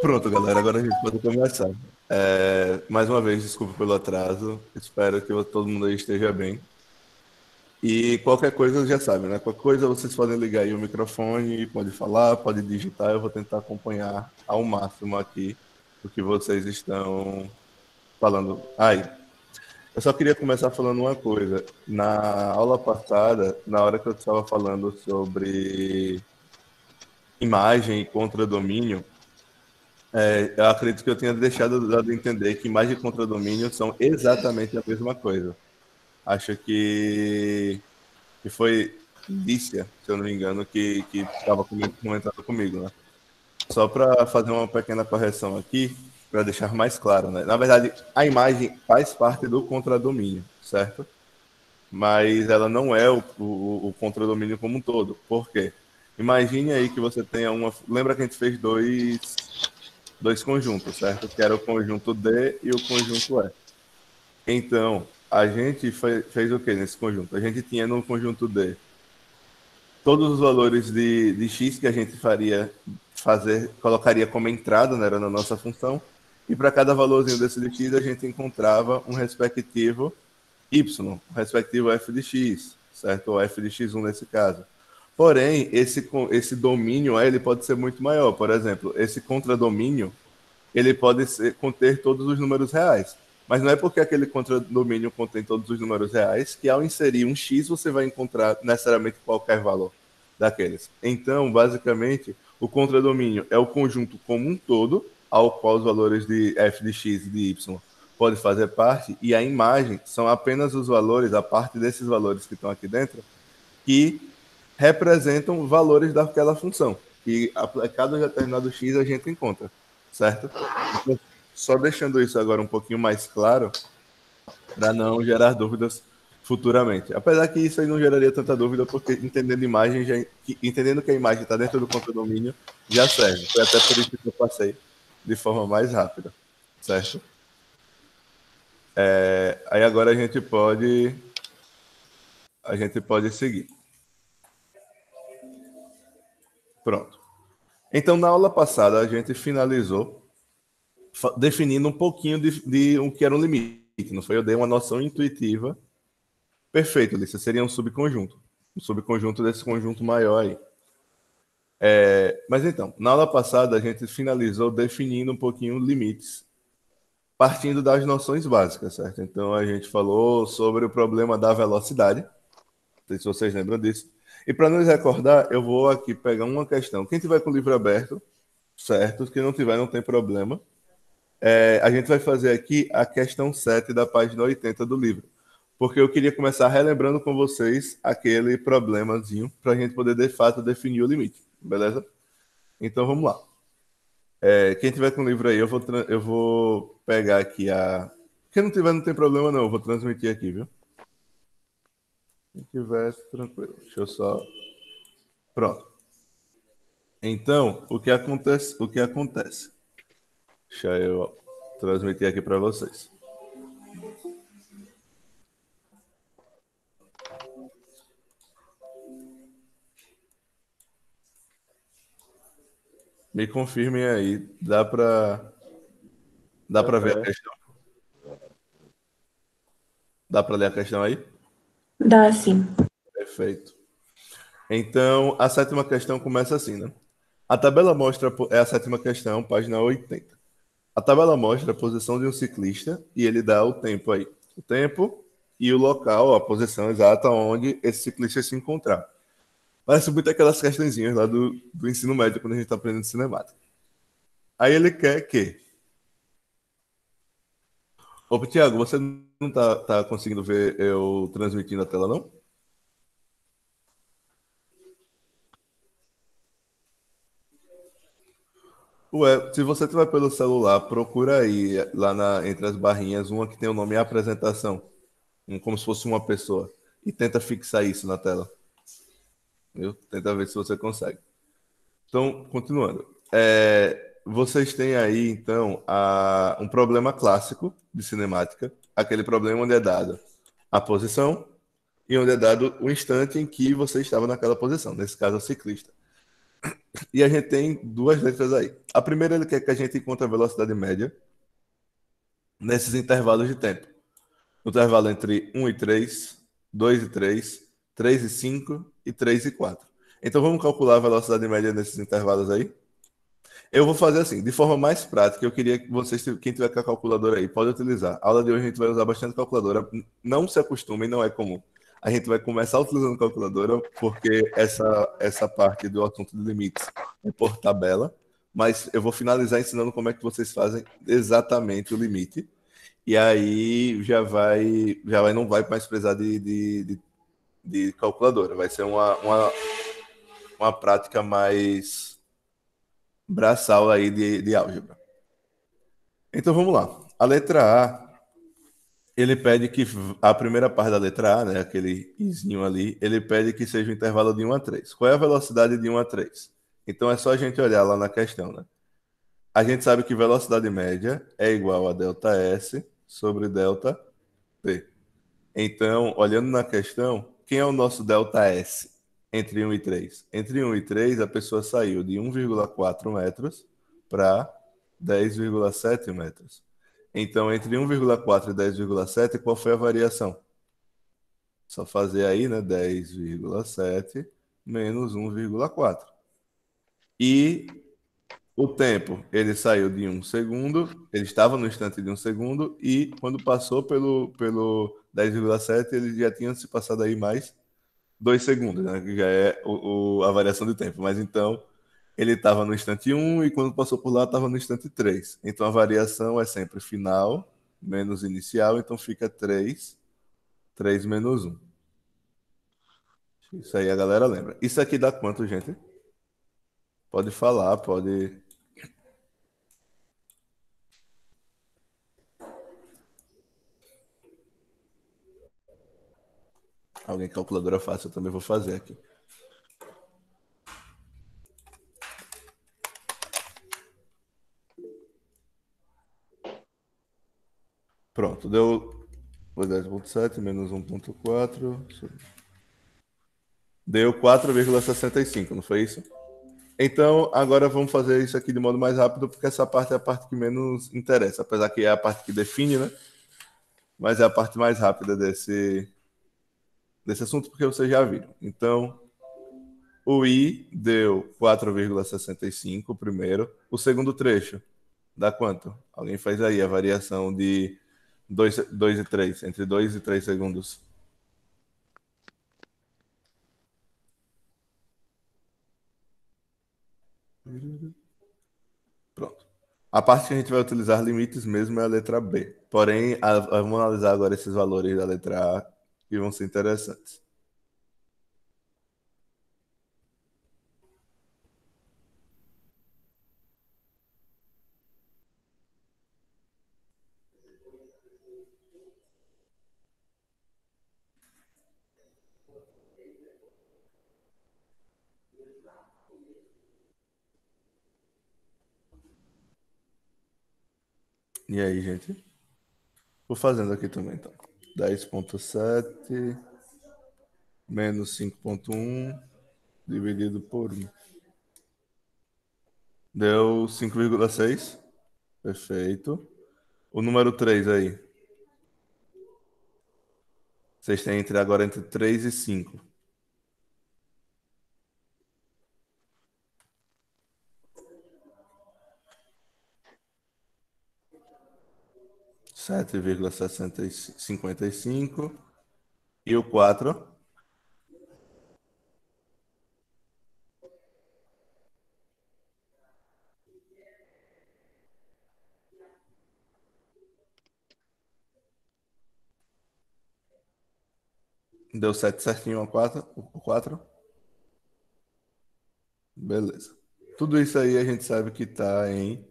Pronto, galera, agora a gente pode começar. É, mais uma vez, desculpa pelo atraso. Espero que todo mundo aí esteja bem. E qualquer coisa, já sabe, né? Qualquer coisa, vocês podem ligar aí o microfone, pode falar, pode digitar. Eu vou tentar acompanhar ao máximo aqui o que vocês estão falando. Aí, eu só queria começar falando uma coisa. Na aula passada, na hora que eu estava falando sobre imagem contra domínio, é, eu acredito que eu tenha deixado de entender que imagem contra domínio são exatamente a mesma coisa. Acho que, que foi Dícia, se eu não me engano, que estava comentando comigo, né? Só para fazer uma pequena correção aqui, para deixar mais claro, né? Na verdade, a imagem faz parte do contradomínio, certo? Mas ela não é o, o, o contradomínio como um todo. Por quê? Imagine aí que você tenha uma. Lembra que a gente fez dois dois conjuntos, certo? Que era o conjunto D e o conjunto E. Então, a gente fez, fez o que nesse conjunto? A gente tinha no conjunto D todos os valores de, de x que a gente faria fazer, colocaria como entrada, né, era na nossa função, e para cada valorzinho desse de x a gente encontrava um respectivo y, um respectivo f de x, certo? Ou f de x1 nesse caso. Porém, esse, esse domínio aí, ele pode ser muito maior. Por exemplo, esse contradomínio, ele pode ser, conter todos os números reais. Mas não é porque aquele contradomínio contém todos os números reais que ao inserir um X você vai encontrar necessariamente qualquer valor daqueles. Então, basicamente, o contradomínio é o conjunto como um todo ao qual os valores de f de x e de y podem fazer parte e a imagem são apenas os valores, a parte desses valores que estão aqui dentro que representam valores daquela função, e aplicado a determinado x a gente encontra, certo? Então, só deixando isso agora um pouquinho mais claro, para não gerar dúvidas futuramente. Apesar que isso aí não geraria tanta dúvida, porque entendendo imagem, já, entendendo que a imagem está dentro do condomínio, já serve. Foi até por isso que eu passei de forma mais rápida, certo? É, aí agora a gente pode a gente pode seguir. Pronto. Então, na aula passada, a gente finalizou definindo um pouquinho de, de o um, que era um limite, não foi? Eu dei uma noção intuitiva. Perfeito, Lícia, seria um subconjunto. Um subconjunto desse conjunto maior aí. É, mas então, na aula passada, a gente finalizou definindo um pouquinho limites, partindo das noções básicas, certo? Então, a gente falou sobre o problema da velocidade. Não sei se vocês lembram disso e para nos recordar, eu vou aqui pegar uma questão. Quem tiver com o livro aberto, certo? Quem não tiver, não tem problema. É, a gente vai fazer aqui a questão 7 da página 80 do livro. Porque eu queria começar relembrando com vocês aquele problemazinho para a gente poder, de fato, definir o limite. Beleza? Então vamos lá. É, quem tiver com o livro aí, eu vou, eu vou pegar aqui a. Quem não tiver, não tem problema, não. Eu vou transmitir aqui, viu? Se tivesse tranquilo. Deixa eu só. Pronto. Então, o que acontece? O que acontece? Deixa eu transmitir aqui para vocês. Me confirmem aí, dá para dá para ver a questão? Dá para ler a questão aí? Dá sim. Perfeito. Então, a sétima questão começa assim, né? A tabela mostra. É a sétima questão, página 80. A tabela mostra a posição de um ciclista e ele dá o tempo aí. O tempo e o local, a posição exata onde esse ciclista se encontrar. Parece muito aquelas questõezinhas lá do, do ensino médio quando a gente está aprendendo cinemática. Aí ele quer que Ô, Tiago, você não tá, tá conseguindo ver eu transmitindo a tela, não? Ué, se você tiver pelo celular, procura aí, lá na, entre as barrinhas, uma que tem o nome apresentação, como se fosse uma pessoa, e tenta fixar isso na tela. Viu? Tenta ver se você consegue. Então, continuando. É, vocês têm aí, então, a, um problema clássico de cinemática, aquele problema onde é dada a posição e onde é dado o instante em que você estava naquela posição, nesse caso, o ciclista. E a gente tem duas letras aí. A primeira é que a gente encontra a velocidade média nesses intervalos de tempo. o intervalo entre 1 e 3, 2 e 3, 3 e 5 e 3 e 4. Então vamos calcular a velocidade média nesses intervalos aí? Eu vou fazer assim, de forma mais prática, eu queria que vocês, quem tiver com a calculadora aí, pode utilizar. A aula de hoje a gente vai usar bastante calculadora. Não se acostumem, não é comum. A gente vai começar utilizando calculadora, porque essa, essa parte do assunto de limites é por tabela. Mas eu vou finalizar ensinando como é que vocês fazem exatamente o limite. E aí já vai, já vai, não vai mais precisar de, de, de, de calculadora. Vai ser uma, uma, uma prática mais braçal aí de, de álgebra. Então vamos lá. A letra A, ele pede que a primeira parte da letra A, né, aquele izinho ali, ele pede que seja o um intervalo de 1 a 3. Qual é a velocidade de 1 a 3? Então é só a gente olhar lá na questão, né? A gente sabe que velocidade média é igual a delta S sobre delta t. Então, olhando na questão, quem é o nosso delta S? Entre 1 e 3. Entre 1 e 3, a pessoa saiu de 1,4 metros para 10,7 metros. Então, entre 1,4 e 10,7, qual foi a variação? Só fazer aí, né? 10,7 menos 1,4. E o tempo, ele saiu de um segundo, ele estava no instante de um segundo, e quando passou pelo, pelo 10,7, ele já tinha se passado aí mais dois segundos, né? Que já é o, o, a variação de tempo. Mas então ele estava no instante 1 um, e quando passou por lá estava no instante 3. Então a variação é sempre final menos inicial, então fica 3, 3 menos 1. Isso aí a galera lembra. Isso aqui dá quanto, gente? Pode falar, pode. Alguém calculadora fácil, eu também vou fazer aqui. Pronto, deu 10.7 menos 1.4. Deu 4,65, não foi isso? Então, agora vamos fazer isso aqui de modo mais rápido, porque essa parte é a parte que menos interessa, apesar que é a parte que define, né? Mas é a parte mais rápida desse, desse assunto, porque vocês já viram. Então, o I deu 4,65 primeiro. O segundo trecho dá quanto? Alguém faz aí a variação de 2, 2 e 3, entre 2 e 3 segundos. Pronto. A parte que a gente vai utilizar limites mesmo é a letra B. Porém, a, a, vamos analisar agora esses valores da letra A e vão ser interessantes. E aí, gente? Vou fazendo aqui também, então. 10.7 menos 5.1 dividido por 1. Deu 5,6. Perfeito. O número 3 aí. Vocês têm entre agora entre 3 e 5. 7,55 e o 4 Deu 7 certinho a 4, o 4. Beleza. Tudo isso aí a gente sabe que está em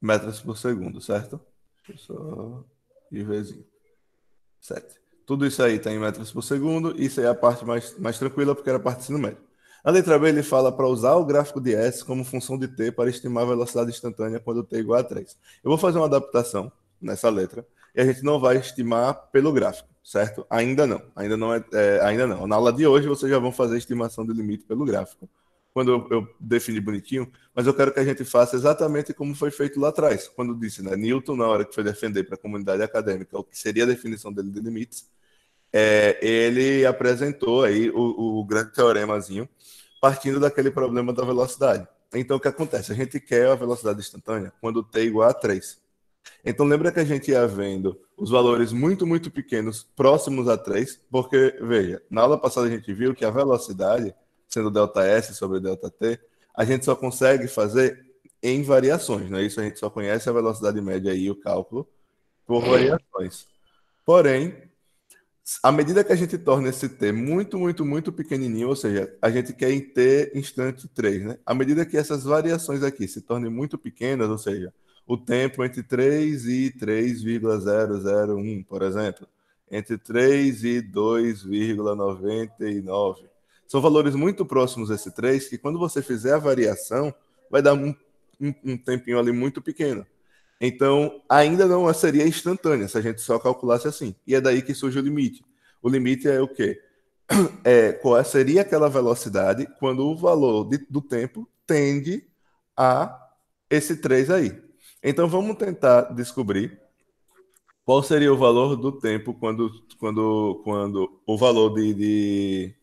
metros por segundo, certo? Só vezes Certo. Tudo isso aí está em metros por segundo. Isso é a parte mais, mais tranquila, porque era a parte de ensino médio. A letra B ele fala para usar o gráfico de S como função de t para estimar a velocidade instantânea quando t é igual a 3. Eu vou fazer uma adaptação nessa letra e a gente não vai estimar pelo gráfico, certo? Ainda não. Ainda não é, é ainda não. Na aula de hoje vocês já vão fazer a estimação do limite pelo gráfico quando eu, defini bonitinho, mas eu quero que a gente faça exatamente como foi feito lá atrás, quando disse, né? Newton, na hora que foi defender para a comunidade acadêmica o que seria a definição dele de limites, é, ele apresentou aí o, o grande teoremazinho, partindo daquele problema da velocidade. Então, o que acontece? A gente quer a velocidade instantânea quando t igual a 3. Então, lembra que a gente ia vendo os valores muito, muito pequenos, próximos a 3, porque, veja, na aula passada a gente viu que a velocidade sendo delta S sobre delta t, a gente só consegue fazer em variações, né? Isso a gente só conhece a velocidade média e o cálculo por hum. variações. Porém, à medida que a gente torna esse t muito, muito, muito pequenininho, ou seja, a gente quer em t instante 3, né? À medida que essas variações aqui se tornem muito pequenas, ou seja, o tempo entre 3 e 3,001, por exemplo, entre 3 e 2,99, são valores muito próximos a esse 3, que quando você fizer a variação, vai dar um, um, um tempinho ali muito pequeno. Então, ainda não seria instantânea se a gente só calculasse assim. E é daí que surge o limite. O limite é o quê? É, qual seria aquela velocidade quando o valor de, do tempo tende a esse 3 aí. Então vamos tentar descobrir qual seria o valor do tempo quando, quando, quando o valor de, de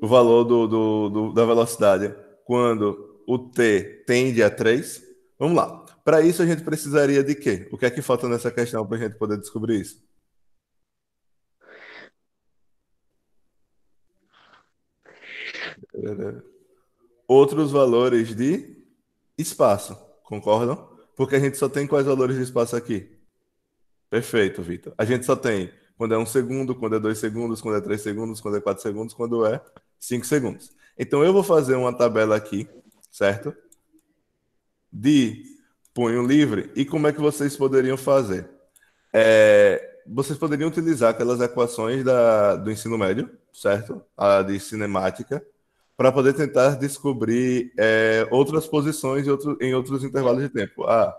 o valor do, do, do, da velocidade quando o t tende a 3? Vamos lá. Para isso, a gente precisaria de quê? O que é que falta nessa questão para a gente poder descobrir isso? Outros valores de espaço, concordam? Porque a gente só tem quais valores de espaço aqui? Perfeito, Vitor. A gente só tem quando é um segundo, quando é dois segundos, quando é três segundos, quando é quatro segundos, quando é 5 segundos. Então eu vou fazer uma tabela aqui, certo? De punho livre. E como é que vocês poderiam fazer? É, vocês poderiam utilizar aquelas equações da, do ensino médio, certo? A de cinemática, para poder tentar descobrir é, outras posições em, outro, em outros intervalos de tempo. Ah,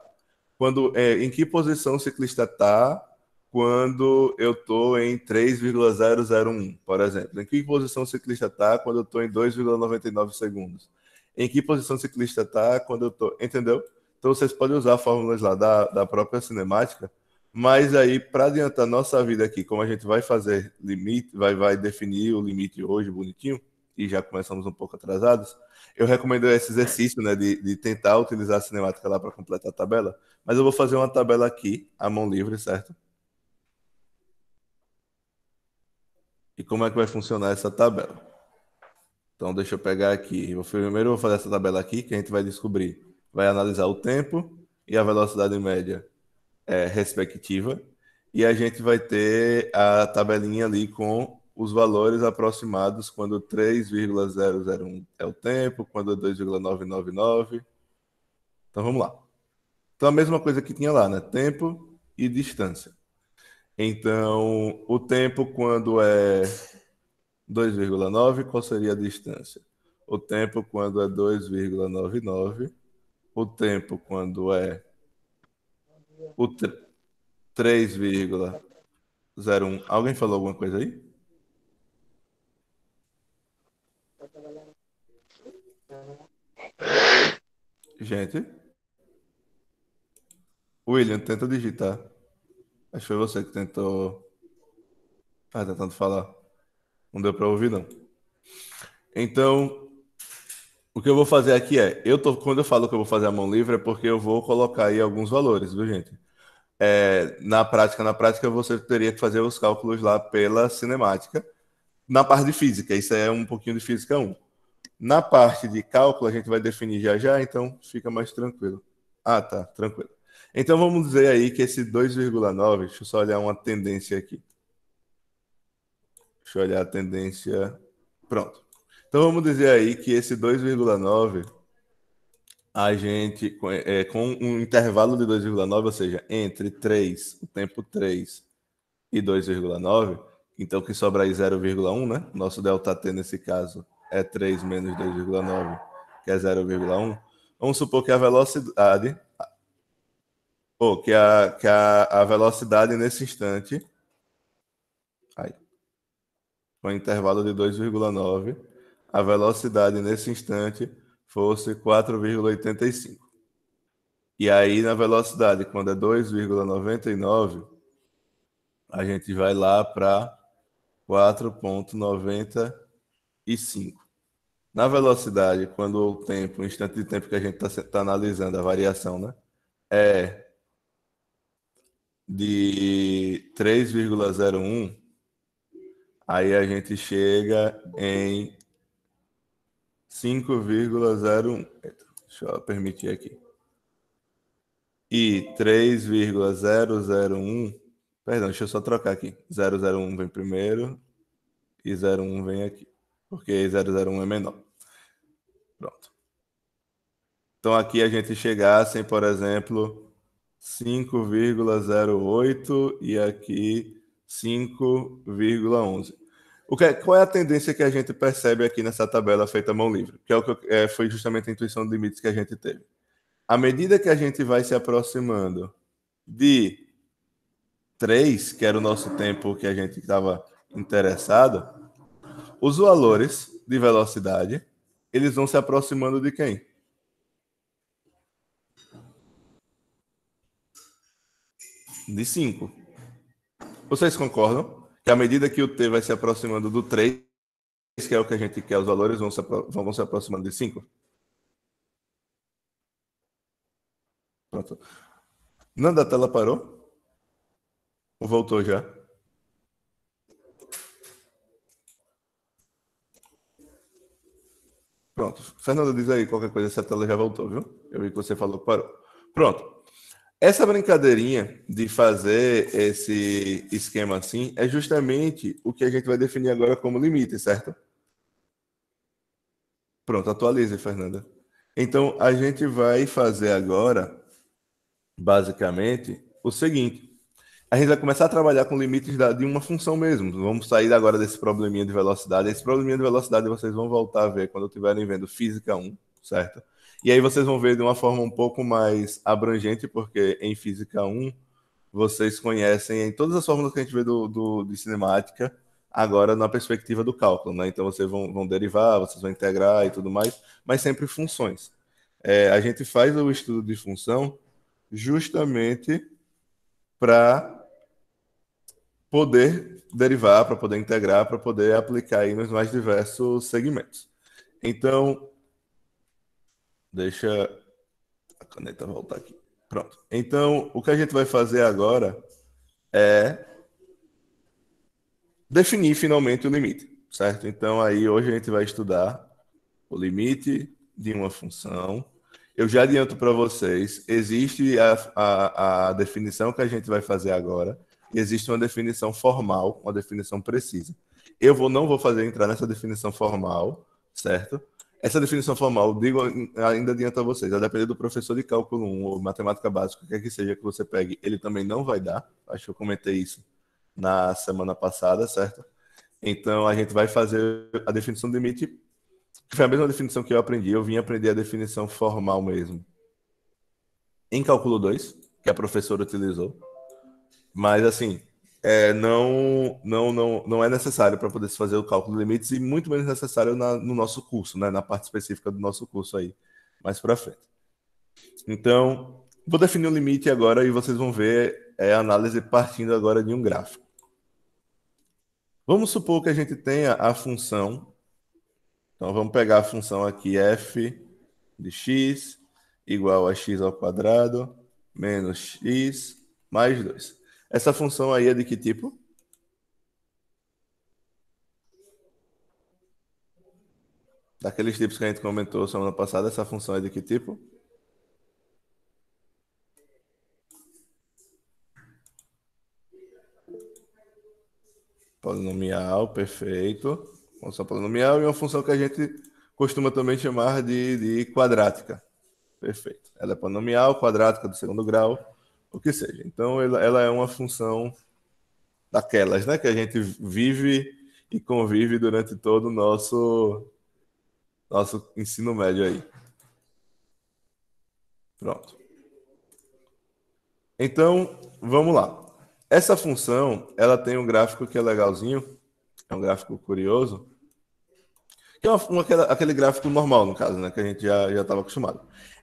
quando, é, em que posição o ciclista está quando eu estou em 3,001, por exemplo? Em que posição o ciclista está quando eu estou em 2,99 segundos? Em que posição o ciclista está quando eu estou. Tô... Entendeu? Então vocês podem usar fórmulas lá da, da própria cinemática, mas aí, para adiantar nossa vida aqui, como a gente vai fazer limite, vai, vai definir o limite hoje bonitinho, e já começamos um pouco atrasados, eu recomendo esse exercício né, de, de tentar utilizar a cinemática lá para completar a tabela, mas eu vou fazer uma tabela aqui, à mão livre, certo? E como é que vai funcionar essa tabela? Então, deixa eu pegar aqui. Eu primeiro vou fazer essa tabela aqui, que a gente vai descobrir. Vai analisar o tempo e a velocidade média é, respectiva. E a gente vai ter a tabelinha ali com os valores aproximados quando 3,001 é o tempo, quando é 2,999. Então, vamos lá. Então, a mesma coisa que tinha lá, né? Tempo e distância. Então, o tempo quando é 2,9, qual seria a distância? O tempo quando é 2,99, o tempo quando é o 3,01. Alguém falou alguma coisa aí? Gente? William, tenta digitar. Acho que foi você que tentou. Ah, tentando falar. Não deu para ouvir, não. Então, o que eu vou fazer aqui é, eu tô, quando eu falo que eu vou fazer a mão livre é porque eu vou colocar aí alguns valores, viu, gente? É, na prática, na prática você teria que fazer os cálculos lá pela cinemática. Na parte de física, isso é um pouquinho de física 1. Na parte de cálculo a gente vai definir já já, então fica mais tranquilo. Ah, tá, tranquilo. Então vamos dizer aí que esse 2,9, deixa eu só olhar uma tendência aqui. Deixa eu olhar a tendência. Pronto. Então vamos dizer aí que esse 2,9 a gente é, com um intervalo de 2,9, ou seja, entre 3, o tempo 3 e 2,9, então que sobra aí 0,1, né? Nosso delta t nesse caso é 3 menos 2,9, que é 0,1. Vamos supor que a velocidade ou que a, que a, a velocidade nesse instante. Aí. Com um intervalo de 2,9. A velocidade nesse instante fosse 4,85. E aí, na velocidade, quando é 2,99, a gente vai lá para 4,95. Na velocidade, quando o tempo, o instante de tempo que a gente está tá analisando, a variação, né? É de 3,01, aí a gente chega em 5,01. Deixa eu permitir aqui. E 3,001. Perdão, deixa eu só trocar aqui. 001 vem primeiro e 01 vem aqui. Porque 001 é menor. Pronto. Então aqui a gente chegasse, por exemplo, 5,08 e aqui 5,11. O que, é, qual é a tendência que a gente percebe aqui nessa tabela feita à mão livre? Que é o que é, foi justamente a intuição de limites que a gente teve. À medida que a gente vai se aproximando de 3, que era o nosso tempo que a gente estava interessado, os valores de velocidade, eles vão se aproximando de quem? de 5. Vocês concordam que à medida que o T vai se aproximando do 3, que é o que a gente quer, os valores vão se, vão se aproximando de 5? Pronto. Nanda, a tela parou? Ou voltou já? Pronto. Fernanda, diz aí qualquer coisa se a tela já voltou, viu? Eu vi que você falou que parou. Pronto. Essa brincadeirinha de fazer esse esquema assim é justamente o que a gente vai definir agora como limite, certo? Pronto, atualize, Fernanda. Então, a gente vai fazer agora, basicamente, o seguinte. A gente vai começar a trabalhar com limites de uma função mesmo. Vamos sair agora desse probleminha de velocidade. Esse probleminha de velocidade vocês vão voltar a ver quando estiverem vendo física 1, certo? E aí vocês vão ver de uma forma um pouco mais abrangente, porque em Física 1 vocês conhecem em todas as fórmulas que a gente vê do, do, de cinemática, agora na perspectiva do cálculo, né? Então vocês vão, vão derivar, vocês vão integrar e tudo mais, mas sempre funções. É, a gente faz o estudo de função justamente para poder derivar, para poder integrar, para poder aplicar aí nos mais diversos segmentos. Então, Deixa a caneta voltar aqui. Pronto. Então, o que a gente vai fazer agora é definir finalmente o limite, certo? Então, aí hoje a gente vai estudar o limite de uma função. Eu já adianto para vocês, existe a, a, a definição que a gente vai fazer agora, e existe uma definição formal, uma definição precisa. Eu vou, não vou fazer entrar nessa definição formal, certo? Essa definição formal, digo ainda adianta a vocês, a depender do professor de cálculo 1 ou matemática básica, o que é que seja que você pegue, ele também não vai dar. Acho que eu comentei isso na semana passada, certo? Então a gente vai fazer a definição de limite, que foi a mesma definição que eu aprendi, eu vim aprender a definição formal mesmo. Em cálculo 2, que a professora utilizou. Mas assim, é, não, não, não, não é necessário para poder se fazer o cálculo de limites e muito menos necessário na, no nosso curso, né, na parte específica do nosso curso aí, mais para frente. Então, vou definir o um limite agora e vocês vão ver é, a análise partindo agora de um gráfico. Vamos supor que a gente tenha a função. Então, vamos pegar a função aqui f de x igual a x ao quadrado menos x mais 2. Essa função aí é de que tipo? Daqueles tipos que a gente comentou semana passada, essa função é de que tipo? Polinomial, perfeito. Função polinomial e uma função que a gente costuma também chamar de, de quadrática. Perfeito. Ela é polinomial, quadrática do segundo grau o que seja. Então, ela, ela é uma função daquelas, né, que a gente vive e convive durante todo o nosso nosso ensino médio aí. Pronto. Então, vamos lá. Essa função, ela tem um gráfico que é legalzinho, é um gráfico curioso, que é uma, uma, aquele, gráfico normal, no caso, né, que a gente já estava acostumado.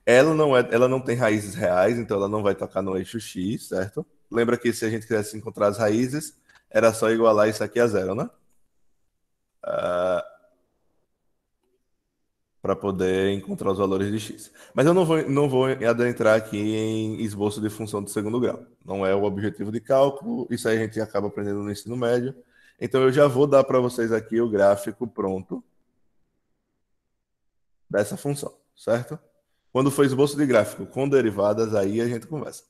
Ela não, é, ela não tem raízes reais, então ela não vai tocar no eixo X, certo? Lembra que se a gente quisesse encontrar as raízes, era só igualar isso aqui a zero, né? Uh, ah, Para poder encontrar os valores de x. Mas eu não vou, não vou adentrar aqui em esboço de função do segundo grau. Não é o objetivo de cálculo, isso aí a gente acaba aprendendo no ensino médio. Então eu já vou dar para vocês aqui o gráfico pronto dessa função, certo? Quando for esboço de gráfico com derivadas, aí a gente conversa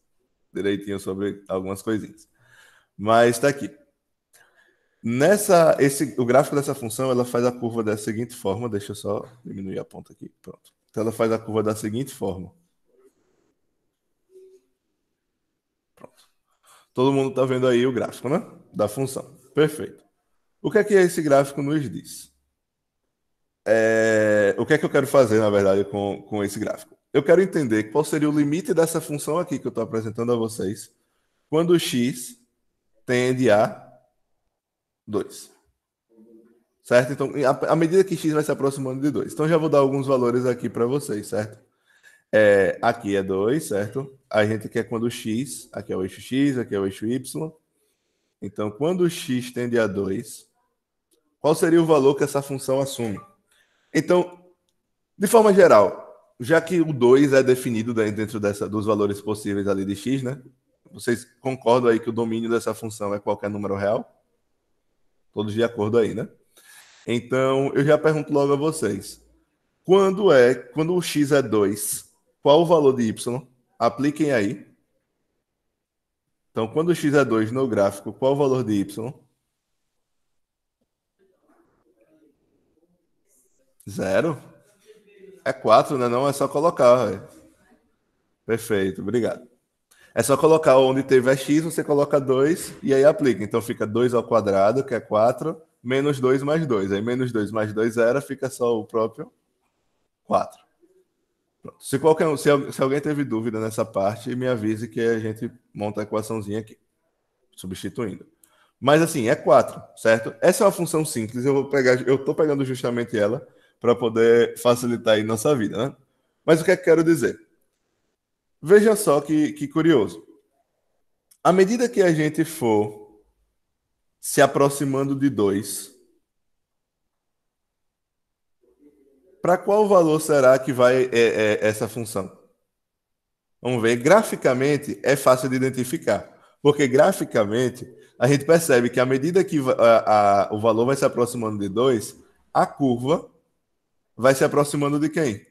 direitinho sobre algumas coisinhas. Mas está aqui. Nessa, esse, o gráfico dessa função ela faz a curva da seguinte forma. Deixa eu só diminuir a ponta aqui. Pronto. Então ela faz a curva da seguinte forma. Pronto. Todo mundo está vendo aí o gráfico, né? Da função. Perfeito. O que é que esse gráfico nos diz? É, o que é que eu quero fazer, na verdade, com, com esse gráfico? eu quero entender qual seria o limite dessa função aqui que eu estou apresentando a vocês, quando x tende a 2. Certo? Então, à medida que x vai se aproximando de 2. Então, já vou dar alguns valores aqui para vocês, certo? É, aqui é 2, certo? A gente quer quando x, aqui é o eixo x, aqui é o eixo y. Então, quando x tende a 2, qual seria o valor que essa função assume? Então, de forma geral, já que o 2 é definido dentro dessa, dos valores possíveis ali de x, né? Vocês concordam aí que o domínio dessa função é qualquer número real? Todos de acordo aí, né? Então, eu já pergunto logo a vocês. Quando é, quando o x é 2, qual o valor de y? Apliquem aí. Então, quando o x é 2 no gráfico, qual o valor de y? Zero. É quatro, né? Não é só colocar. Véio. Perfeito, obrigado. É só colocar onde teve a x, você coloca 2 e aí aplica. Então fica 2 ao quadrado, que é 4, menos 2 mais 2. Aí menos 2 mais 2 era, fica só o próprio 4. Pronto. Se, qualquer, se, se alguém teve dúvida nessa parte, me avise que a gente monta a equaçãozinha aqui, substituindo. Mas assim, é 4, certo? Essa é uma função simples, eu vou pegar, eu estou pegando justamente ela para poder facilitar aí nossa vida, né? Mas o que é que quero dizer? Veja só que, que curioso. À medida que a gente for se aproximando de 2, para qual valor será que vai é, é, essa função? Vamos ver. Graficamente é fácil de identificar, porque graficamente a gente percebe que à medida que a, a, o valor vai se aproximando de 2, a curva vai se aproximando de quem?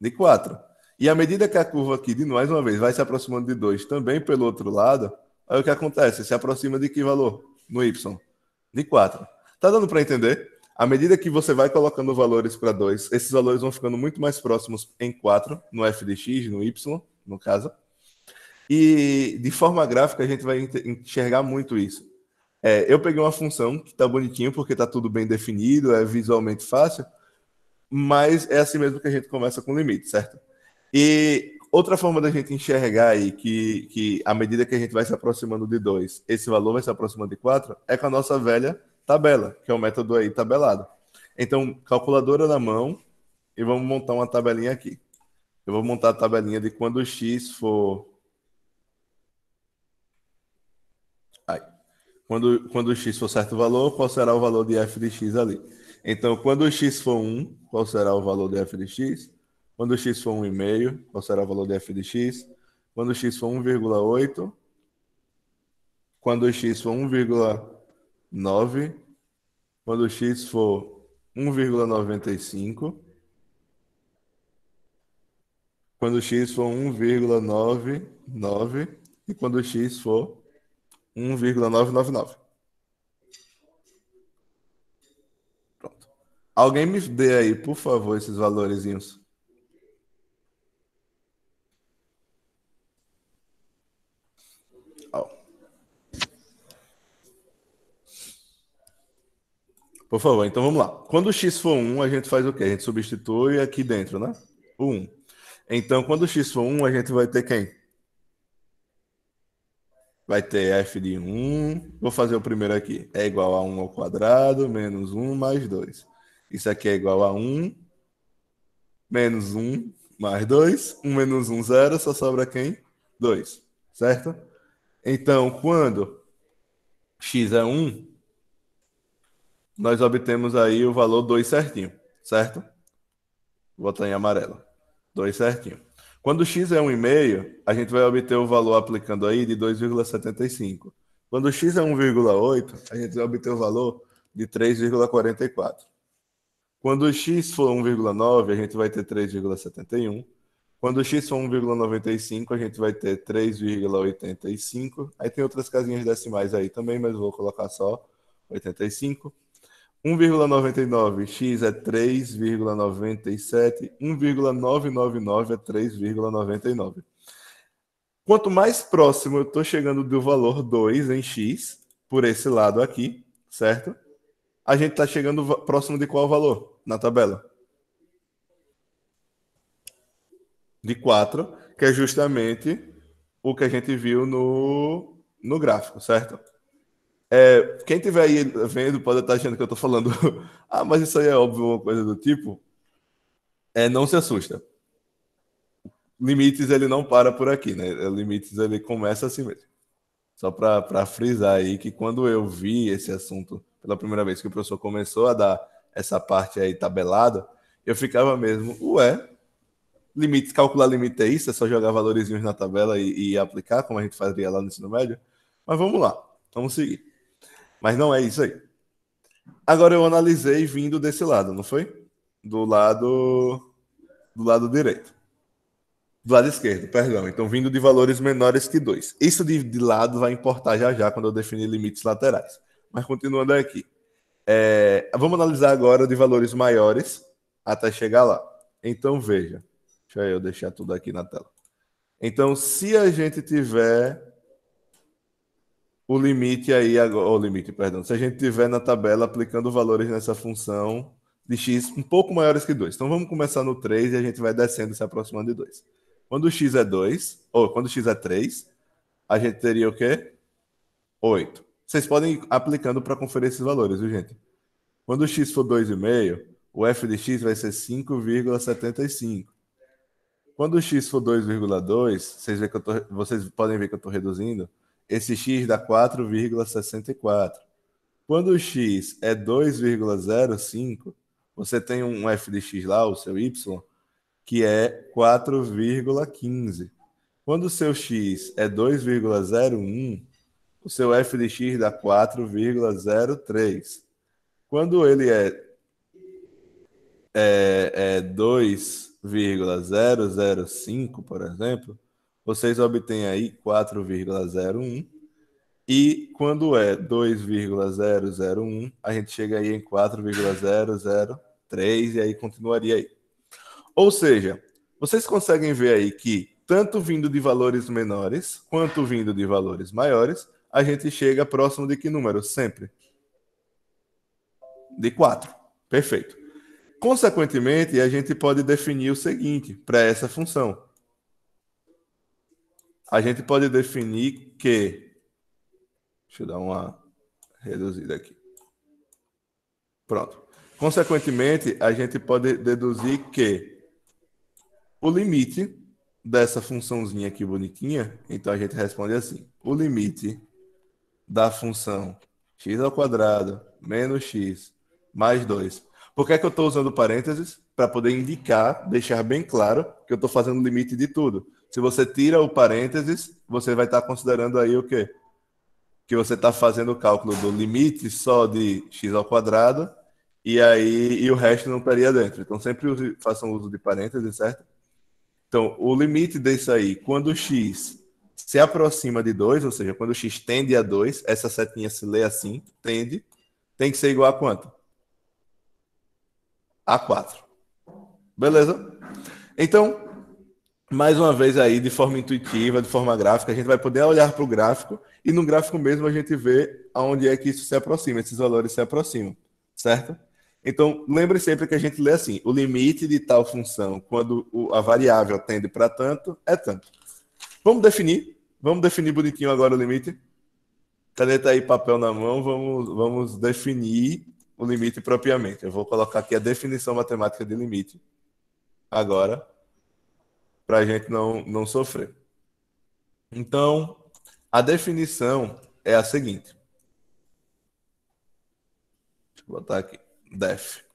De 4. E à medida que a curva aqui, de mais uma vez, vai se aproximando de 2 também pelo outro lado, aí o que acontece? Se aproxima de que valor? No Y. De 4. Tá dando para entender? À medida que você vai colocando valores para 2, esses valores vão ficando muito mais próximos em 4, no f de x, no y, no caso. E de forma gráfica a gente vai enxergar muito isso. É, eu peguei uma função que está bonitinho porque está tudo bem definido, é visualmente fácil, mas é assim mesmo que a gente começa com limite, certo? E outra forma da gente enxergar aí que, que à medida que a gente vai se aproximando de 2, esse valor vai se aproximando de 4, é com a nossa velha tabela, que é o método aí tabelado. Então, calculadora na mão e vamos montar uma tabelinha aqui. Eu vou montar a tabelinha de quando o x for... Quando, quando o x for certo valor, qual será o valor de f de x ali? Então, quando o x for 1, qual será o valor de f de x? Quando o x for 1,5, qual será o valor de f de x? Quando o x for 1,8, quando o x for 1,9, quando o x for 1,95, quando o x for 1,99 e quando o x for 1,999. Alguém me dê aí, por favor, esses valorezinhos. Oh. Por favor, então vamos lá. Quando o x for 1, a gente faz o quê? A gente substitui aqui dentro, né? O 1. Então, quando o x for 1, a gente vai ter quem? Vai ter f de 1. Vou fazer o primeiro aqui. É igual a 1 ao quadrado, menos 1, mais 2 isso aqui é igual a 1 menos 1 mais 2. 1 menos 1, 0. Só sobra quem? 2. Certo? Então, quando x é 1, nós obtemos aí o valor 2 certinho. Certo? Vou botar em amarelo. 2 certinho. Quando x é 1,5, a gente vai obter o valor aplicando aí de 2,75. Quando x é 1,8, a gente vai obter o valor de 3,44. Quando x for 1,9, a gente vai ter 3,71. Quando x for 1,95, a gente vai ter 3,85. Aí tem outras casinhas decimais aí também, mas vou colocar só 85. 1,99 x é 3,97, 1,999 é 3,99. Quanto mais próximo eu estou chegando do valor 2 em x, por esse lado aqui, certo? a gente está chegando próximo de qual valor na tabela? De 4, que é justamente o que a gente viu no, no gráfico, certo? É, quem estiver aí vendo pode estar achando que eu estou falando, ah, mas isso aí é óbvio, uma coisa do tipo. É, não se assusta. Limites ele não para por aqui, né? É, limites ele começa assim mesmo. Só para frisar aí que quando eu vi esse assunto pela primeira vez que o professor começou a dar essa parte aí tabelada, eu ficava mesmo, ué, limite, calcular limite é isso, é só jogar valorizinhos na tabela e, e aplicar, como a gente fazia lá no ensino médio. Mas vamos lá, vamos seguir. Mas não é isso aí. Agora eu analisei vindo desse lado, não foi? Do lado do lado direito. Do lado esquerdo, perdão. Então vindo de valores menores que 2. Isso de, de lado vai importar já já quando eu definir limites laterais. Mas continuando aqui. É, vamos analisar agora de valores maiores até chegar lá. Então veja. Deixa eu deixar tudo aqui na tela. Então, se a gente tiver o limite aí, agora, o limite, perdão, se a gente tiver na tabela aplicando valores nessa função de x um pouco maiores que 2. Então vamos começar no 3 e a gente vai descendo, se aproximando de 2. Quando x é 2, ou quando x é 3, a gente teria o quê? 8. Vocês podem ir aplicando para conferir esses valores, viu, gente? Quando o x for 2,5, o f de x vai ser 5,75. Quando o x for 2,2, vocês, vocês podem ver que eu estou reduzindo, esse x dá 4,64. Quando o x é 2,05, você tem um f de x lá, o seu y, que é 4,15. Quando o seu x é 2,01, o seu f dá 4,03. Quando ele é, é, é 2,005, por exemplo, vocês obtêm aí 4,01. E quando é 2,001, a gente chega aí em 4,003 e aí continuaria aí. Ou seja, vocês conseguem ver aí que tanto vindo de valores menores quanto vindo de valores maiores, a gente chega próximo de que número? Sempre. De 4. Perfeito. Consequentemente, a gente pode definir o seguinte para essa função. A gente pode definir que. Deixa eu dar uma reduzida aqui. Pronto. Consequentemente, a gente pode deduzir que o limite dessa funçãozinha aqui bonitinha, então a gente responde assim: o limite da função x ao quadrado menos x mais 2. Por que, é que eu estou usando parênteses? Para poder indicar, deixar bem claro que eu estou fazendo limite de tudo. Se você tira o parênteses, você vai estar tá considerando aí o quê? Que você está fazendo o cálculo do limite só de x ao quadrado e aí e o resto não estaria dentro. Então sempre façam uso de parênteses, certo? Então, o limite disso aí, quando x se aproxima de 2, ou seja, quando x tende a 2, essa setinha se lê assim, tende, tem que ser igual a quanto? A 4. Beleza? Então, mais uma vez aí, de forma intuitiva, de forma gráfica, a gente vai poder olhar para o gráfico e no gráfico mesmo a gente vê aonde é que isso se aproxima, esses valores se aproximam, certo? Então, lembre sempre que a gente lê assim, o limite de tal função quando a variável tende para tanto é tanto. Vamos definir. Vamos definir bonitinho agora o limite. Caneta aí, papel na mão, vamos, vamos definir o limite propriamente. Eu vou colocar aqui a definição matemática de limite agora, para a gente não, não sofrer. Então, a definição é a seguinte. Deixa eu botar aqui. Def.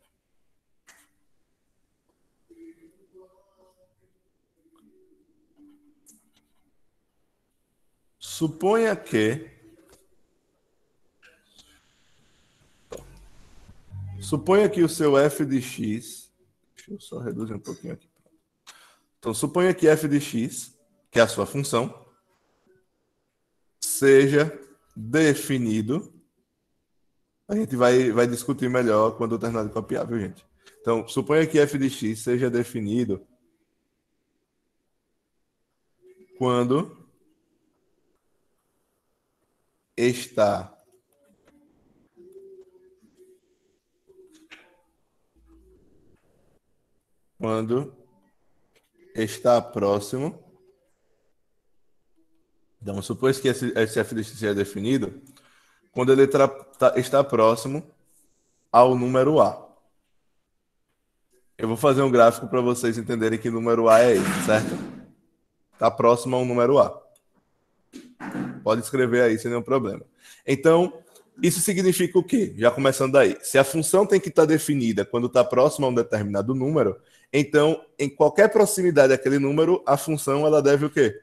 Suponha que. Suponha que o seu f de x. Deixa eu só reduzir um pouquinho aqui. Então, suponha que f de x, que é a sua função, seja definido. A gente vai, vai discutir melhor quando eu terminar de copiar, viu, gente? Então, suponha que f de x seja definido quando está quando está próximo. Então, supôs que esse SF de x definido quando ele tá, está próximo ao número A. Eu vou fazer um gráfico para vocês entenderem que número A é esse, certo? Está próximo ao número A. Pode escrever aí sem nenhum problema. Então, isso significa o quê? Já começando daí. Se a função tem que estar definida quando está próxima a um determinado número, então, em qualquer proximidade daquele número, a função ela deve o quê?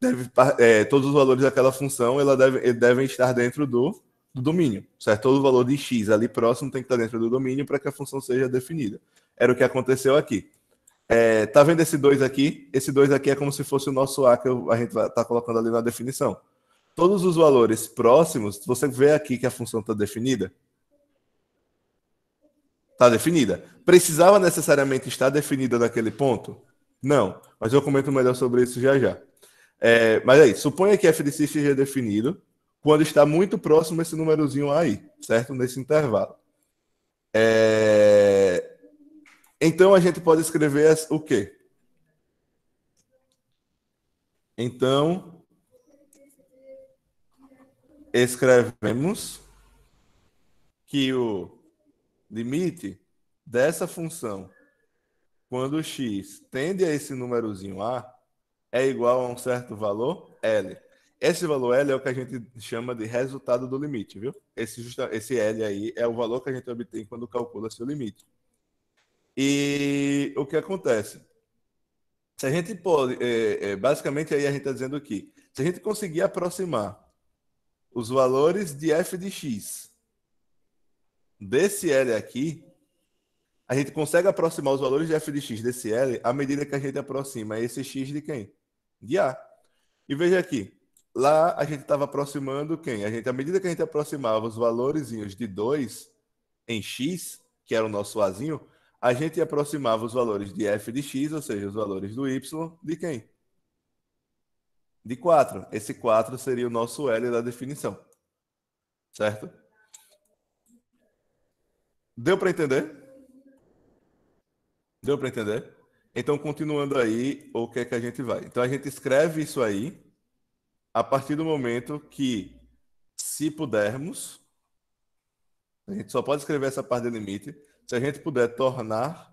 Deve, é, todos os valores daquela função ela deve, devem estar dentro do, do, domínio, certo? Todo o valor de x ali próximo tem que estar dentro do domínio para que a função seja definida. Era o que aconteceu aqui. É, tá vendo esse 2 aqui? Esse 2 aqui é como se fosse o nosso A que a gente está tá colocando ali na definição todos os valores próximos, você vê aqui que a função está definida? Está definida. Precisava necessariamente estar definida naquele ponto? Não, mas eu comento melhor sobre isso já já. É, mas aí, é suponha que f de x seja definido quando está muito próximo esse númerozinho aí, certo? Nesse intervalo. É... Então a gente pode escrever o quê? Então escrevemos que o limite dessa função, quando x tende a esse númerozinho a, é igual a um certo valor L. Esse valor L é o que a gente chama de resultado do limite, viu? Esse, esse L aí é o valor que a gente obtém quando calcula seu limite. E o que acontece? Se a gente pode, é, é, basicamente aí a gente está dizendo que se a gente conseguir aproximar os valores de f de x desse L aqui, a gente consegue aproximar os valores de f de x desse L à medida que a gente aproxima esse x de quem? De A. E veja aqui, lá a gente estava aproximando quem? A gente, à medida que a gente aproximava os valores de 2 em x, que era o nosso Azinho, a gente aproximava os valores de f de x, ou seja, os valores do y, de quem? de 4. Esse 4 seria o nosso L da definição. Certo? Deu para entender? Deu para entender? Então, continuando aí, o que é que a gente vai? Então, a gente escreve isso aí a partir do momento que, se pudermos, a gente só pode escrever essa parte de limite, se a gente puder tornar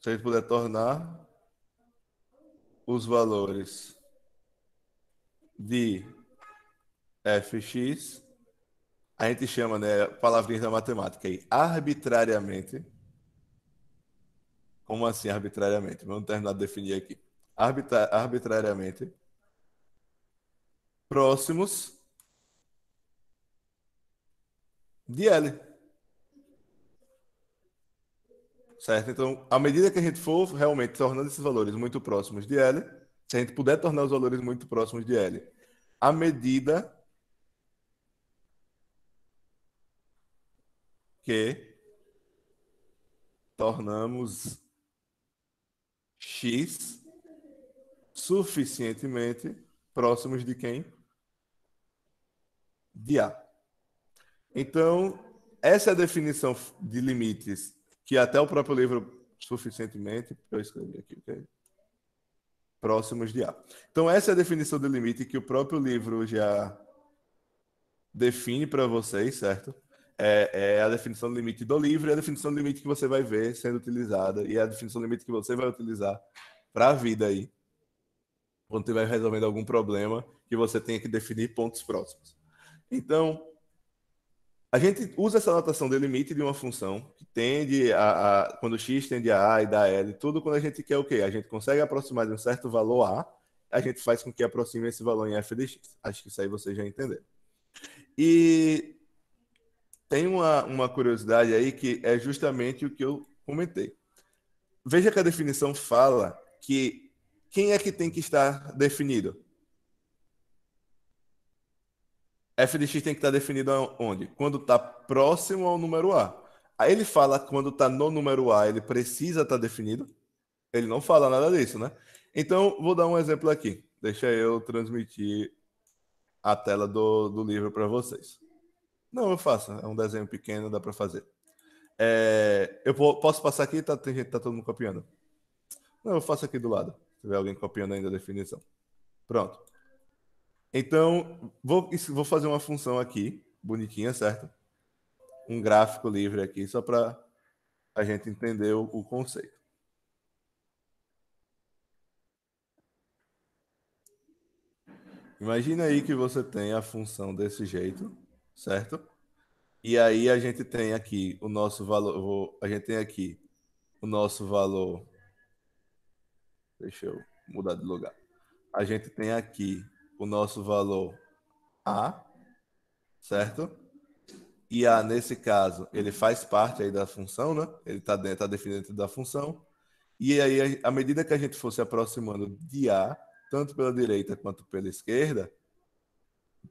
Se a gente puder tornar os valores de fx, a gente chama, né, palavrinhas da matemática aí, arbitrariamente. Como assim arbitrariamente? Vamos terminar de definir aqui. Arbitra arbitrariamente próximos de L. certo? Então, à medida que a gente for realmente tornando esses valores muito próximos de L, se a gente puder tornar os valores muito próximos de L, à medida que tornamos X suficientemente próximos de quem? De A. Então, essa é a definição de limites que até o próprio livro suficientemente eu escrevi aqui, ok? Próximos de A. Então essa é a definição de limite que o próprio livro já define para vocês, certo? É, é, a definição de limite do livro e é a definição de limite que você vai ver sendo utilizada e é a definição de limite que você vai utilizar para a vida aí, quando estiver resolvendo algum problema que você tenha que definir pontos próximos. Então, a gente usa essa notação de limite de uma função que tende a, a quando x tende a a e dá l, tudo quando a gente quer o quê? A gente consegue aproximar de um certo valor a, a gente faz com que aproxime esse valor em f de x. Acho que isso aí vocês já entenderam. E tem uma, uma curiosidade aí que é justamente o que eu comentei. Veja que a definição fala que quem é que tem que estar definido? f de x tem que estar tá definido onde? Quando está próximo ao número A. Aí ele fala quando está no número A, ele precisa estar tá definido. Ele não fala nada disso, né? Então, vou dar um exemplo aqui. Deixa eu transmitir a tela do, do livro para vocês. Não, eu faço. É um desenho pequeno, dá para fazer. É, eu posso passar aqui? Tá, tem gente, tá todo mundo copiando. Não, eu faço aqui do lado. Se tiver alguém copiando ainda a definição. Pronto. Então, vou, vou fazer uma função aqui, bonitinha, certo? Um gráfico livre aqui, só para a gente entender o, o conceito. Imagina aí que você tem a função desse jeito, certo? E aí a gente tem aqui o nosso valor, a gente tem aqui o nosso valor. Deixa eu mudar de lugar. A gente tem aqui o nosso valor A, certo? E A, nesse caso, ele faz parte aí da função, né? Ele está dentro, tá definido da função. E aí, à medida que a gente for se aproximando de A, tanto pela direita quanto pela esquerda,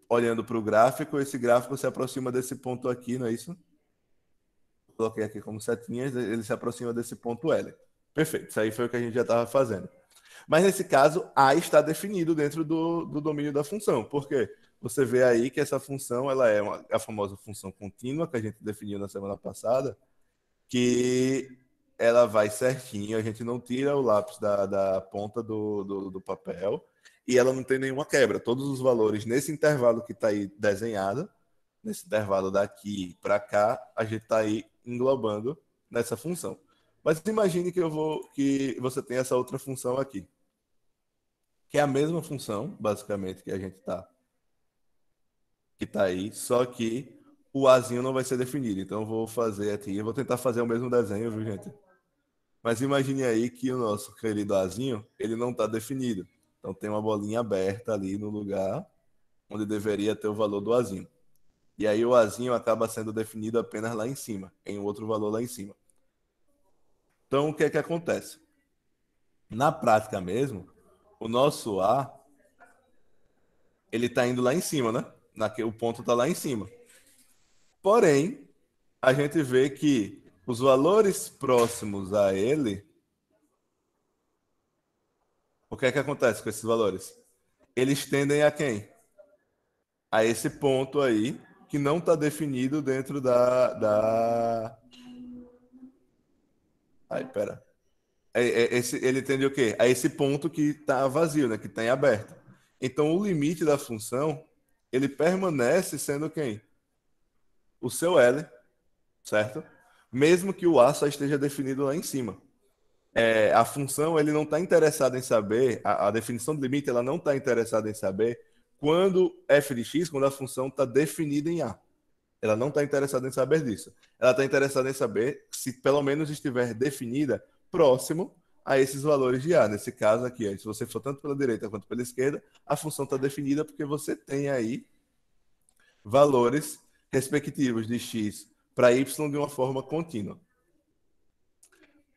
olhando para o gráfico, esse gráfico se aproxima desse ponto aqui, não é isso? Coloquei aqui como setinhas, ele se aproxima desse ponto L. Perfeito, isso aí foi o que a gente já estava fazendo. Mas nesse caso, A está definido dentro do, do domínio da função. Por quê? Você vê aí que essa função ela é uma, a famosa função contínua que a gente definiu na semana passada, que ela vai certinho, a gente não tira o lápis da, da ponta do, do, do papel e ela não tem nenhuma quebra. Todos os valores nesse intervalo que está aí desenhado, nesse intervalo daqui para cá, a gente está aí englobando nessa função. Mas imagine que eu vou que você tem essa outra função aqui, que é a mesma função, basicamente, que a gente tá que tá aí, só que o azinho não vai ser definido. Então eu vou fazer aqui, eu vou tentar fazer o mesmo desenho, viu, gente? Mas imagine aí que o nosso querido azinho, ele não está definido. Então tem uma bolinha aberta ali no lugar onde deveria ter o valor do azinho. E aí o azinho acaba sendo definido apenas lá em cima, em outro valor lá em cima. Então, o que é que acontece? Na prática mesmo, o nosso A, ele está indo lá em cima, né? Naque, o ponto está lá em cima. Porém, a gente vê que os valores próximos a ele, o que é que acontece com esses valores? Eles tendem a quem? A esse ponto aí, que não está definido dentro da, da, Aí, pera. É, é, esse, ele tende o quê? A é esse ponto que está vazio, né? Que está em aberto. Então, o limite da função, ele permanece sendo quem? O seu L, certo? Mesmo que o A só esteja definido lá em cima. É, a função, ele não está interessada em saber, a, a definição do limite, ela não está interessada em saber quando f de x, quando a função está definida em A. Ela não está interessada em saber disso. Ela está interessada em saber se pelo menos estiver definida próximo a esses valores de A. Nesse caso aqui, se você for tanto pela direita quanto pela esquerda, a função está definida porque você tem aí valores respectivos de x para y de uma forma contínua.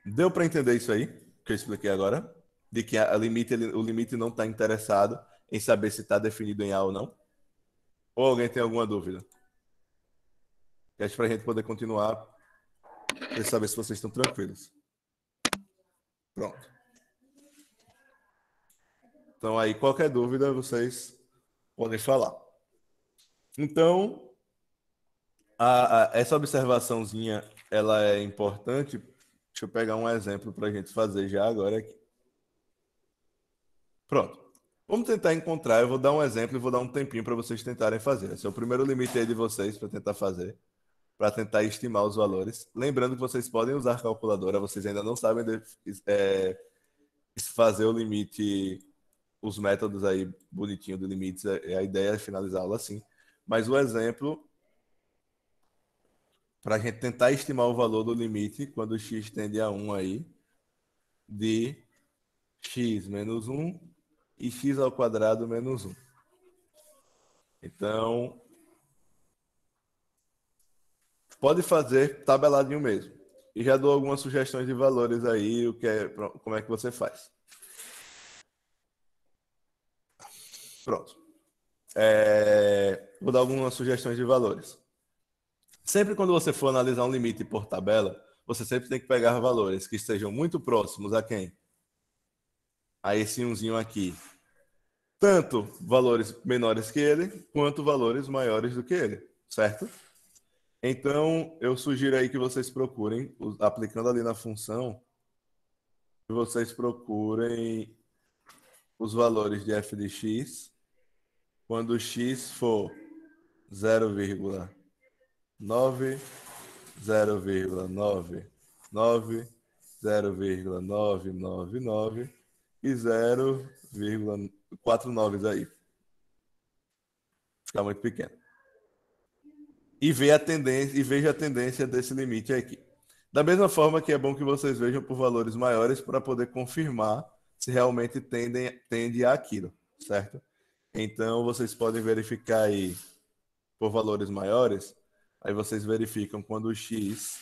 Deu para entender isso aí que eu expliquei agora? De que a limite, o limite não está interessado em saber se está definido em A ou não? Ou alguém tem alguma dúvida? E acho para a gente poder continuar, e saber se vocês estão tranquilos. Pronto. Então, aí, qualquer dúvida, vocês podem falar. Então, a, a, essa observaçãozinha, ela é importante. Deixa eu pegar um exemplo para a gente fazer já agora aqui. Pronto. Vamos tentar encontrar. Eu vou dar um exemplo e vou dar um tempinho para vocês tentarem fazer. Esse é o primeiro limite aí de vocês para tentar fazer para tentar estimar os valores. Lembrando que vocês podem usar a calculadora, vocês ainda não sabem é, fazer o limite, os métodos aí bonitinho do limites. É, é a ideia é finalizar a aula assim. Mas o exemplo para a gente tentar estimar o valor do limite quando x tende a 1 aí de x menos 1 e x ao quadrado menos 1. Então, Pode fazer tabeladinho mesmo. E já dou algumas sugestões de valores aí, o que é, como é que você faz. Pronto. É, vou dar algumas sugestões de valores. Sempre quando você for analisar um limite por tabela, você sempre tem que pegar valores que estejam muito próximos a quem? A esse umzinho aqui. Tanto valores menores que ele, quanto valores maiores do que ele, certo? Então, eu sugiro aí que vocês procurem, aplicando ali na função, que vocês procurem os valores de f de x quando x for 0,9, 0,9, 9, 0,999 e 0,49 aí. Fica muito pequeno e ver a tendência e veja a tendência desse limite aqui. Da mesma forma que é bom que vocês vejam por valores maiores para poder confirmar se realmente tendem, tende aquilo, certo? Então vocês podem verificar aí por valores maiores, aí vocês verificam quando o x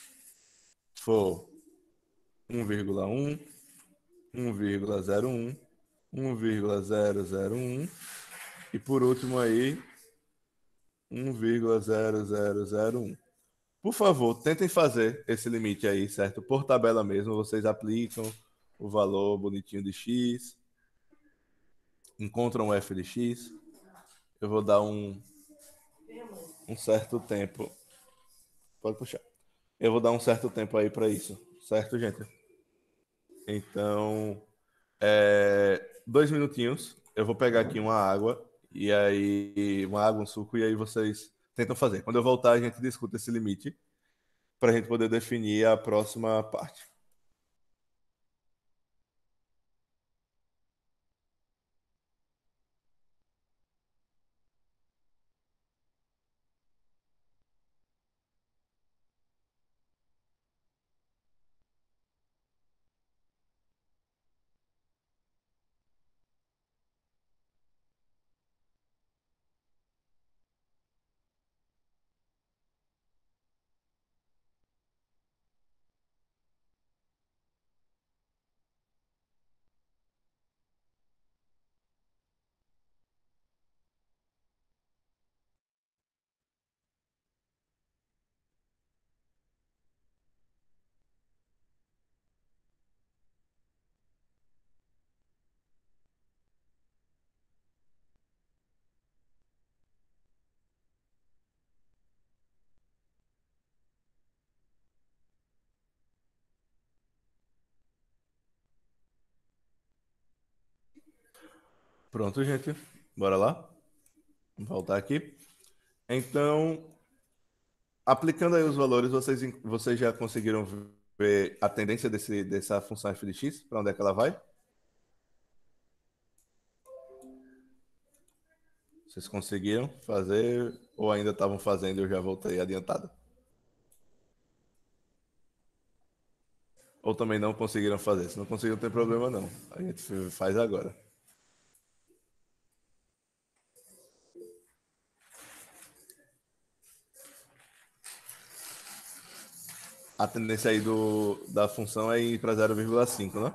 for 1,1, 1,01, 1,001 e por último aí 1,0001. Por favor, tentem fazer esse limite aí, certo? Por tabela mesmo, vocês aplicam o valor bonitinho de x, encontram o f de x. Eu vou dar um, um certo tempo. Pode puxar. Eu vou dar um certo tempo aí para isso, certo, gente? Então, é, dois minutinhos. Eu vou pegar aqui uma água e aí uma água, um suco, e aí vocês tentam fazer. Quando eu voltar, a gente discuta esse limite para a gente poder definir a próxima parte. Pronto, gente. Bora lá. Vou voltar aqui. Então, aplicando aí os valores, vocês, vocês já conseguiram ver a tendência desse, dessa função f de x? Para onde é que ela vai? Vocês conseguiram fazer ou ainda estavam fazendo e eu já voltei adiantado? Ou também não conseguiram fazer? Se não conseguiram, não tem problema não. A gente faz agora. a tendência aí do, da função é ir para 0,5, né?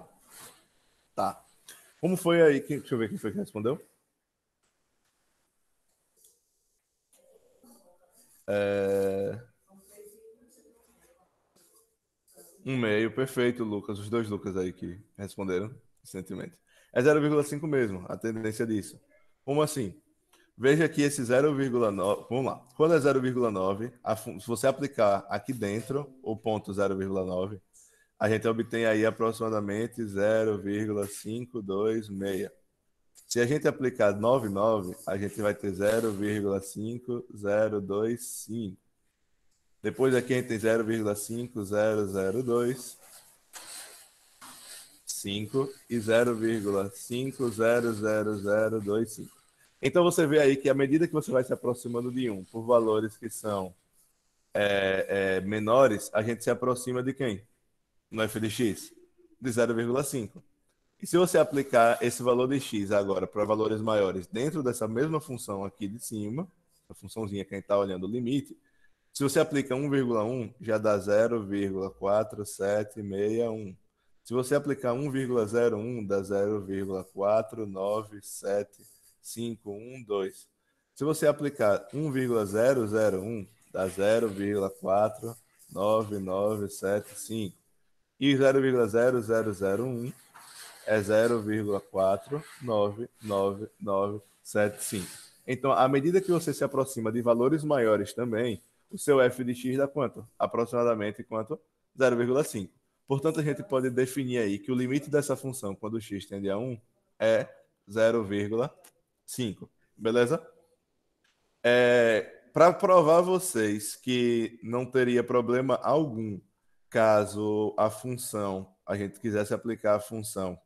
Tá. Como foi aí? Quem, deixa eu ver quem foi que respondeu. É... Um meio, perfeito, Lucas. Os dois Lucas aí que responderam recentemente. É 0,5 mesmo, a tendência disso. Como assim? Veja aqui esse 0,9. Vamos lá. Quando é 0,9, se você aplicar aqui dentro o ponto 0,9, a gente obtém aí aproximadamente 0,526. Se a gente aplicar 99, a gente vai ter 0,5025. Depois aqui a gente tem 0,5002. 5 e 0,500025. Então você vê aí que à medida que você vai se aproximando de um por valores que são é, é, menores, a gente se aproxima de quem? No f de x? De 0,5. E se você aplicar esse valor de x agora para valores maiores dentro dessa mesma função aqui de cima, a funçãozinha que a gente está olhando o limite, se você aplica 1,1, já dá 0,4761. Se você aplicar 1,01, dá 0,4975. 0,512. Se você aplicar 1,001, dá 0,49975. E 0,0001 é 0,499975. Então, à medida que você se aproxima de valores maiores também, o seu f de x dá quanto? Aproximadamente quanto? 0,5. Portanto, a gente pode definir aí que o limite dessa função quando x tende a 1 é 0,5. Cinco. Beleza? É, Para provar a vocês que não teria problema algum caso a função, a gente quisesse aplicar a função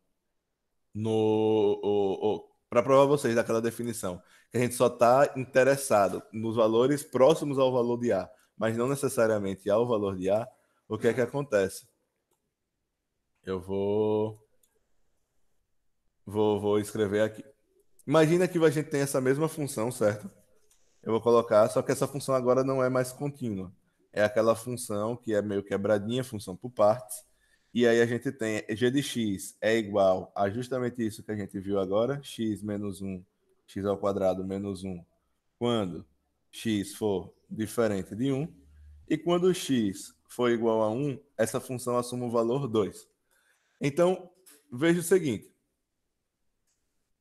no. Para provar a vocês daquela definição, que a gente só está interessado nos valores próximos ao valor de A, mas não necessariamente ao valor de A, o que é que acontece? Eu vou. Vou, vou escrever aqui. Imagina que a gente tem essa mesma função, certo? Eu vou colocar, só que essa função agora não é mais contínua. É aquela função que é meio quebradinha, função por partes. E aí a gente tem g de x é igual a justamente isso que a gente viu agora, x menos 1, x ao quadrado menos 1, quando x for diferente de 1. E quando x for igual a 1, essa função assume o valor 2. Então, veja o seguinte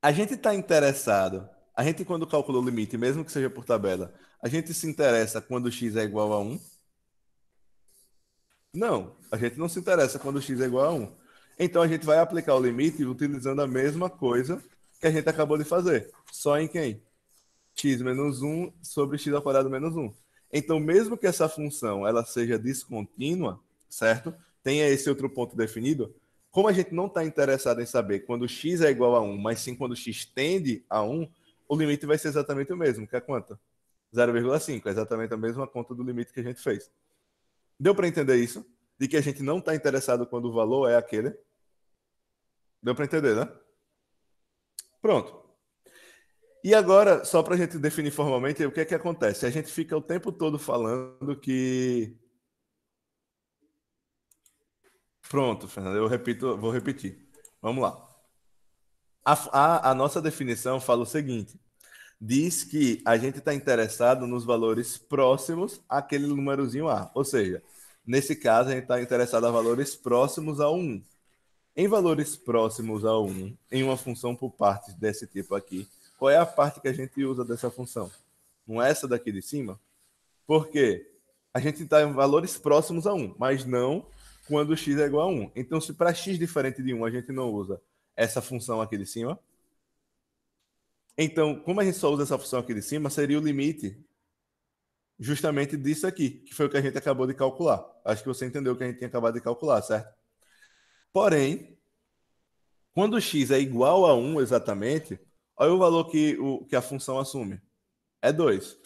a gente está interessado. A gente, quando calcula o limite, mesmo que seja por tabela, a gente se interessa quando x é igual a 1? Não, a gente não se interessa quando x é igual a 1. Então a gente vai aplicar o limite utilizando a mesma coisa que a gente acabou de fazer. Só em quem? x menos 1 sobre x ao quadrado menos 1. Então, mesmo que essa função ela seja descontínua, certo? Tenha esse outro ponto definido, como a gente não está interessado em saber quando x é igual a 1, mas sim quando x tende a 1, o limite vai ser exatamente o mesmo, que é quanto? 0,5, exatamente a mesma conta do limite que a gente fez. Deu para entender isso? De que a gente não está interessado quando o valor é aquele? Deu para entender, né? Pronto. E agora, só para a gente definir formalmente, o que é que acontece? A gente fica o tempo todo falando que Pronto, Fernando, eu repito, vou repetir. Vamos lá. A, a, a nossa definição fala o seguinte: diz que a gente está interessado nos valores próximos àquele númerozinho A. Ou seja, nesse caso, a gente está interessado a valores próximos a 1. Em valores próximos a 1, em uma função por partes desse tipo aqui, qual é a parte que a gente usa dessa função? Não é essa daqui de cima? Por quê? A gente está em valores próximos a 1, mas não quando x é igual a 1. Então, se para x diferente de 1 a gente não usa essa função aqui de cima, então, como a gente só usa essa função aqui de cima, seria o limite justamente disso aqui, que foi o que a gente acabou de calcular. Acho que você entendeu o que a gente tinha acabado de calcular, certo? Porém, quando x é igual a 1 exatamente, olha o valor que, o, que a função assume. É 2.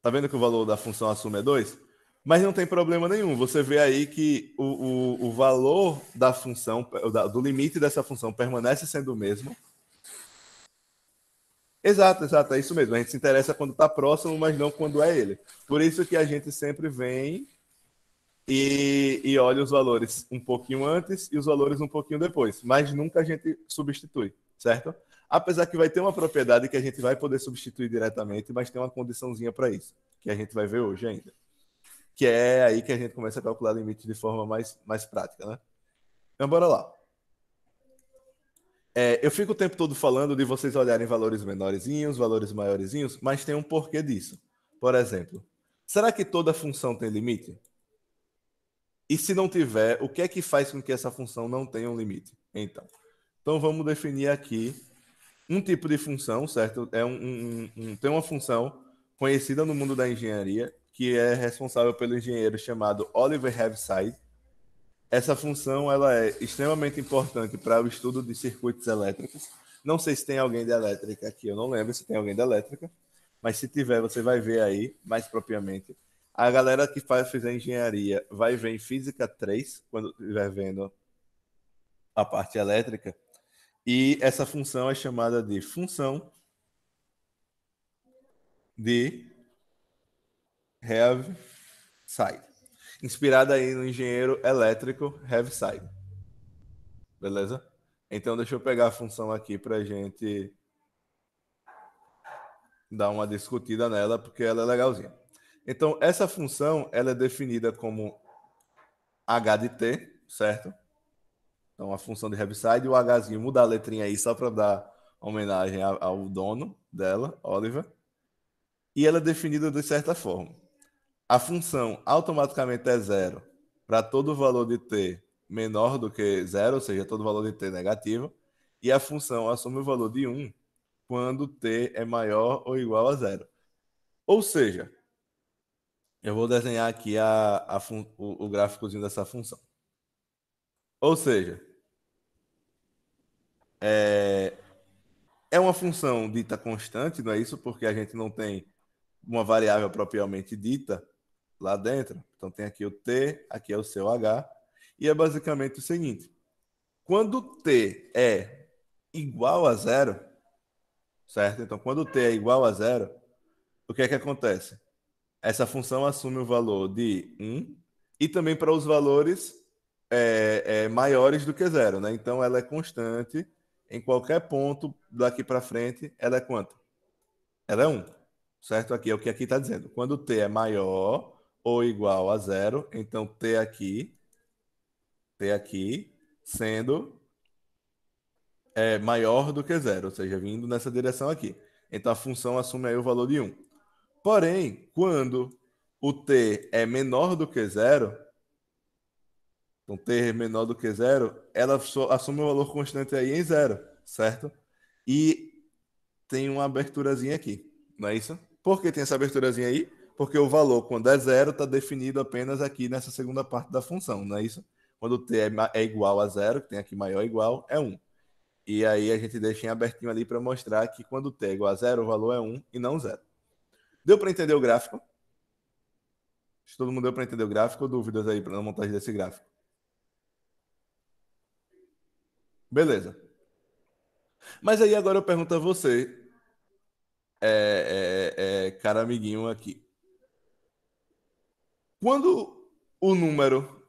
Tá vendo que o valor da função assume é 2? Mas não tem problema nenhum. Você vê aí que o, o, o valor da função, do limite dessa função permanece sendo o mesmo. Exato, exato, é isso mesmo. A gente se interessa quando está próximo, mas não quando é ele. Por isso que a gente sempre vem e, e, olha os valores um pouquinho antes e os valores um pouquinho depois, mas nunca a gente substitui, certo? Apesar que vai ter uma propriedade que a gente vai poder substituir diretamente, mas tem uma condiçãozinha para isso, que a gente vai ver hoje ainda que é aí que a gente começa a calcular limites de forma mais, mais prática, né? Então, bora lá. É, eu fico o tempo todo falando de vocês olharem valores menorzinhos, valores maiorzinhos, mas tem um porquê disso. Por exemplo, será que toda função tem limite? E se não tiver, o que é que faz com que essa função não tenha um limite? Então, então vamos definir aqui um tipo de função, certo? É um, um, um, tem uma função conhecida no mundo da engenharia que é responsável pelo engenheiro chamado Oliver Heaviside. Essa função ela é extremamente importante para o estudo de circuitos elétricos. Não sei se tem alguém da elétrica aqui, eu não lembro se tem alguém da elétrica, mas se tiver, você vai ver aí mais propriamente. A galera que faz fazer engenharia vai ver em física 3, quando estiver vendo a parte elétrica. E essa função é chamada de função de Have Side. Inspirada aí no engenheiro elétrico Have Side. Beleza? Então deixa eu pegar a função aqui para gente dar uma discutida nela, porque ela é legalzinha. Então essa função ela é definida como h de t, certo? Então a função de Heaviside, o hzinho mudar a letrinha aí só para dar homenagem ao dono dela, Oliver. E ela é definida de certa forma a função automaticamente é zero para todo valor de t menor do que zero, ou seja, todo valor de t negativo, e a função assume o valor de 1 quando t é maior ou igual a zero. Ou seja, eu vou desenhar aqui a, a o, o gráficozinho dessa função. Ou seja, é, é uma função dita constante, não é isso? Porque a gente não tem uma variável propriamente dita, lá dentro. Então tem aqui o T, aqui é o seu H, e é basicamente o seguinte: quando T é igual a zero, certo? Então quando T é igual a zero, o que é que acontece? Essa função assume o valor de 1 e também para os valores é, é, maiores do que zero, né? Então ela é constante em qualquer ponto daqui para frente, ela é quanto? Ela é 1, certo? Aqui é o que aqui está dizendo. Quando t é maior ou igual a zero. Então, T aqui, T aqui, sendo é, maior do que zero, ou seja, vindo nessa direção aqui. Então, a função assume aí o valor de 1. Porém, quando o T é menor do que zero, então T é menor do que zero, ela assume o valor constante aí em zero, certo? E tem uma aberturazinha aqui, não é isso? Por que tem essa aberturazinha aí? porque o valor, quando é zero, está definido apenas aqui nessa segunda parte da função, não é isso? Quando t é, é igual a zero, que tem aqui maior ou igual, é 1. E aí a gente deixa em abertinho ali para mostrar que quando t é igual a zero, o valor é 1 e não zero. Deu para entender o gráfico? Se todo mundo deu para entender o gráfico, dúvidas aí para a montagem desse gráfico? Beleza. Mas aí agora eu pergunto a você, é, é, é, cara amiguinho aqui. Quando o número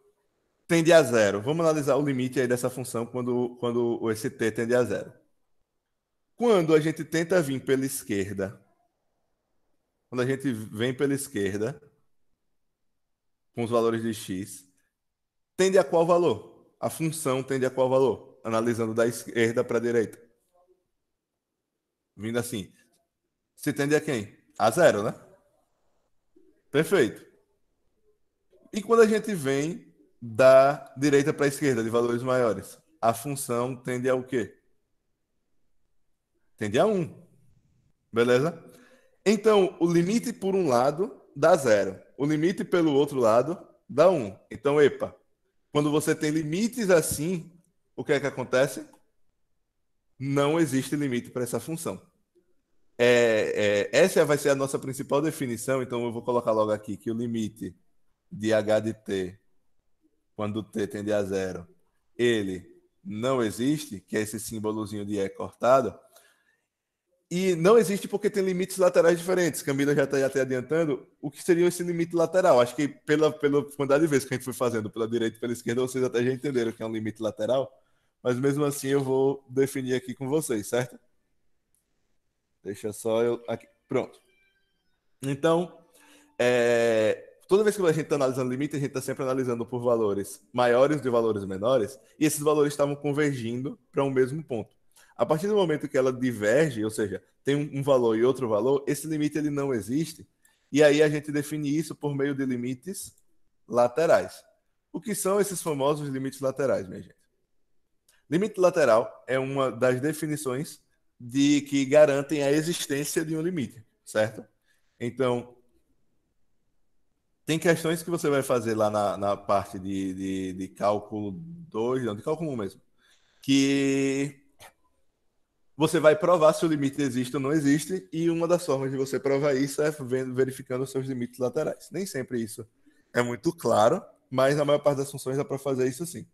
tende a zero, vamos analisar o limite aí dessa função quando, quando esse t tende a zero. Quando a gente tenta vir pela esquerda, quando a gente vem pela esquerda com os valores de x, tende a qual valor? A função tende a qual valor? Analisando da esquerda para a direita. Vindo assim. Se tende a quem? A zero, né? Perfeito. E quando a gente vem da direita para a esquerda, de valores maiores, a função tende a o quê? Tende a 1. Beleza? Então, o limite por um lado dá zero. O limite pelo outro lado dá 1. Então, epa, quando você tem limites assim, o que é que acontece? Não existe limite para essa função. É, é, essa vai ser a nossa principal definição, então eu vou colocar logo aqui que o limite de H de T, quando T tende a zero, ele não existe, que é esse símbolozinho de E cortado, e não existe porque tem limites laterais diferentes. Camila já está até tá adiantando o que seria esse limite lateral. Acho que pela, pela quantidade de vezes que a gente foi fazendo pela direita e pela esquerda, vocês até já entenderam que é um limite lateral. Mas mesmo assim eu vou definir aqui com vocês, certo? Deixa só eu. Aqui. Pronto. Então, é... Toda vez que a gente está analisando limite, a gente está sempre analisando por valores maiores de valores menores, e esses valores estavam convergindo para um mesmo ponto. A partir do momento que ela diverge, ou seja, tem um valor e outro valor, esse limite ele não existe, e aí a gente define isso por meio de limites laterais. O que são esses famosos limites laterais, minha gente? Limite lateral é uma das definições de que garantem a existência de um limite, certo? Então, tem questões que você vai fazer lá na, na parte de, de, de cálculo 2, não, de cálculo 1 mesmo, que você vai provar se o limite existe ou não existe, e uma das formas de você provar isso é verificando os seus limites laterais. Nem sempre isso é muito claro, mas na maior parte das funções dá para fazer isso sim.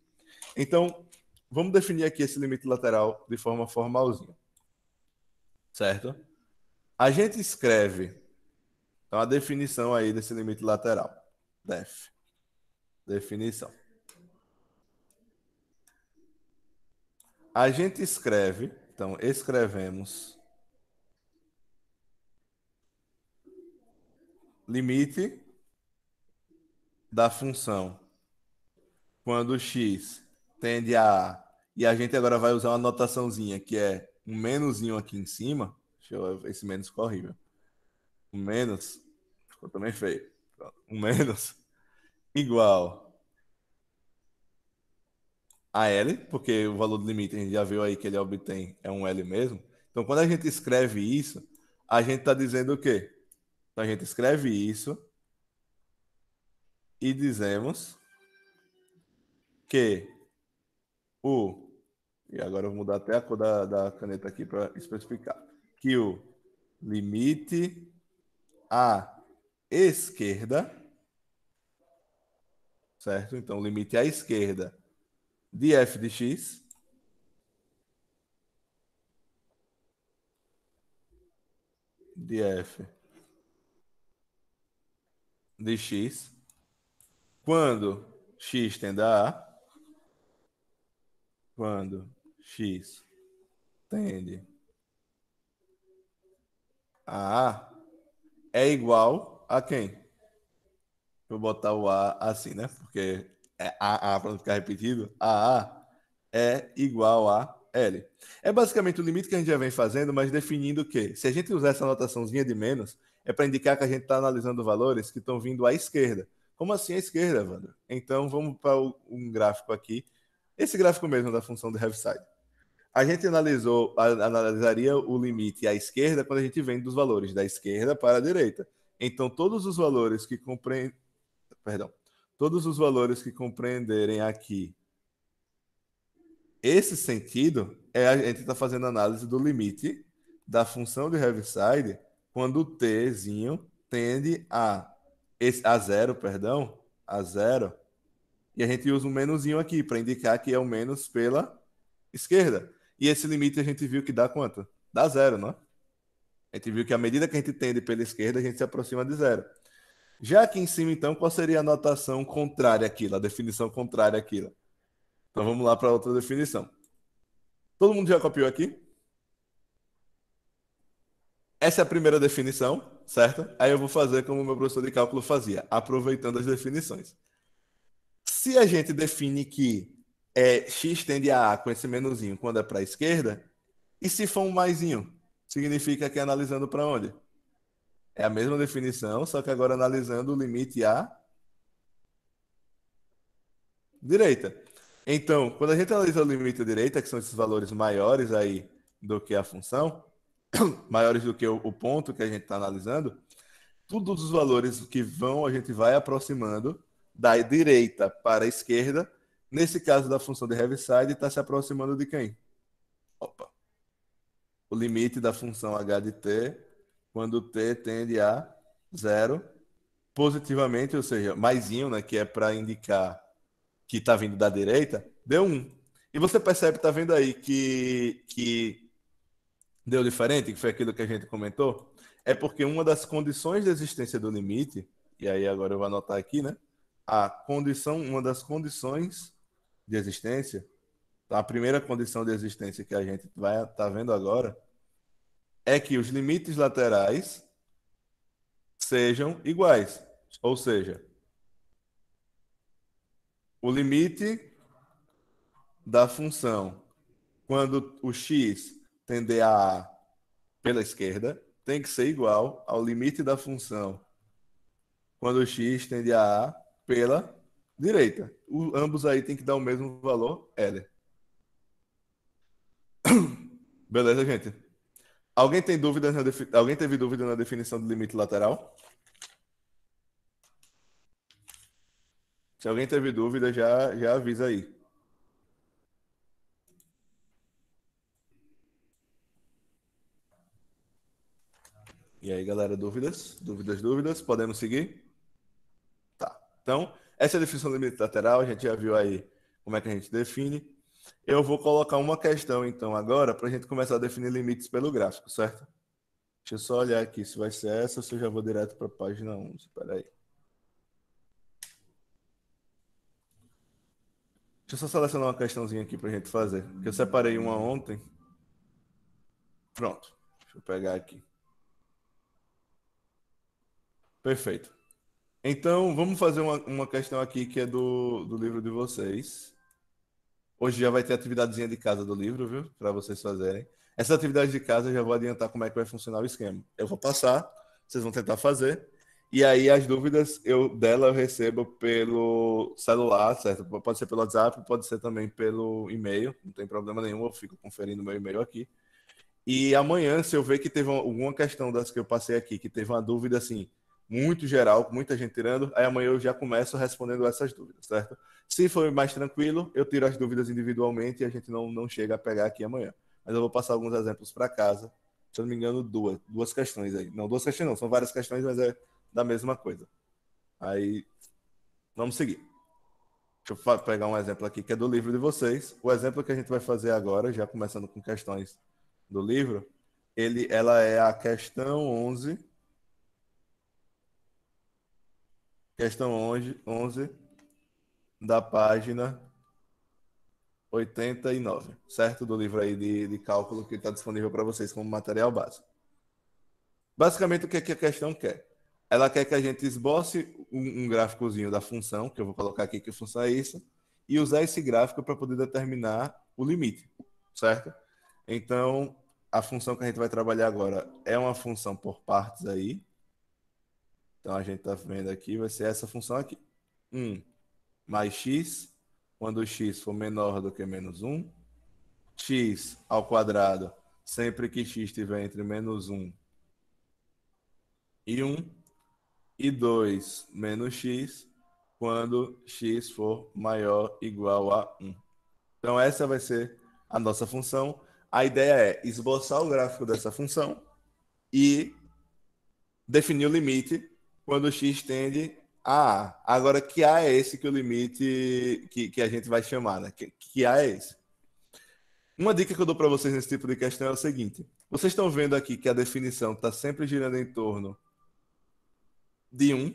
Então, vamos definir aqui esse limite lateral de forma formalzinha. Certo? A gente escreve então, é a definição aí desse limite lateral. Def. Definição. A gente escreve, então, escrevemos limite da função quando x tende a A. E a gente agora vai usar uma notaçãozinha que é um menos aqui em cima. Deixa eu ver esse menos corrível um menos. Ficou também feio. O menos. Igual. A L, porque o valor do limite a gente já viu aí que ele obtém é um L mesmo. Então, quando a gente escreve isso, a gente está dizendo o quê? Então, a gente escreve isso e dizemos que o. E agora eu vou mudar até a cor da, da caneta aqui para especificar. Que o limite à esquerda, certo? Então, limite à é esquerda de f de x. De f de x. Quando x tende a A. Quando x tende a A é igual a quem? Vou botar o A assim, né? Porque é a para não ficar repetido. AA é igual a L. É basicamente o limite que a gente já vem fazendo, mas definindo o que, se a gente usar essa notaçãozinha de menos, é para indicar que a gente está analisando valores que estão vindo à esquerda. Como assim à esquerda, Wander? Então vamos para um gráfico aqui. Esse gráfico mesmo da função do Heaviside a gente analisou, analisaria o limite à esquerda quando a gente vem dos valores da esquerda para a direita. Então, todos os valores que compreendem. Perdão. Todos os valores que compreenderem aqui esse sentido, é a gente está fazendo análise do limite da função de Heaviside quando o t tende a, a zero, perdão, a zero. E a gente usa um menos aqui para indicar que é o menos pela esquerda. E esse limite a gente viu que dá quanto? Dá zero, não é? A gente viu que à medida que a gente tende pela esquerda, a gente se aproxima de zero. Já aqui em cima, então, qual seria a notação contrária àquilo, a definição contrária àquilo? Então vamos lá para outra definição. Todo mundo já copiou aqui? Essa é a primeira definição, certo? Aí eu vou fazer como meu professor de cálculo fazia, aproveitando as definições. Se a gente define que é, x tende a A com esse menuzinho quando é para a esquerda, e se for um maisinho, significa que é analisando para onde? É a mesma definição, só que agora analisando o limite A direita. Então, quando a gente analisa o limite à direita, que são esses valores maiores aí do que a função, maiores do que o ponto que a gente está analisando, todos os valores que vão, a gente vai aproximando da direita para a esquerda, Nesse caso da função de Heaviside, está se aproximando de quem? Opa. O limite da função h de t quando t tende a zero positivamente, ou seja, maisinho, né, que é para indicar que está vindo da direita, deu 1. Um. E você percebe, está vendo aí, que, que deu diferente, que foi aquilo que a gente comentou? É porque uma das condições de existência do limite, e aí agora eu vou anotar aqui, né? A condição, uma das condições de existência, a primeira condição de existência que a gente vai estar tá vendo agora é que os limites laterais sejam iguais. Ou seja, o limite da função quando o x tender a A pela esquerda tem que ser igual ao limite da função quando o x tende a A pela direita. O, ambos aí tem que dar o mesmo valor, L. Beleza, gente? Alguém tem dúvidas na Alguém teve dúvida na definição do limite lateral? Se alguém teve dúvida, já, já avisa aí. E aí, galera, dúvidas? Dúvidas, dúvidas? Podemos seguir? Tá. Então, essa é a definição do limite lateral, a gente já viu aí como é que a gente define. Eu vou colocar uma questão, então, agora, para a gente começar a definir limites pelo gráfico, certo? Deixa eu só olhar aqui se vai ser essa ou se eu já vou direto para a página 11. Espera aí. Deixa eu só selecionar uma questãozinha aqui para a gente fazer, que eu separei uma ontem. Pronto, deixa eu pegar aqui. Perfeito. Então, vamos fazer uma, uma questão aqui que é do, do livro de vocês. Hoje já vai ter atividadezinha de casa do livro, viu? Para vocês fazerem. Essa atividade de casa eu já vou adiantar como é que vai funcionar o esquema. Eu vou passar, vocês vão tentar fazer. E aí as dúvidas eu dela eu recebo pelo celular, certo? Pode ser pelo WhatsApp, pode ser também pelo e-mail, não tem problema nenhum, eu fico conferindo meu e-mail aqui. E amanhã, se eu ver que teve alguma questão das que eu passei aqui, que teve uma dúvida assim, muito geral, com muita gente tirando, aí amanhã eu já começo respondendo essas dúvidas, certo? Se for mais tranquilo, eu tiro as dúvidas individualmente e a gente não, não chega a pegar aqui amanhã. Mas eu vou passar alguns exemplos para casa, se eu não me engano, duas, duas questões aí. Não, duas questões não, são várias questões, mas é da mesma coisa. Aí, vamos seguir. Deixa eu pegar um exemplo aqui que é do livro de vocês. O exemplo que a gente vai fazer agora, já começando com questões do livro, ele, ela é a questão 11 Questão 11, 11 da página 89, certo? Do livro aí de, de cálculo que está disponível para vocês como material básico. Basicamente, o que, é que a questão quer? Ela quer que a gente esboce um, um gráficozinho da função, que eu vou colocar aqui que função é isso, e usar esse gráfico para poder determinar o limite, certo? Então, a função que a gente vai trabalhar agora é uma função por partes aí, então a gente está vendo aqui, vai ser essa função aqui. 1 mais x, quando x for menor do que menos 1, x ao quadrado, sempre que x estiver entre menos 1 e 1, e 2 menos x, quando x for maior ou igual a 1. Então essa vai ser a nossa função. A ideia é esboçar o gráfico dessa função e definir o limite quando x tende a A. Agora, que A é esse que o limite que, que a gente vai chamar, né? Que, que A é esse? Uma dica que eu dou para vocês nesse tipo de questão é o seguinte. Vocês estão vendo aqui que a definição está sempre girando em torno de 1.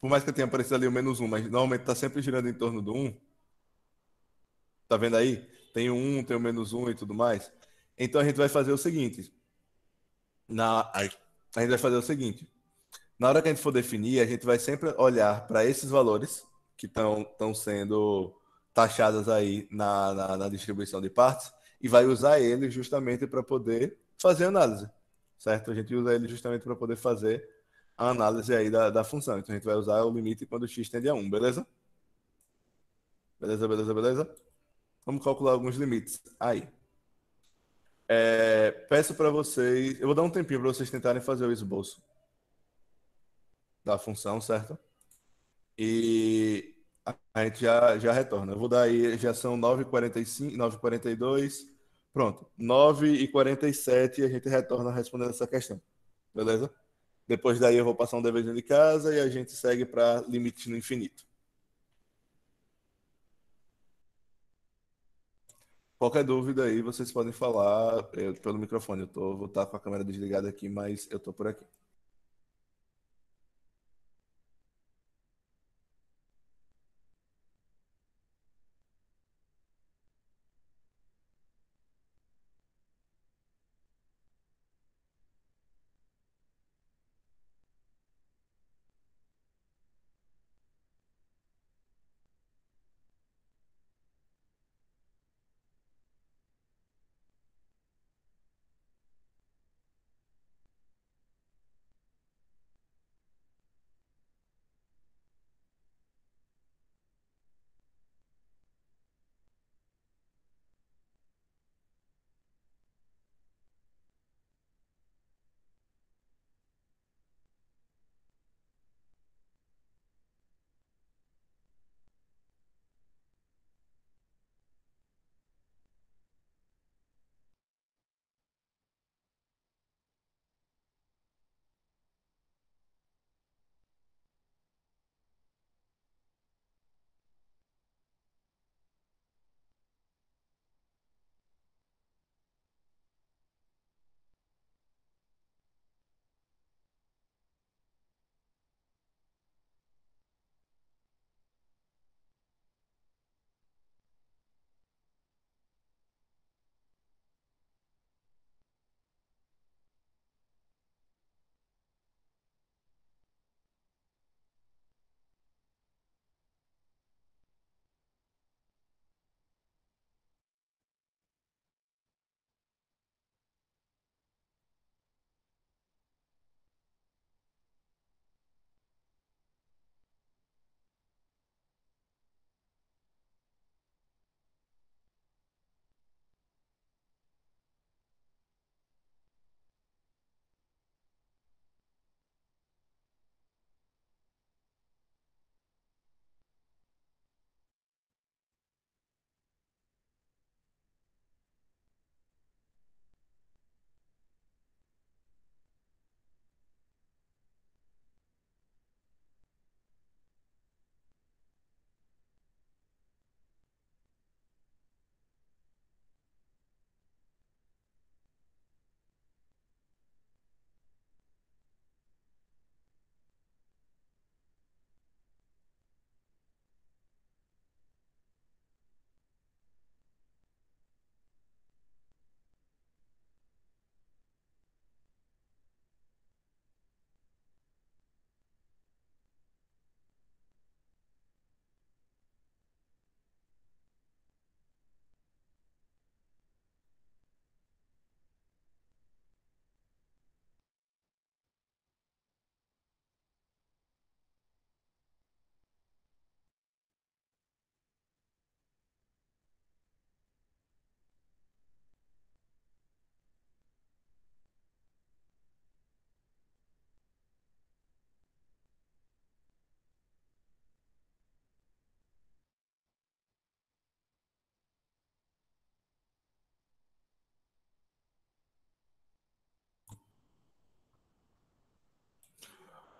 Por mais que eu tenha aparecido ali o menos 1, mas normalmente está sempre girando em torno do 1. Está vendo aí? Tem o 1, tem o menos 1 e tudo mais. Então a gente vai fazer o seguinte. Na, a gente vai fazer o seguinte na hora que a gente for definir, a gente vai sempre olhar para esses valores que estão sendo taxados aí na, na, na, distribuição de partes e vai usar eles justamente para poder fazer análise, certo? A gente usa ele justamente para poder fazer a análise aí da, da função. Então a gente vai usar o limite quando x tende a 1, beleza? Beleza, beleza, beleza? Vamos calcular alguns limites aí. É, peço para vocês, eu vou dar um tempinho para vocês tentarem fazer o esboço da função, certo? E a gente já, já retorna. Eu vou dar aí, já são 9h45, 9h42. Pronto, 9h47 a gente retorna respondendo essa questão. Beleza? Depois daí eu vou passar um deverzinho de casa e a gente segue para limite no infinito. Qualquer dúvida aí, vocês podem falar eu, pelo microfone. Eu tô, vou estar tá com a câmera desligada aqui, mas eu estou por aqui.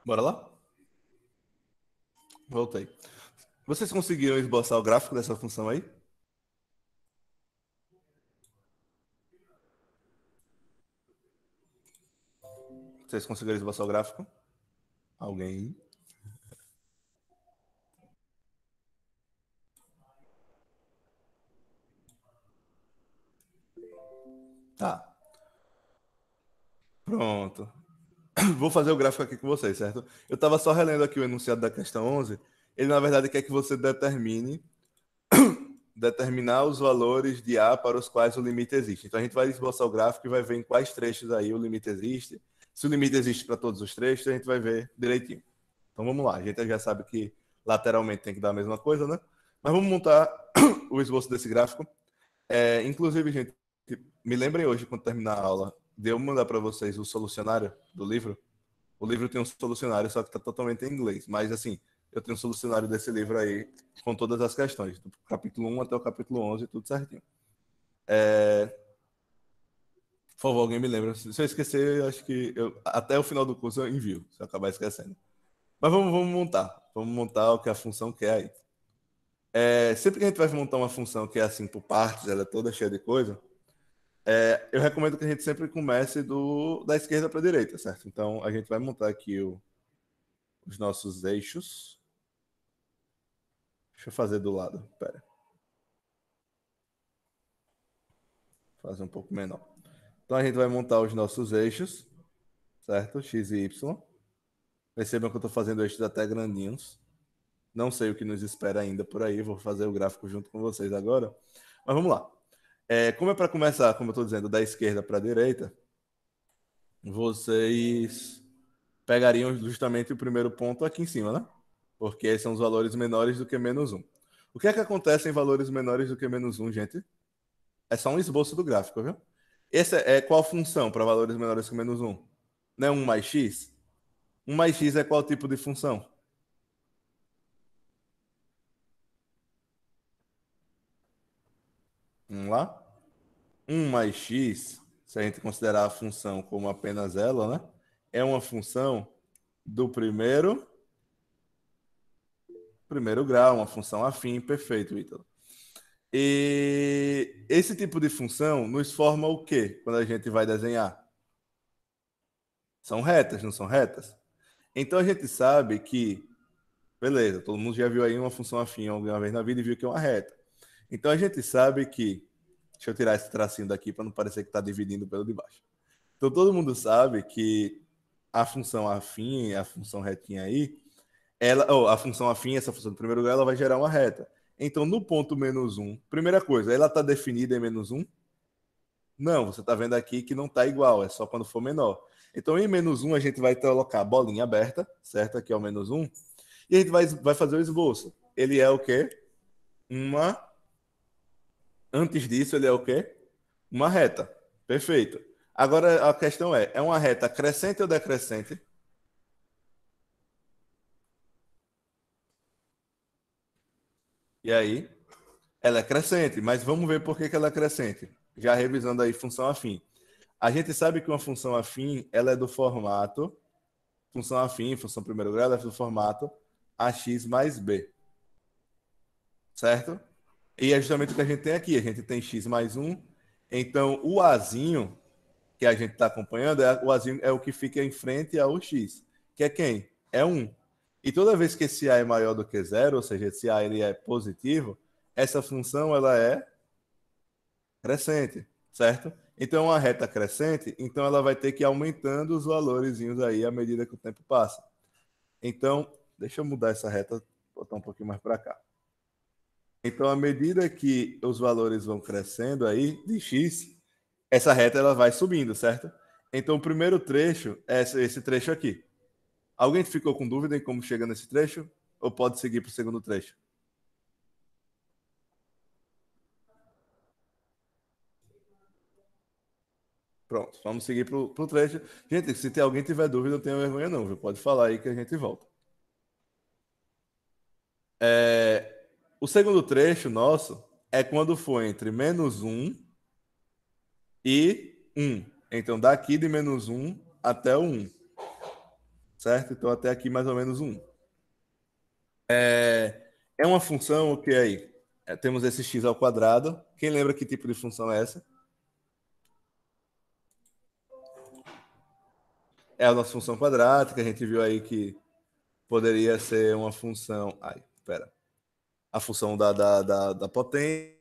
Bora lá? Voltei. Vocês conseguiram esboçar o gráfico dessa função aí? Vocês conseguiram esboçar o gráfico? Alguém? Tá. Pronto. Vou fazer o gráfico aqui com vocês, certo? Eu estava só relendo aqui o enunciado da questão 11. Ele, na verdade, quer que você determine determinar os valores de A para os quais o limite existe. Então, a gente vai esboçar o gráfico e vai ver em quais trechos aí o limite existe. Se o limite existe para todos os trechos, a gente vai ver direitinho. Então, vamos lá. A gente já sabe que lateralmente tem que dar a mesma coisa, né? Mas vamos montar o esboço desse gráfico. É, inclusive, gente, me lembrem hoje, quando terminar a aula, Deu mandar para vocês o solucionário do livro. O livro tem um solucionário, só que está totalmente em inglês. Mas, assim, eu tenho um solucionário desse livro aí, com todas as questões, do capítulo 1 até o capítulo 11, tudo certinho. É... Por favor, alguém me lembra. Se eu esquecer, eu acho que eu... até o final do curso eu envio, se eu acabar esquecendo. Mas vamos, vamos montar. Vamos montar o que a função quer aí. É... Sempre que a gente vai montar uma função que é assim, por partes, ela é toda cheia de coisa, é, eu recomendo que a gente sempre comece do, da esquerda para a direita, certo? Então a gente vai montar aqui o, os nossos eixos. Deixa eu fazer do lado, pera. Fazer um pouco menor. Então a gente vai montar os nossos eixos, certo? X e Y. Percebam que eu estou fazendo eixos até grandinhos. Não sei o que nos espera ainda por aí, vou fazer o gráfico junto com vocês agora. Mas vamos lá. É, como é para começar, como eu estou dizendo, da esquerda para a direita, vocês pegariam justamente o primeiro ponto aqui em cima, né? Porque esses são os valores menores do que menos um. O que é que acontece em valores menores do que menos um, gente? É só um esboço do gráfico, viu? Essa é, é qual função para valores menores que menos um? Não é 1 mais x? 1 mais x é qual tipo de função? Vamos lá? 1 mais x, se a gente considerar a função como apenas ela, né? É uma função do primeiro primeiro grau, uma função afim, perfeito, Ítalo. E esse tipo de função nos forma o quê quando a gente vai desenhar? São retas, não são retas? Então a gente sabe que, beleza, todo mundo já viu aí uma função afim alguma vez na vida e viu que é uma reta. Então a gente sabe que Deixa eu tirar esse tracinho daqui para não parecer que está dividindo pelo de baixo. Então todo mundo sabe que a função afim, a função retinha aí, ela, oh, a função afim, essa função do primeiro grau, ela vai gerar uma reta. Então, no ponto menos 1, um, primeira coisa, ela está definida em menos 1? Um? Não, você está vendo aqui que não está igual, é só quando for menor. Então, em menos 1, um, a gente vai colocar a bolinha aberta, certo? Aqui é o menos 1. Um, e a gente vai, vai fazer o esboço. Ele é o quê? Uma Antes disso, ele é o quê? Uma reta. Perfeito. Agora a questão é: é uma reta crescente ou decrescente? E aí? Ela é crescente, mas vamos ver por que, ela é crescente. Já revisando aí função afim. A gente sabe que uma função afim ela é do formato função afim, função primeiro grau, ela é do formato ax mais b. Certo? E é justamente o que a gente tem aqui. A gente tem X mais um. Então, o Azinho que a gente está acompanhando, é, o Azinho é o que fica em frente ao X, que é quem? É 1. E toda vez que esse A é maior do que zero, ou seja, esse A ele é positivo, essa função ela é crescente, certo? Então, é uma reta crescente, então ela vai ter que ir aumentando os valores aí à medida que o tempo passa. Então, deixa eu mudar essa reta, botar um pouquinho mais para cá. Então, à medida que os valores vão crescendo aí de x, essa reta ela vai subindo, certo? Então, o primeiro trecho é esse trecho aqui. Alguém ficou com dúvida em como chega nesse trecho? Ou pode seguir para o segundo trecho? Pronto, vamos seguir para o trecho. Gente, se tem alguém tiver dúvida, não tenha vergonha não, viu? Pode falar aí que a gente volta. É, o segundo trecho nosso é quando foi entre menos 1 e 1. Então, daqui de menos 1 até o 1. Certo? Então, até aqui mais ou menos 1. É, é uma função, o que aí? É, temos esse x ao quadrado. Quem lembra que tipo de função é essa? É a nossa função quadrática. A gente viu aí que poderia ser uma função... Ai, pera a função da, da, da, da potência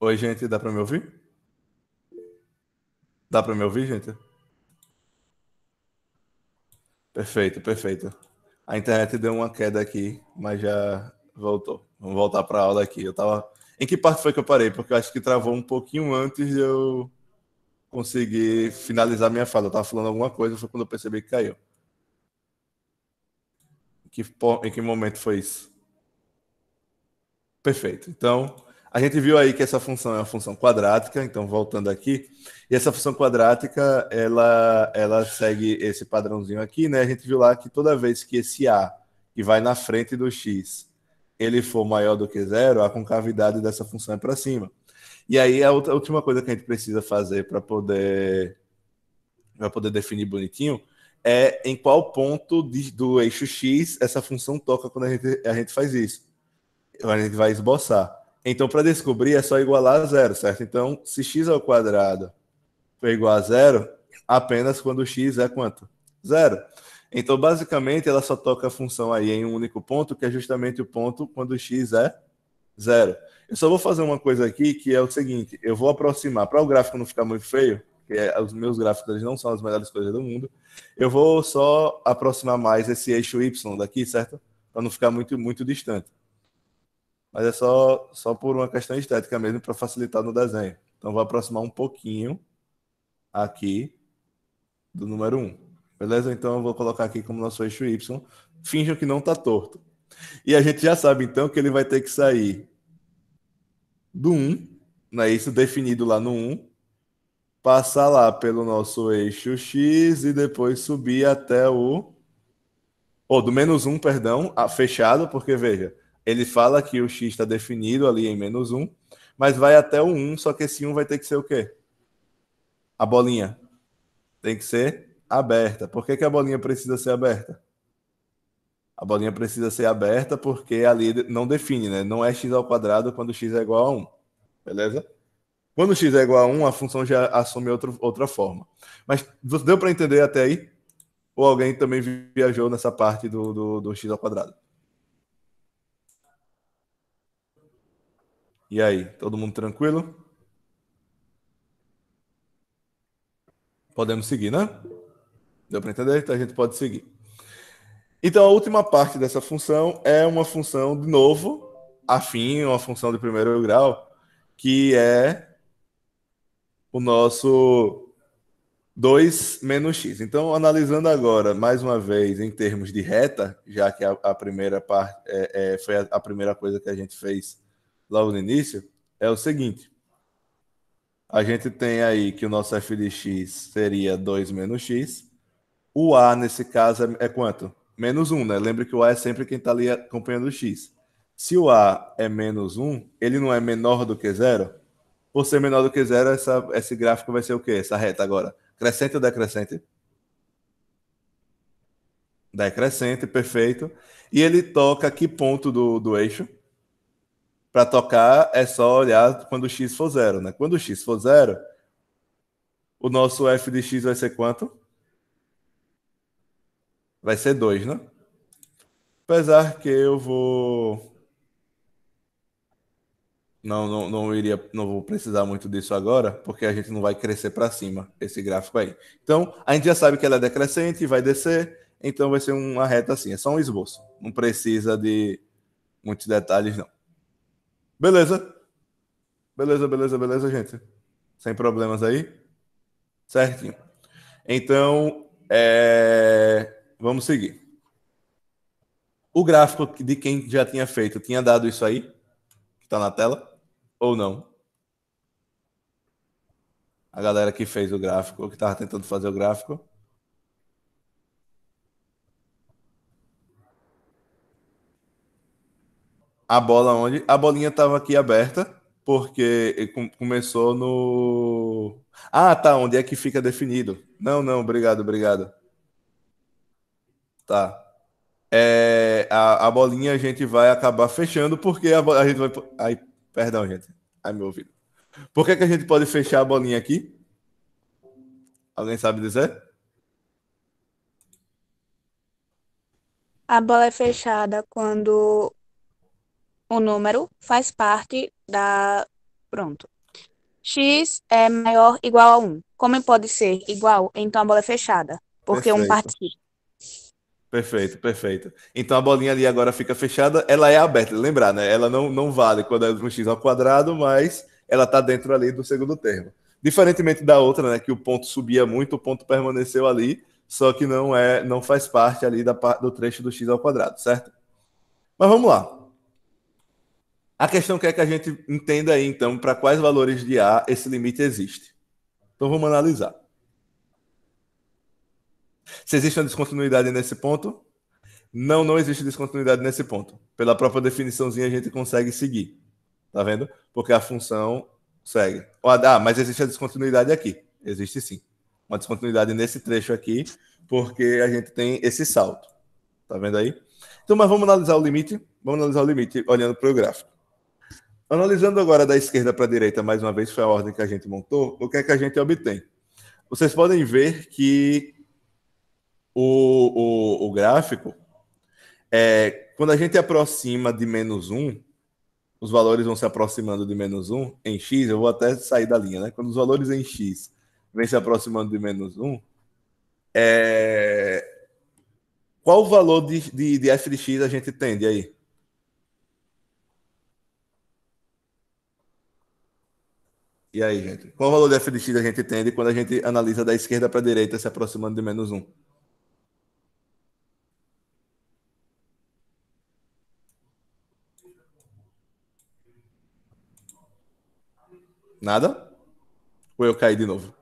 Oi, gente, dá para me ouvir? Dá para me ouvir, gente? Perfeito, perfeito. A internet deu uma queda aqui, mas já voltou. Vamos voltar para a aula aqui. Eu tava Em que parte foi que eu parei? Porque eu acho que travou um pouquinho antes de eu conseguir finalizar minha fala. Eu tava falando alguma coisa, foi quando eu percebi que caiu. Em que, em que momento foi isso? Perfeito. Então, a gente viu aí que essa função é uma função quadrática, então voltando aqui, e essa função quadrática, ela, ela segue esse padrãozinho aqui, né? A gente viu lá que toda vez que esse A, que vai na frente do x, ele for maior do que zero, a concavidade dessa função é para cima. E aí a, outra, a última coisa que a gente precisa fazer para poder, para poder definir bonitinho é em qual ponto de, do eixo x essa função toca quando a gente, a gente faz isso. A gente vai esboçar. Então, para descobrir, é só igualar a zero, certo? Então, se x ao quadrado é igual a zero, apenas quando x é quanto? Zero. Então, basicamente, ela só toca a função aí em um único ponto, que é justamente o ponto quando x é zero. Eu só vou fazer uma coisa aqui, que é o seguinte, eu vou aproximar, para o gráfico não ficar muito feio, que é, os meus gráficos eles não são as melhores coisas do mundo, eu vou só aproximar mais esse eixo y daqui, certo? Para não ficar muito, muito distante mas é só, só por uma questão estética mesmo, para facilitar no desenho. Então vou aproximar um pouquinho aqui do número 1. Beleza? Então eu vou colocar aqui como nosso eixo Y. Finjam que não está torto. E a gente já sabe então que ele vai ter que sair do 1, né? isso definido lá no 1, passar lá pelo nosso eixo X e depois subir até o. Ou oh, do menos 1, perdão, fechado, porque veja, ele fala que o x está definido ali em menos 1, mas vai até o 1, só que esse 1 vai ter que ser o quê? A bolinha. Tem que ser aberta. Por que, que a bolinha precisa ser aberta? A bolinha precisa ser aberta porque ali não define, né? Não é x ao quadrado quando x é igual a 1. Beleza? Quando x é igual a 1, a função já assume outro, outra forma. Mas deu para entender até aí? Ou alguém também viajou nessa parte do, do, do x ao quadrado? E aí, todo mundo tranquilo? Podemos seguir, né? Deu para entender? Então a gente pode seguir. Então a última parte dessa função é uma função, de novo, afim, uma função de primeiro grau, que é o nosso 2 menos x. Então, analisando agora, mais uma vez, em termos de reta, já que a, a primeira parte é, é, foi a, a primeira coisa que a gente fez logo no início, é o seguinte. A gente tem aí que o nosso f de x seria 2 menos x. O a, nesse caso, é, é quanto? Menos 1, né? Lembra que o a é sempre quem está ali acompanhando o x. Se o a é menos 1, ele não é menor do que zero? Por ser menor do que zero, essa, esse gráfico vai ser o quê? Essa reta agora. Crescente ou decrescente? Decrescente, perfeito. E ele toca que ponto do, do eixo? Para tocar é só olhar quando x for zero, né? Quando x for zero, o nosso f de x vai ser quanto? Vai ser 2, né? Apesar que eu vou... Não, não, não iria, não vou precisar muito disso agora, porque a gente não vai crescer para cima esse gráfico aí. Então, a gente já sabe que ela é decrescente, vai descer, então vai ser uma reta assim, é só um esboço. Não precisa de muitos detalhes, não. Beleza. Beleza, beleza, beleza, gente. Sem problemas aí? Certinho. Então, é... vamos seguir. O gráfico de quem já tinha feito tinha dado isso aí, que está na tela, ou não? A galera que fez o gráfico, que estava tentando fazer o gráfico. a bola onde? A bolinha estava aqui aberta, porque começou no. Ah, tá. Onde é que fica definido? Não, não, obrigado, obrigado. Tá. É, a, a bolinha a gente vai acabar fechando, porque a, a gente vai. Ai, perdão, gente. Ai, meu ouvido. Por que, que a gente pode fechar a bolinha aqui? Alguém sabe dizer? A bola é fechada quando o número faz parte da. Pronto. X é maior igual a 1. Como pode ser igual, então a bola é fechada. Porque perfeito. um partido. Perfeito, perfeito. Então a bolinha ali agora fica fechada, ela é aberta, lembrar, né? Ela não, não vale quando é um x ao quadrado, mas ela está dentro ali do segundo termo. Diferentemente da outra, né, que o ponto subia muito, o ponto permaneceu ali, só que não é, não faz parte ali da do trecho do x ao quadrado, certo? Mas vamos lá. A questão que é que a gente entenda aí, então, para quais valores de A esse limite existe. Então vamos analisar. Se existe uma descontinuidade nesse ponto? Não, não existe descontinuidade nesse ponto. Pela própria definiçãozinha a gente consegue seguir. Tá vendo? Porque a função segue. Ah, mas existe a descontinuidade aqui. Existe sim. Uma descontinuidade nesse trecho aqui, porque a gente tem esse salto. Tá vendo aí? Então, mas vamos analisar o limite. Vamos analisar o limite olhando para o gráfico. Analisando agora da esquerda para a direita, mais uma vez, foi a ordem que a gente montou, o que é que a gente obtém? Vocês podem ver que o, o, o gráfico, é, quando a gente aproxima de menos 1, os valores vão se aproximando de menos 1 em x, eu vou até sair da linha, né? Quando os valores em x vêm se aproximando de menos 1, é... qual o valor de, de, de f de x a gente tende aí? E aí, gente? Qual o valor de f de x a gente tende quando a gente analisa da esquerda para a direita se aproximando de menos 1? Nada? Ou eu caí de novo?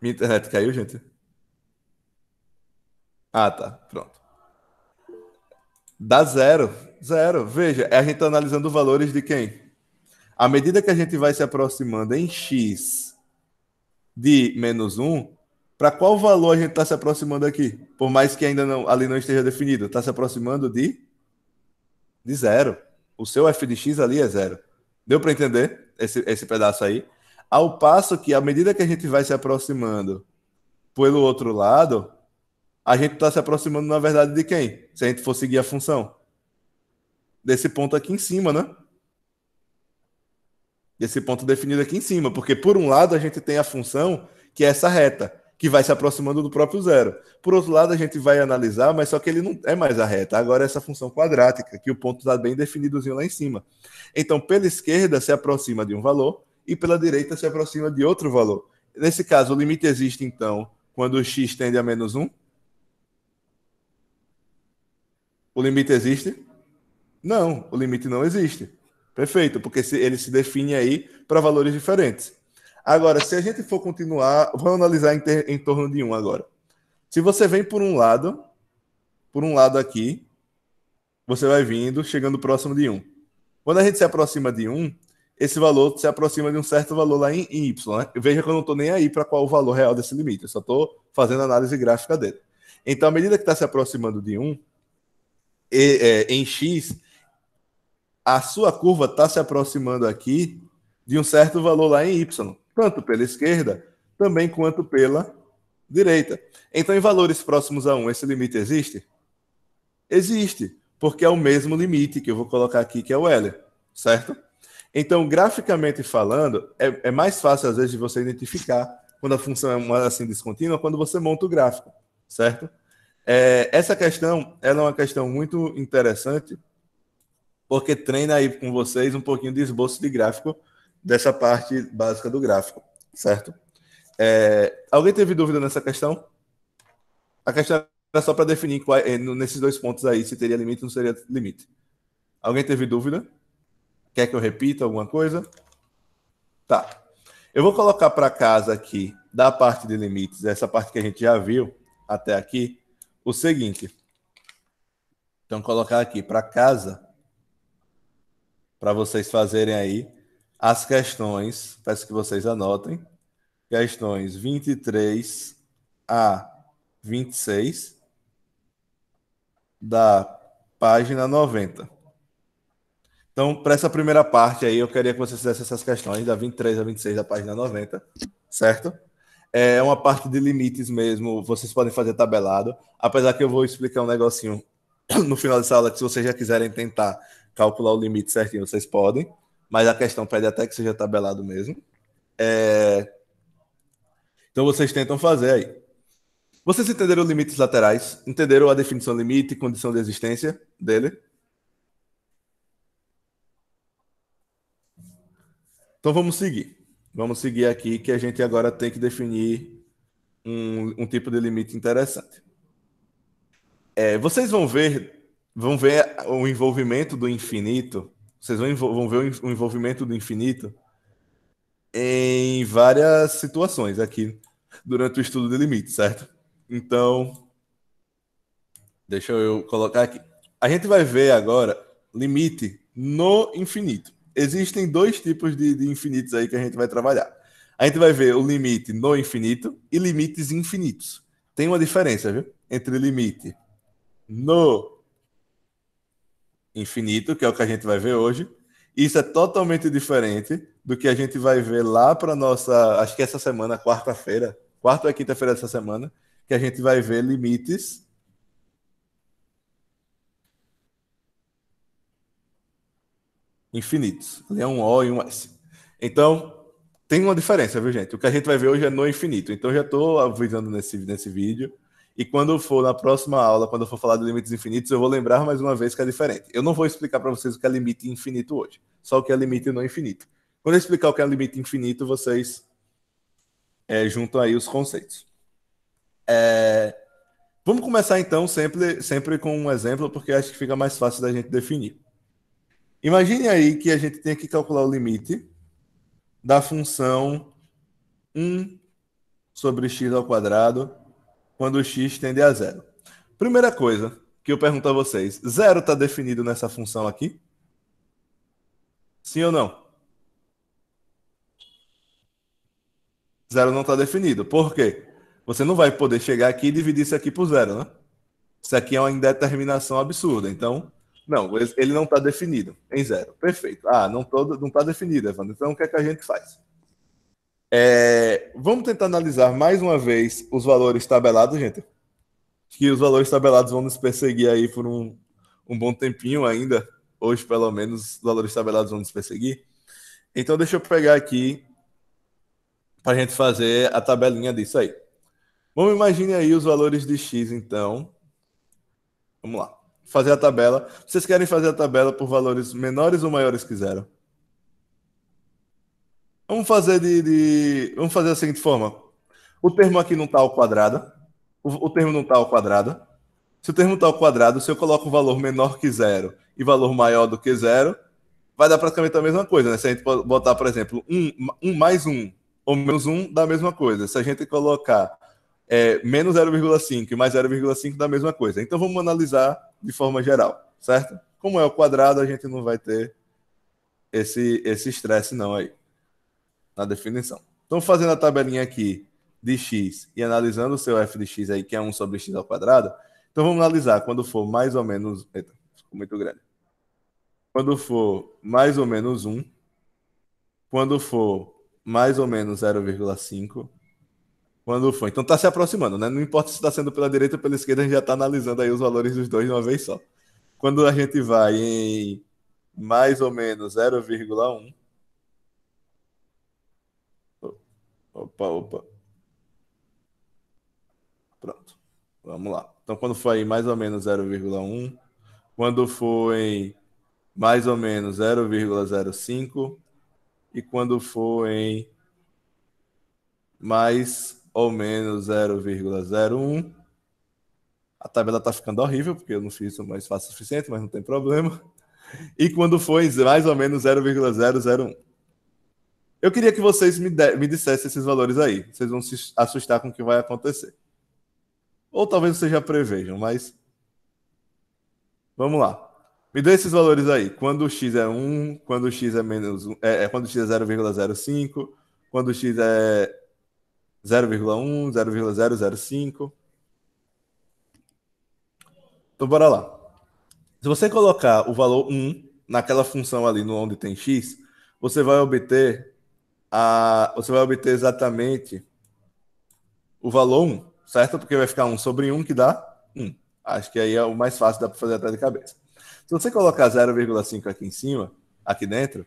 Minha internet é, caiu, gente? Ah, tá. Pronto. Dá zero. Zero. Veja, a gente está analisando valores de quem? À medida que a gente vai se aproximando em x de menos 1, para qual valor a gente está se aproximando aqui? Por mais que ainda não, ali não esteja definido, está se aproximando de, de zero. O seu f de x ali é zero. Deu para entender esse, esse pedaço aí? Ao passo que, à medida que a gente vai se aproximando pelo outro lado, a gente está se aproximando, na verdade, de quem? Se a gente for seguir a função desse ponto aqui em cima, né? Desse ponto definido aqui em cima, porque por um lado a gente tem a função que é essa reta, que vai se aproximando do próprio zero. Por outro lado, a gente vai analisar, mas só que ele não é mais a reta, agora é essa função quadrática, que o ponto está bem definidozinho lá em cima. Então, pela esquerda se aproxima de um valor e pela direita se aproxima de outro valor. Nesse caso, o limite existe, então, quando o x tende a menos 1? O limite existe? Não, o limite não existe. Perfeito, porque ele se define aí para valores diferentes. Agora, se a gente for continuar, vamos analisar em, ter, em torno de um agora. Se você vem por um lado, por um lado aqui, você vai vindo, chegando próximo de 1. Quando a gente se aproxima de 1, esse valor se aproxima de um certo valor lá em Y. Né? Veja que eu não estou nem aí para qual o valor real desse limite, eu só estou fazendo análise gráfica dele. Então, à medida que está se aproximando de 1, e, é, em X, a sua curva está se aproximando aqui de um certo valor lá em Y, tanto pela esquerda, também quanto pela direita. Então, em valores próximos a 1, esse limite existe? Existe, porque é o mesmo limite que eu vou colocar aqui, que é o L, certo? Então, graficamente falando, é, é mais fácil, às vezes, de você identificar quando a função é uma assim descontínua, quando você monta o gráfico, certo? É, essa questão ela é uma questão muito interessante, porque treina aí com vocês um pouquinho de esboço de gráfico, dessa parte básica do gráfico, certo? É, alguém teve dúvida nessa questão? A questão era só para definir qual, é, é, nesses dois pontos aí se teria limite ou não seria limite. Alguém teve dúvida? Quer que eu repita alguma coisa? Tá. Eu vou colocar para casa aqui, da parte de limites, essa parte que a gente já viu até aqui, o seguinte. Então, colocar aqui para casa para vocês fazerem aí as questões. Peço que vocês anotem. Questões 23 a 26 da página 90. Então, para essa primeira parte aí, eu queria que vocês fizessem essas questões da 23 a 26 da página 90, certo? É uma parte de limites mesmo, vocês podem fazer tabelado, apesar que eu vou explicar um negocinho no final dessa aula que se vocês já quiserem tentar calcular o limite certinho, vocês podem, mas a questão pede até que seja tabelado mesmo. É... Então vocês tentam fazer aí. Vocês entenderam limites laterais? Entenderam a definição limite e condição de existência dele? Então vamos seguir. Vamos seguir aqui que a gente agora tem que definir um, um tipo de limite interessante. É, vocês vão ver Vão ver o envolvimento do infinito. Vocês vão, vão ver o envolvimento do infinito em várias situações aqui durante o estudo de limites, certo? Então, deixa eu colocar aqui. A gente vai ver agora limite no infinito. Existem dois tipos de, de, infinitos aí que a gente vai trabalhar. A gente vai ver o limite no infinito e limites infinitos. Tem uma diferença, viu? Entre limite no infinito, que é o que a gente vai ver hoje. Isso é totalmente diferente do que a gente vai ver lá para nossa, acho que essa semana, quarta-feira, quarta ou quinta-feira dessa semana, que a gente vai ver limites infinitos. Ali é um O e um S. Então, tem uma diferença, viu, gente? O que a gente vai ver hoje é no infinito. Então, já estou avisando nesse, nesse vídeo e quando eu for na próxima aula, quando eu for falar de limites infinitos, eu vou lembrar mais uma vez que é diferente. Eu não vou explicar para vocês o que é limite infinito hoje, só o que é limite não infinito. Quando eu explicar o que é limite infinito, vocês é, juntam aí os conceitos. É... Vamos começar então sempre, sempre com um exemplo, porque acho que fica mais fácil da gente definir. Imagine aí que a gente tem que calcular o limite da função 1 sobre x ao quadrado quando x tende a zero. Primeira coisa que eu pergunto a vocês: zero está definido nessa função aqui? Sim ou não? Zero não está definido. Por quê? Você não vai poder chegar aqui e dividir isso aqui por zero, né? Isso aqui é uma indeterminação absurda. Então, não, ele não está definido em zero. Perfeito. Ah, não está não tá definido, Evandro. Então, o que, é que a gente faz? É, vamos tentar analisar mais uma vez os valores tabelados, gente. Que os valores tabelados vão nos perseguir aí por um, um bom tempinho ainda. Hoje, pelo menos, os valores tabelados vão nos perseguir. Então, deixa eu pegar aqui para a gente fazer a tabelinha disso aí. Vamos imaginar aí os valores de x, então. Vamos lá. Fazer a tabela. Vocês querem fazer a tabela por valores menores ou maiores que zero? Vamos fazer de, de, Vamos fazer da seguinte forma. O termo aqui não está ao quadrado. O, o termo não está ao quadrado. Se o termo está ao quadrado, se eu coloco um valor menor que zero e valor maior do que zero, vai dar praticamente a mesma coisa, né? Se a gente botar, por exemplo, 1 um, um mais 1 um, ou menos 1, um, dá a mesma coisa. Se a gente colocar é, menos 0,5 e mais 0,5, dá a mesma coisa. Então vamos analisar de forma geral, certo? Como é o quadrado, a gente não vai ter esse estresse esse não aí na definição. Então, fazendo a tabelinha aqui de x e analisando o seu f de x aí, que é 1 sobre x ao quadrado, então vamos analisar quando for mais ou menos... Eita, ficou muito grande. Quando for mais ou menos 1, quando for mais ou menos 0,5, quando for... Então está se aproximando, né? Não importa se está sendo pela direita ou pela esquerda, a gente já está analisando aí os valores dos dois de uma vez só. Quando a gente vai em mais ou menos 0,1, Opa, opa. Pronto. Vamos lá. Então, quando foi aí mais ou menos 0,1, quando foi mais ou menos 0,05 e quando foi em mais ou menos 0,01. A tabela está ficando horrível, porque eu não fiz o mais fácil o suficiente, mas não tem problema. E quando foi mais ou menos 0,001. Eu queria que vocês me, de, me dissessem esses valores aí. Vocês vão se assustar com o que vai acontecer. Ou talvez vocês já prevejam, mas. Vamos lá. Me dê esses valores aí. Quando o x é 1, quando o x é menos 1, é, é quando o x é 0,05, quando o x é 0,1, 0,005. Então bora lá. Se você colocar o valor 1 naquela função ali no onde tem x, você vai obter a, você vai obter exatamente o valor 1, certo? Porque vai ficar 1 sobre 1 que dá 1. Acho que aí é o mais fácil, dá para fazer até de cabeça. Se você colocar 0,5 aqui em cima, aqui dentro,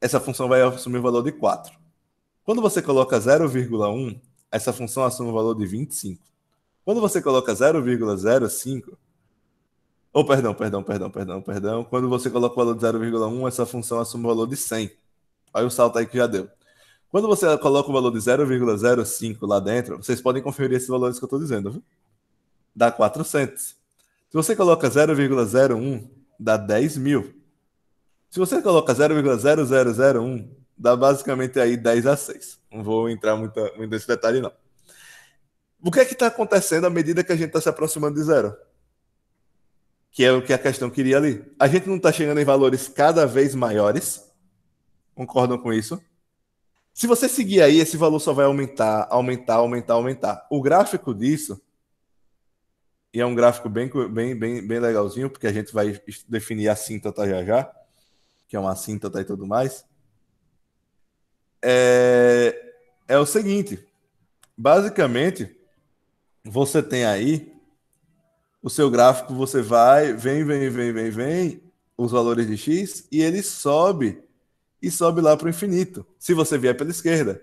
essa função vai assumir o valor de 4. Quando você coloca 0,1, essa função assume o valor de 25. Quando você coloca 0,05, ou oh, perdão, perdão, perdão, perdão, perdão, quando você coloca o valor de 0,1, essa função assume o valor de 100. Olha o salto aí que já deu. Quando você coloca o valor de 0,05 lá dentro, vocês podem conferir esses valores que eu estou dizendo, viu? Dá 400. Se você coloca 0,01, dá 10 mil. Se você coloca 0,0001, dá basicamente aí 10 a 6. Não vou entrar muito, muito nesse detalhe, não. O que é que está acontecendo à medida que a gente está se aproximando de zero? Que é o que a questão queria ali. A gente não está chegando em valores cada vez maiores, Concordam com isso? Se você seguir aí, esse valor só vai aumentar, aumentar, aumentar, aumentar. O gráfico disso, e é um gráfico bem, bem, bem, bem legalzinho, porque a gente vai definir a síntota já já, que é uma síntota e tudo mais. É, é o seguinte, basicamente, você tem aí o seu gráfico, você vai, vem, vem, vem, vem, vem, os valores de X, e ele sobe e sobe lá para o infinito. Se você vier pela esquerda,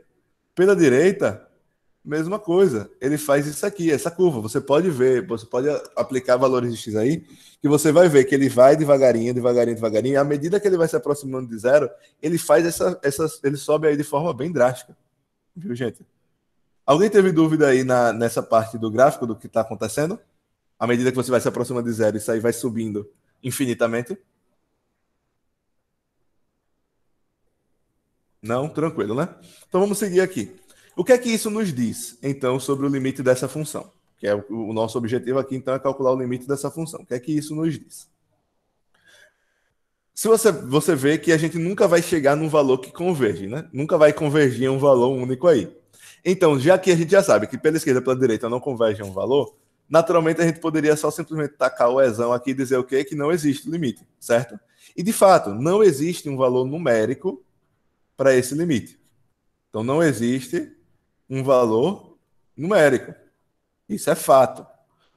pela direita, mesma coisa. Ele faz isso aqui, essa curva. Você pode ver, você pode aplicar valores de x aí, que você vai ver que ele vai devagarinho, devagarinho, devagarinho. E à medida que ele vai se aproximando de zero, ele faz essa, essas, ele sobe aí de forma bem drástica. Viu, gente? Alguém teve dúvida aí na, nessa parte do gráfico do que está acontecendo? À medida que você vai se aproximando de zero, isso aí vai subindo infinitamente. Não? Tranquilo, né? Então vamos seguir aqui. O que é que isso nos diz, então, sobre o limite dessa função? Que é o nosso objetivo aqui, então, é calcular o limite dessa função. O que é que isso nos diz? Se você, você vê que a gente nunca vai chegar num valor que converge, né? Nunca vai convergir em um valor único aí. Então, já que a gente já sabe que pela esquerda e pela direita não converge um valor, naturalmente a gente poderia só simplesmente tacar o exão aqui e dizer o quê? Que não existe limite, certo? E de fato, não existe um valor numérico para esse limite. Então não existe um valor numérico. Isso é fato.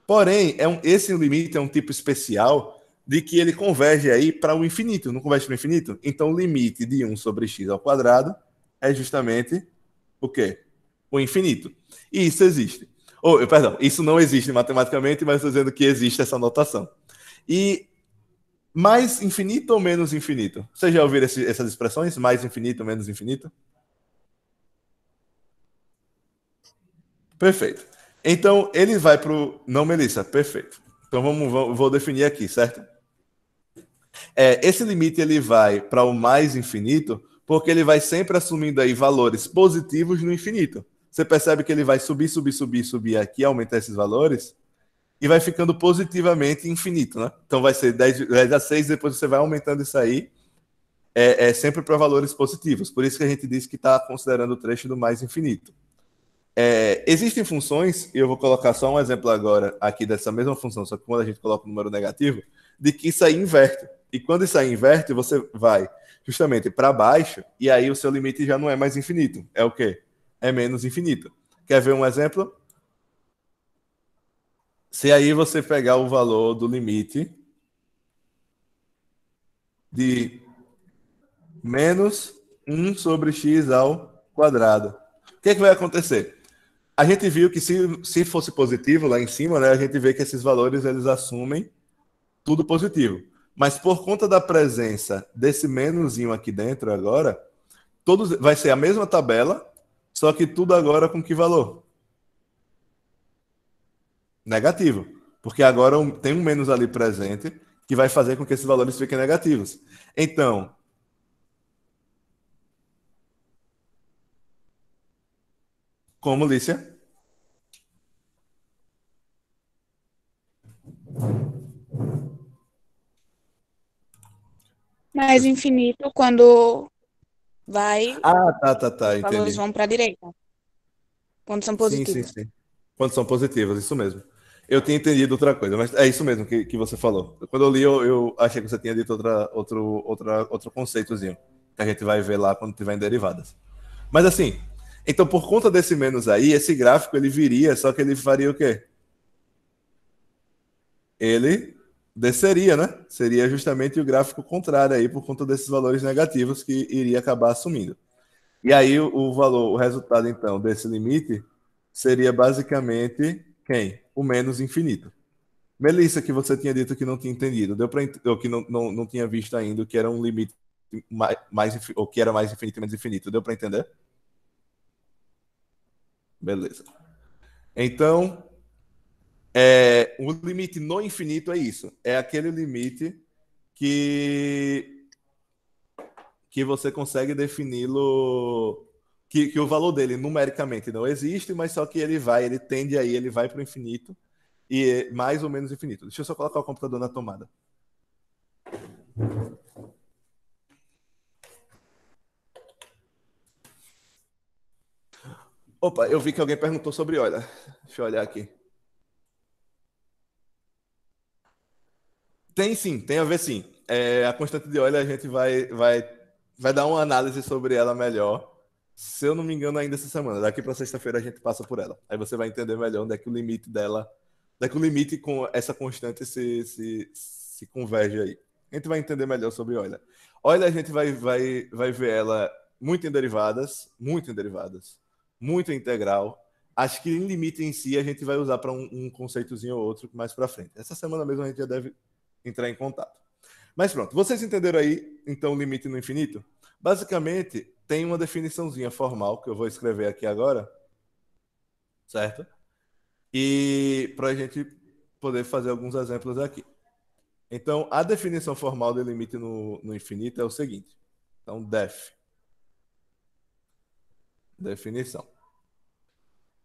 Porém, é um, esse limite é um tipo especial de que ele converge aí para o infinito, não converge para o infinito? Então o limite de 1 sobre x ao quadrado é justamente o quê? O infinito. E isso existe. Ou, oh, perdão, isso não existe matematicamente, mas estou dizendo que existe essa notação. E mais infinito ou menos infinito? você já ouviram esse, essas expressões? Mais infinito, menos infinito? Perfeito. Então, ele vai para o. Não, Melissa, perfeito. Então, vamos, vamos, vou definir aqui, certo? É, esse limite ele vai para o mais infinito, porque ele vai sempre assumindo aí valores positivos no infinito. Você percebe que ele vai subir, subir, subir, subir aqui, aumentar esses valores? e vai ficando positivamente infinito, né? Então vai ser 10, 10 a 6, depois você vai aumentando isso aí, é, é sempre para valores positivos. Por isso que a gente diz que está considerando o trecho do mais infinito. É, existem funções, e eu vou colocar só um exemplo agora aqui dessa mesma função, só que quando a gente coloca o um número negativo, de que isso aí inverte. E quando isso aí inverte, você vai justamente para baixo, e aí o seu limite já não é mais infinito. É o quê? É menos infinito. Quer ver um exemplo? Se aí você pegar o valor do limite de menos 1 sobre x ao quadrado. O que, é que vai acontecer? A gente viu que se, se fosse positivo lá em cima, né, a gente vê que esses valores eles assumem tudo positivo. Mas por conta da presença desse menos aqui dentro agora, todos vai ser a mesma tabela, só que tudo agora com que valor? negativo. Porque agora tem um menos ali presente que vai fazer com que esses valores fiquem negativos. Então. Como, Lícia? Mais infinito quando vai. Ah, tá, tá, tá. Os entendi. valores vão para a direita. Quando são positivos. Sim, sim, sim. Quando são positivos, isso mesmo. Eu tinha entendido outra coisa, mas é isso mesmo que, que você falou. Quando eu li, eu, eu achei que você tinha dito outra, outro, outra, outro conceitozinho, que a gente vai ver lá quando tiver em derivadas. Mas assim, então por conta desse menos aí, esse gráfico ele viria, só que ele faria o quê? Ele desceria, né? Seria justamente o gráfico contrário aí por conta desses valores negativos que iria acabar assumindo. E aí o valor, o resultado então desse limite seria basicamente quem? O menos infinito. Melissa, que você tinha dito que não tinha entendido, deu para ou que não, não, não tinha visto ainda que era um limite mais, mais ou que era mais infinito e menos infinito, deu para entender? Beleza. Então, é, o limite no infinito é isso. É aquele limite que que você consegue defini-lo que, que o valor dele numericamente não existe, mas só que ele vai, ele tende aí, ele vai para o infinito e é mais ou menos infinito. Deixa eu só colocar o computador na tomada. Opa, eu vi que alguém perguntou sobre olha. Deixa eu olhar aqui. Tem sim, tem a ver sim. É, a constante de olha a gente vai, vai, vai dar uma análise sobre ela melhor se eu não me engano, ainda essa semana. Daqui para sexta-feira a gente passa por ela. Aí você vai entender melhor onde é que o limite dela, onde é que o limite com essa constante se, se, se converge aí. A gente vai entender melhor sobre olha. Olha, a gente vai, vai, vai ver ela muito em derivadas, muito em derivadas, muito em integral. Acho que em limite em si a gente vai usar para um, um conceitozinho ou outro mais para frente. Essa semana mesmo a gente já deve entrar em contato. Mas pronto, vocês entenderam aí então o limite no infinito? Basicamente, tem uma definiçãozinha formal que eu vou escrever aqui agora, certo? E para a gente poder fazer alguns exemplos aqui. Então, a definição formal de limite no, no infinito é o seguinte. Então, def. Definição.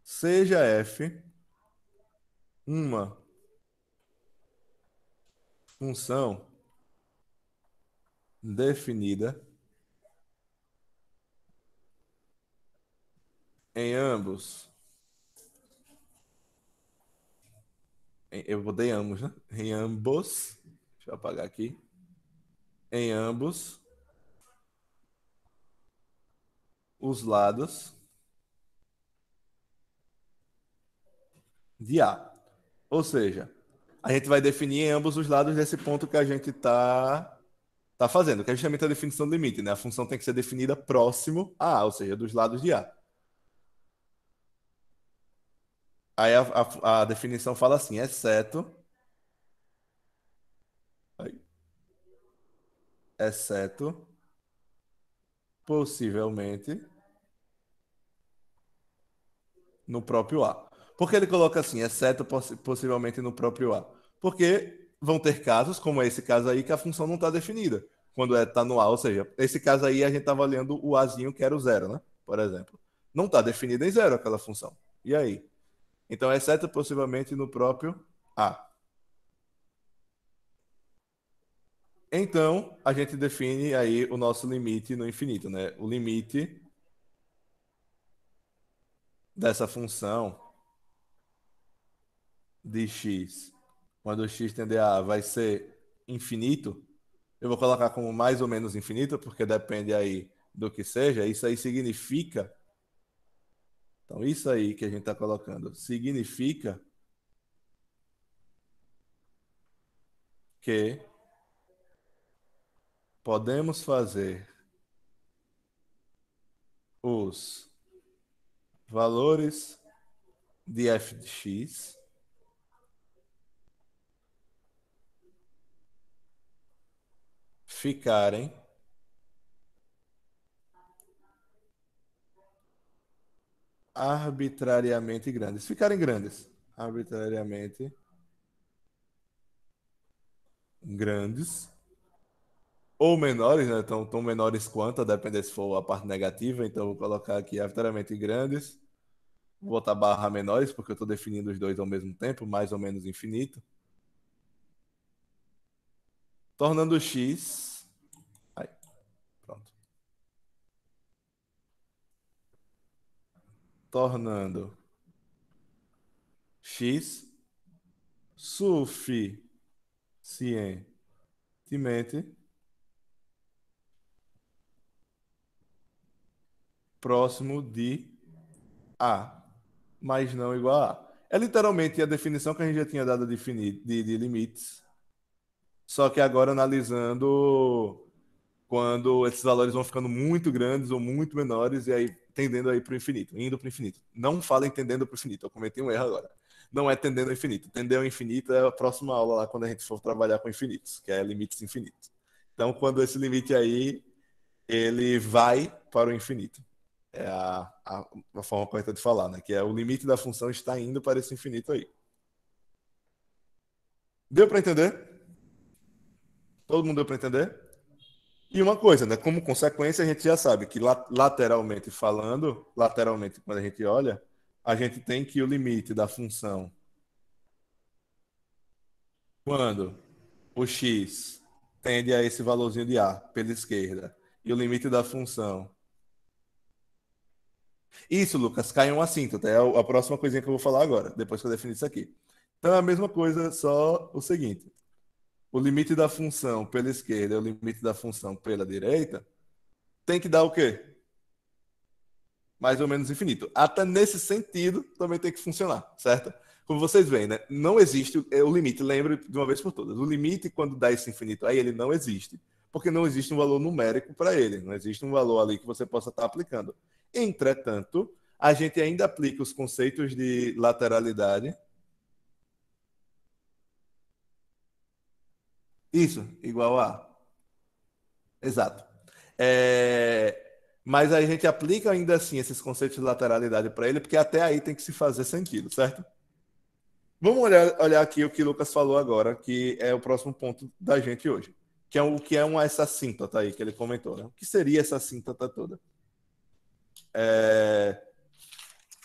Seja f uma função definida Em ambos. Em, eu botei ambos, né? Em ambos. Deixa eu apagar aqui. Em ambos. Os lados. de A. Ou seja, a gente vai definir em ambos os lados desse ponto que a gente está tá fazendo, que é justamente a definição do limite, né? A função tem que ser definida próximo a A, ou seja, dos lados de A. Aí a, a, a definição fala assim, exceto. É exceto. É possivelmente. No próprio A. Por que ele coloca assim, exceto é poss possivelmente no próprio A? Porque vão ter casos, como esse caso aí, que a função não está definida. Quando está é, tá no A, ou seja, esse caso aí a gente estava olhando o Azinho que era o zero, né? Por exemplo. Não está definida em zero aquela função. E aí? Então, exceto possivelmente no próprio A. Então, a gente define aí o nosso limite no infinito, né? O limite dessa função de x, quando x tender a A, vai ser infinito. Eu vou colocar como mais ou menos infinito, porque depende aí do que seja. Isso aí significa então, isso aí que a gente está colocando significa que podemos fazer os valores de f de x ficarem arbitrariamente grandes. Ficarem grandes. Arbitrariamente grandes. Ou menores, né? Tão, tão menores quanto, a depender se for a parte negativa. Então, vou colocar aqui arbitrariamente grandes. Vou botar barra menores, porque eu estou definindo os dois ao mesmo tempo, mais ou menos infinito. Tornando x tornando x suficientemente próximo de A, mas não igual a A. É literalmente a definição que a gente já tinha dado de, de, de limites, só que agora analisando quando esses valores vão ficando muito grandes ou muito menores, e aí tendendo aí para o infinito, indo para o infinito. Não fala tendendo para o infinito, eu cometi um erro agora. Não é tendendo ao infinito. Tendendo ao infinito é a próxima aula lá quando a gente for trabalhar com infinitos, que é limites infinitos. Então, quando esse limite aí, ele vai para o infinito. É a, a, a forma correta de falar, né? Que é o limite da função está indo para esse infinito aí. Deu para entender? Todo mundo deu para entender? E uma coisa, né? Como consequência, a gente já sabe que lateralmente falando, lateralmente quando a gente olha, a gente tem que o limite da função quando o x tende a esse valorzinho de a pela esquerda e o limite da função. Isso, Lucas, cai um assíntota. Tá? É a próxima coisinha que eu vou falar agora, depois que eu definir isso aqui. Então é a mesma coisa, só o seguinte o limite da função pela esquerda e o limite da função pela direita, tem que dar o quê? Mais ou menos infinito. Até nesse sentido, também tem que funcionar, certo? Como vocês veem, né? não existe o é, limite, lembre de uma vez por todas. O limite, quando dá esse infinito aí, ele não existe, porque não existe um valor numérico para ele, não existe um valor ali que você possa estar tá aplicando. Entretanto, a gente ainda aplica os conceitos de lateralidade, Isso, igual a. Exato. É... Mas a gente aplica ainda assim esses conceitos de lateralidade para ele, porque até aí tem que se fazer sentido, certo? Vamos olhar, olhar aqui o que o Lucas falou agora, que é o próximo ponto da gente hoje, que é o que é uma, essa síntota aí que ele comentou. Né? O que seria essa síntota toda? É...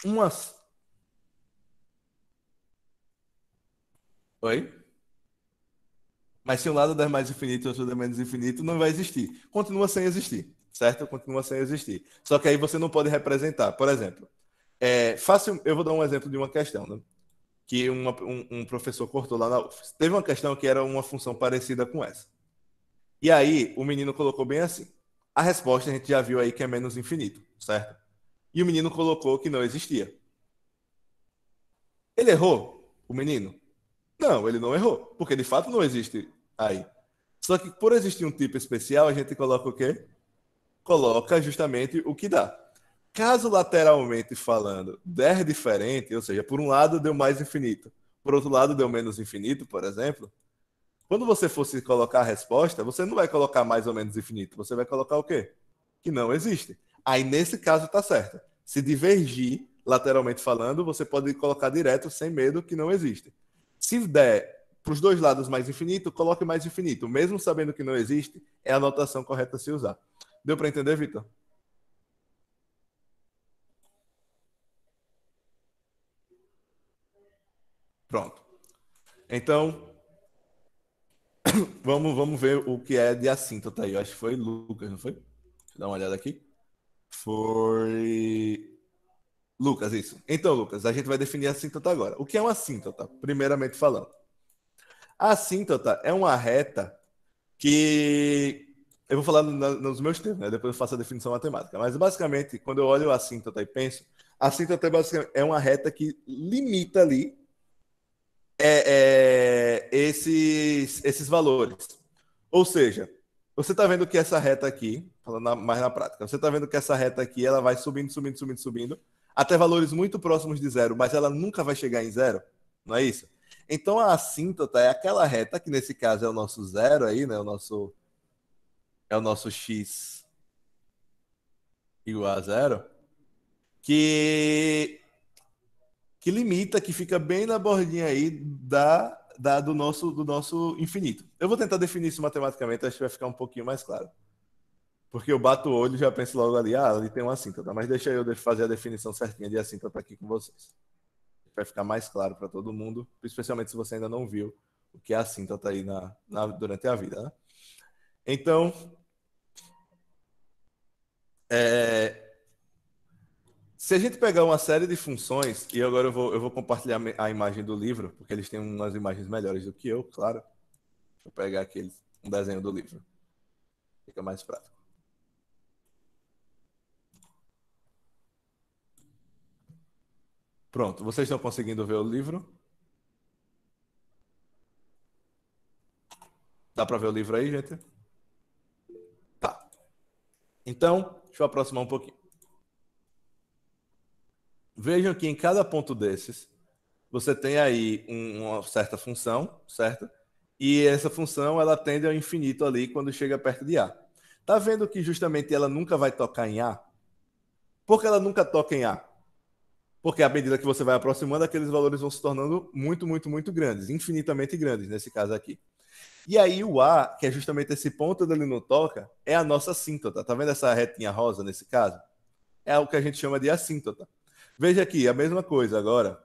Umas. Oi? Mas se um lado der mais infinito e outro der menos infinito, não vai existir. Continua sem existir, certo? Continua sem existir. Só que aí você não pode representar. Por exemplo, é, fácil, eu vou dar um exemplo de uma questão, né? que uma, um, um, professor cortou lá na UFES. Teve uma questão que era uma função parecida com essa. E aí, o menino colocou bem assim. A resposta a gente já viu aí que é menos infinito, certo? E o menino colocou que não existia. Ele errou, o menino? Não, ele não errou, porque de fato não existe Aí. Só que por existir um tipo especial, a gente coloca o quê? Coloca justamente o que dá. Caso lateralmente falando der diferente, ou seja, por um lado deu mais infinito, por outro lado deu menos infinito, por exemplo, quando você fosse colocar a resposta, você não vai colocar mais ou menos infinito, você vai colocar o quê? Que não existe. Aí nesse caso tá certo. Se divergir lateralmente falando, você pode colocar direto sem medo que não existe. Se der para os dois lados mais infinito, coloque mais infinito. Mesmo sabendo que não existe, é a notação correta a se usar. Deu para entender, Vitor? Pronto. Então, vamos, vamos ver o que é de assíntota tá aí. Eu acho que foi Lucas, não foi? Deixa eu dar uma olhada aqui. Foi Lucas, isso. Então, Lucas, a gente vai definir a assíntota agora. O que é uma assíntota, primeiramente falando? A ah, síntota é uma reta que. Eu vou falar nos meus termos, né? depois eu faço a definição matemática. Mas basicamente, quando eu olho a assíntota e penso, a síntota é, é uma reta que limita ali é, é, esses, esses valores. Ou seja, você está vendo que essa reta aqui, falando mais na prática, você está vendo que essa reta aqui ela vai subindo, subindo, subindo, subindo, até valores muito próximos de zero, mas ela nunca vai chegar em zero, não é isso? Então a assíntota é aquela reta que nesse caso é o nosso zero aí, né? O nosso é o nosso x igual a zero, que que limita, que fica bem na bordinha aí da, da do nosso do nosso infinito. Eu vou tentar definir isso matematicamente, acho que vai ficar um pouquinho mais claro. Porque eu bato o olho e já penso logo ali, ah, ali tem uma assíntota, mas deixa eu fazer a definição certinha de assíntota aqui com vocês para ficar mais claro para todo mundo, especialmente se você ainda não viu o que é a síntota tá aí na, na durante a vida. Né? Então, é, se a gente pegar uma série de funções, e agora eu vou, eu vou compartilhar a imagem do livro, porque eles têm umas imagens melhores do que eu, claro. Deixa eu pegar aquele, um desenho do livro. Fica mais prático. Pronto, vocês estão conseguindo ver o livro? Dá para ver o livro aí, gente? Tá. Então, deixa eu aproximar um pouquinho. Vejam que em cada ponto desses, você tem aí uma certa função, certo? E essa função, ela tende ao infinito ali quando chega perto de A. Tá vendo que justamente ela nunca vai tocar em A? Por que ela nunca toca em A? porque à medida que você vai aproximando, aqueles valores vão se tornando muito, muito, muito grandes, infinitamente grandes nesse caso aqui. E aí o A, que é justamente esse ponto onde ele não toca, é a nossa assíntota. Tá vendo essa retinha rosa nesse caso? É o que a gente chama de assíntota. Veja aqui, a mesma coisa agora.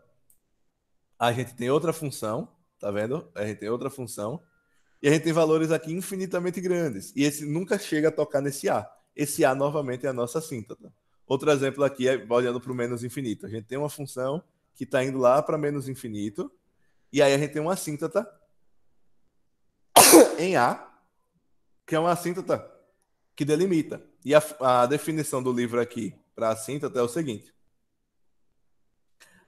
A gente tem outra função, tá vendo? A gente tem outra função. E a gente tem valores aqui infinitamente grandes. E esse nunca chega a tocar nesse A. Esse A, novamente, é a nossa assíntota. Outro exemplo aqui é olhando para o menos infinito. A gente tem uma função que está indo lá para menos infinito, e aí a gente tem uma assíntota em A, que é uma assíntota que delimita. E a, a definição do livro aqui para assíntota é o seguinte.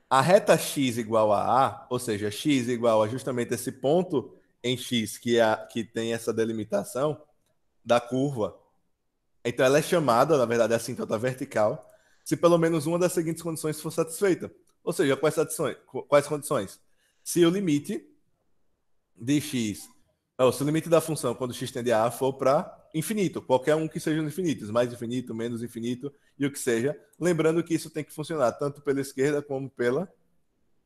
A reta x igual a A, ou seja, x igual a justamente esse ponto em x que, é, que tem essa delimitação da curva então ela é chamada, na verdade, é assim, vertical, se pelo menos uma das seguintes condições for satisfeita. Ou seja, quais, quais condições? Se o limite de x, ou se o limite da função quando x tende a a for para infinito, qualquer um que seja infinito, mais infinito, menos infinito e o que seja. Lembrando que isso tem que funcionar tanto pela esquerda como pela,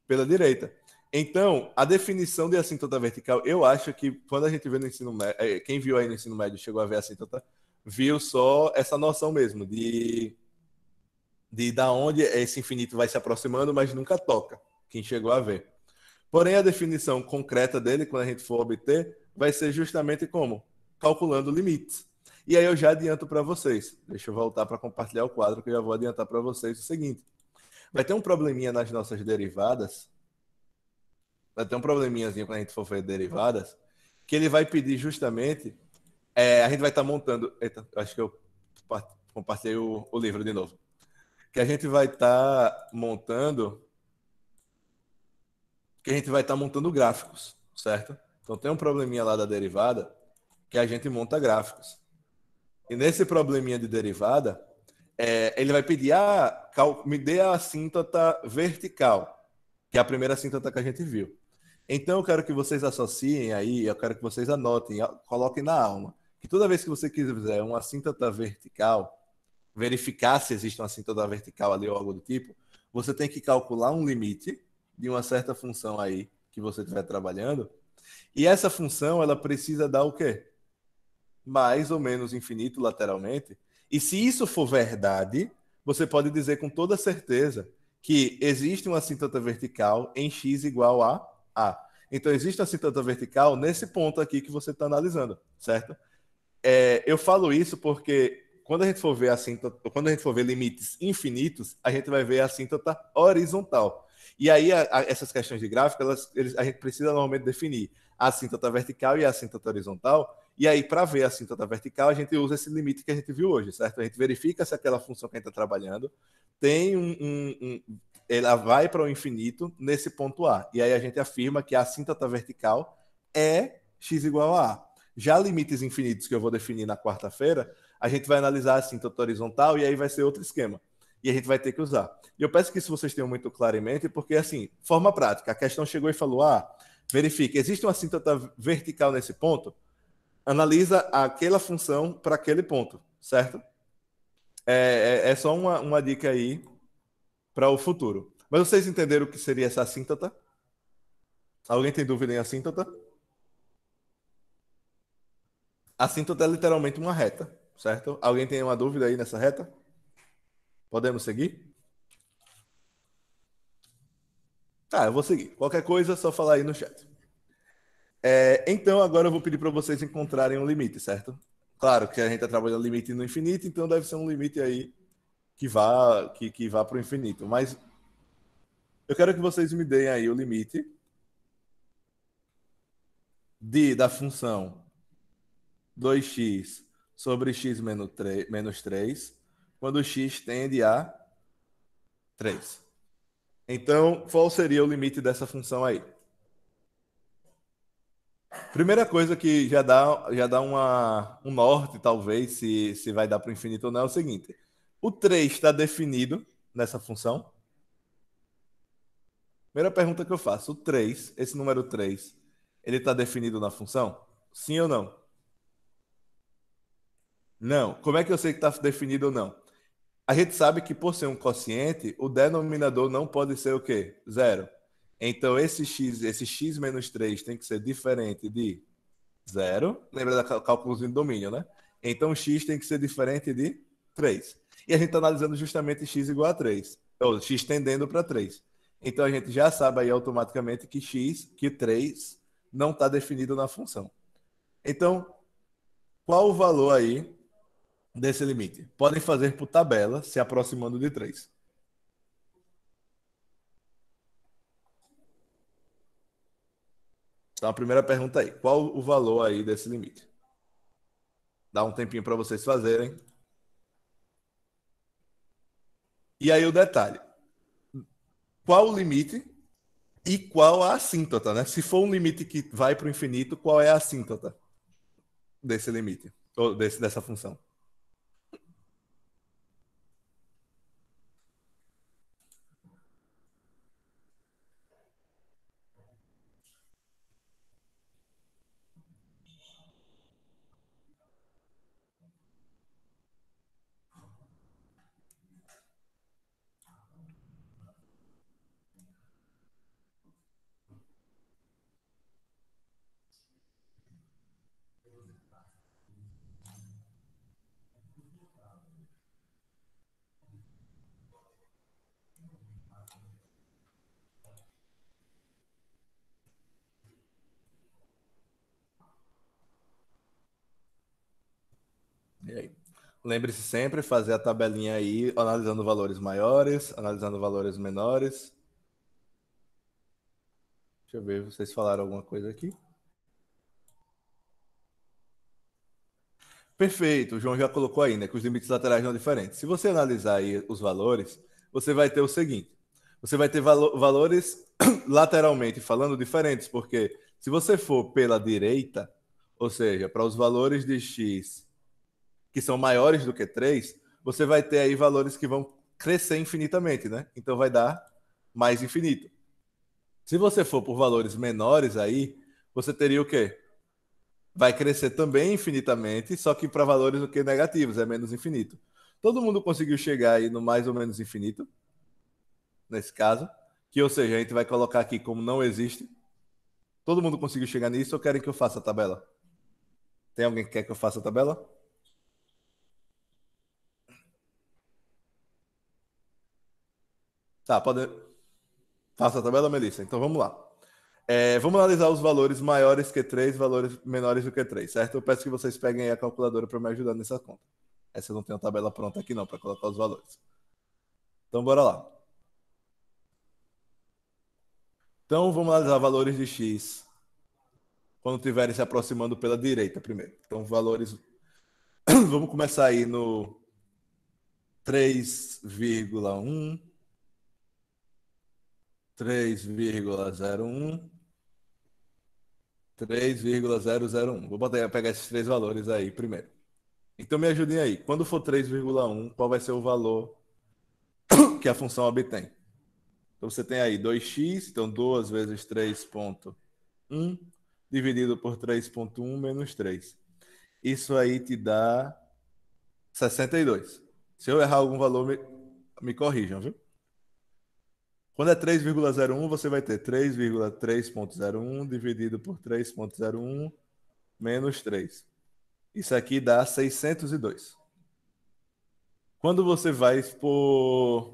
pela direita. Então, a definição de assintota vertical, eu acho que quando a gente vê no ensino médio, é, quem viu aí no ensino médio chegou a ver assintota viu só essa noção mesmo de de da onde esse infinito vai se aproximando, mas nunca toca, quem chegou a ver. Porém, a definição concreta dele, quando a gente for obter, vai ser justamente como? Calculando limites. E aí eu já adianto para vocês. Deixa eu voltar para compartilhar o quadro que eu já vou adiantar para vocês o seguinte. Vai ter um probleminha nas nossas derivadas. Vai ter um probleminhazinho quando a gente for ver derivadas, que ele vai pedir justamente é, a gente vai estar tá montando. Eita, acho que eu compartilhei o, o, livro de novo. Que a gente vai estar tá montando. Que a gente vai estar tá montando gráficos, certo? Então tem um probleminha lá da derivada que a gente monta gráficos. E nesse probleminha de derivada, é, ele vai pedir a ah, me dê a assíntota vertical, que é a primeira assíntota que a gente viu. Então eu quero que vocês associem aí, eu quero que vocês anotem, coloquem na alma que toda vez que você quiser uma cinta vertical, verificar se existe uma cinta vertical ali ou algo do tipo, você tem que calcular um limite de uma certa função aí que você estiver trabalhando. E essa função, ela precisa dar o quê? Mais ou menos infinito lateralmente. E se isso for verdade, você pode dizer com toda certeza que existe uma sintanta vertical em x igual a a. Então, existe uma sintanta vertical nesse ponto aqui que você está analisando, certo? É, eu falo isso porque quando a gente for ver a assíntota, quando a gente for ver limites infinitos, a gente vai ver a assíntota horizontal. E aí a, a, essas questões de gráfico, elas, eles, a gente precisa normalmente definir a assíntota vertical e a assíntota horizontal. E aí, para ver a assíntota vertical, a gente usa esse limite que a gente viu hoje, certo? A gente verifica se aquela função que a gente está trabalhando tem um, um, um ela vai para o infinito nesse ponto A. E aí a gente afirma que a assíntota vertical é x igual a A. Já limites infinitos que eu vou definir na quarta-feira, a gente vai analisar assim, tanto horizontal, e aí vai ser outro esquema. E a gente vai ter que usar. E eu peço que isso vocês tenham muito claro em mente, porque, assim, forma prática, a questão chegou e falou: ah, verifique, existe uma assíntota vertical nesse ponto? Analisa aquela função para aquele ponto, certo? É, é, é só uma, uma dica aí para o futuro. Mas vocês entenderam o que seria essa assíntota? Alguém tem dúvida em assíntota? Assim, síntota é literalmente uma reta, certo? Alguém tem uma dúvida aí nessa reta? Podemos seguir? Tá, eu vou seguir. Qualquer coisa, é só falar aí no chat. É, então, agora eu vou pedir para vocês encontrarem um limite, certo? Claro que a gente está trabalhando limite no infinito, então deve ser um limite aí que vá, que, que vá para o infinito. Mas eu quero que vocês me deem aí o limite de, da função 2x sobre x menos 3, menos 3 quando x tende a 3. Então, qual seria o limite dessa função aí? Primeira coisa que já dá, já dá uma, um norte, talvez, se, se vai dar para o infinito ou não, é o seguinte. O 3 está definido nessa função. Primeira pergunta que eu faço. O 3, esse número 3, ele está definido na função? Sim ou não? Não. Como é que eu sei que está definido ou não? A gente sabe que por ser um quociente, o denominador não pode ser o quê? Zero. Então, esse x, esse x menos 3 tem que ser diferente de zero. Lembra da cálculo de domínio, né? Então, x tem que ser diferente de 3. E a gente está analisando justamente x igual a 3. Ou x tendendo para 3. Então, a gente já sabe aí automaticamente que x, que 3, não está definido na função. Então, qual o valor aí desse limite. Podem fazer por tabela, se aproximando de 3. Então a primeira pergunta aí, qual o valor aí desse limite? Dá um tempinho para vocês fazerem. E aí o detalhe, qual o limite e qual a assíntota, né? Se for um limite que vai para o infinito, qual é a assíntota desse limite, ou desse, dessa função? lembre-se sempre fazer a tabelinha aí, analisando valores maiores, analisando valores menores. Deixa eu ver, vocês falaram alguma coisa aqui? Perfeito, o João já colocou aí, né, que os limites laterais são diferentes. Se você analisar aí os valores, você vai ter o seguinte: você vai ter valo valores lateralmente falando diferentes, porque se você for pela direita, ou seja, para os valores de x que são maiores do que 3, você vai ter aí valores que vão crescer infinitamente, né? Então vai dar mais infinito. Se você for por valores menores aí, você teria o quê? Vai crescer também infinitamente, só que para valores o que negativos, é menos infinito. Todo mundo conseguiu chegar aí no mais ou menos infinito, nesse caso, que ou seja, a gente vai colocar aqui como não existe. Todo mundo conseguiu chegar nisso ou querem que eu faça a tabela? Tem alguém que quer que eu faça a tabela? Tá, pode. Faça a tabela, Melissa. Então vamos lá. É, vamos analisar os valores maiores que 3, valores menores do que 3, certo? Eu peço que vocês peguem a calculadora para me ajudar nessa conta. Essa eu não tenho a tabela pronta aqui não para colocar os valores. Então bora lá. Então vamos analisar valores de x quando estiverem se aproximando pela direita primeiro. Então valores vamos começar aí no 3,1 3,01. 3,001. Vou botar, pegar esses três valores aí primeiro. Então me ajudem aí. Quando for 3,1, qual vai ser o valor que a função obtém? Então você tem aí 2x, então 2 vezes 3,1 dividido por 3,1 menos 3. Isso aí te dá 62. Se eu errar algum valor, me, me corrijam, viu? Quando é 3,01, você vai ter 3,3.01 dividido por 3.01 menos 3. Isso aqui dá 602. Quando você vai por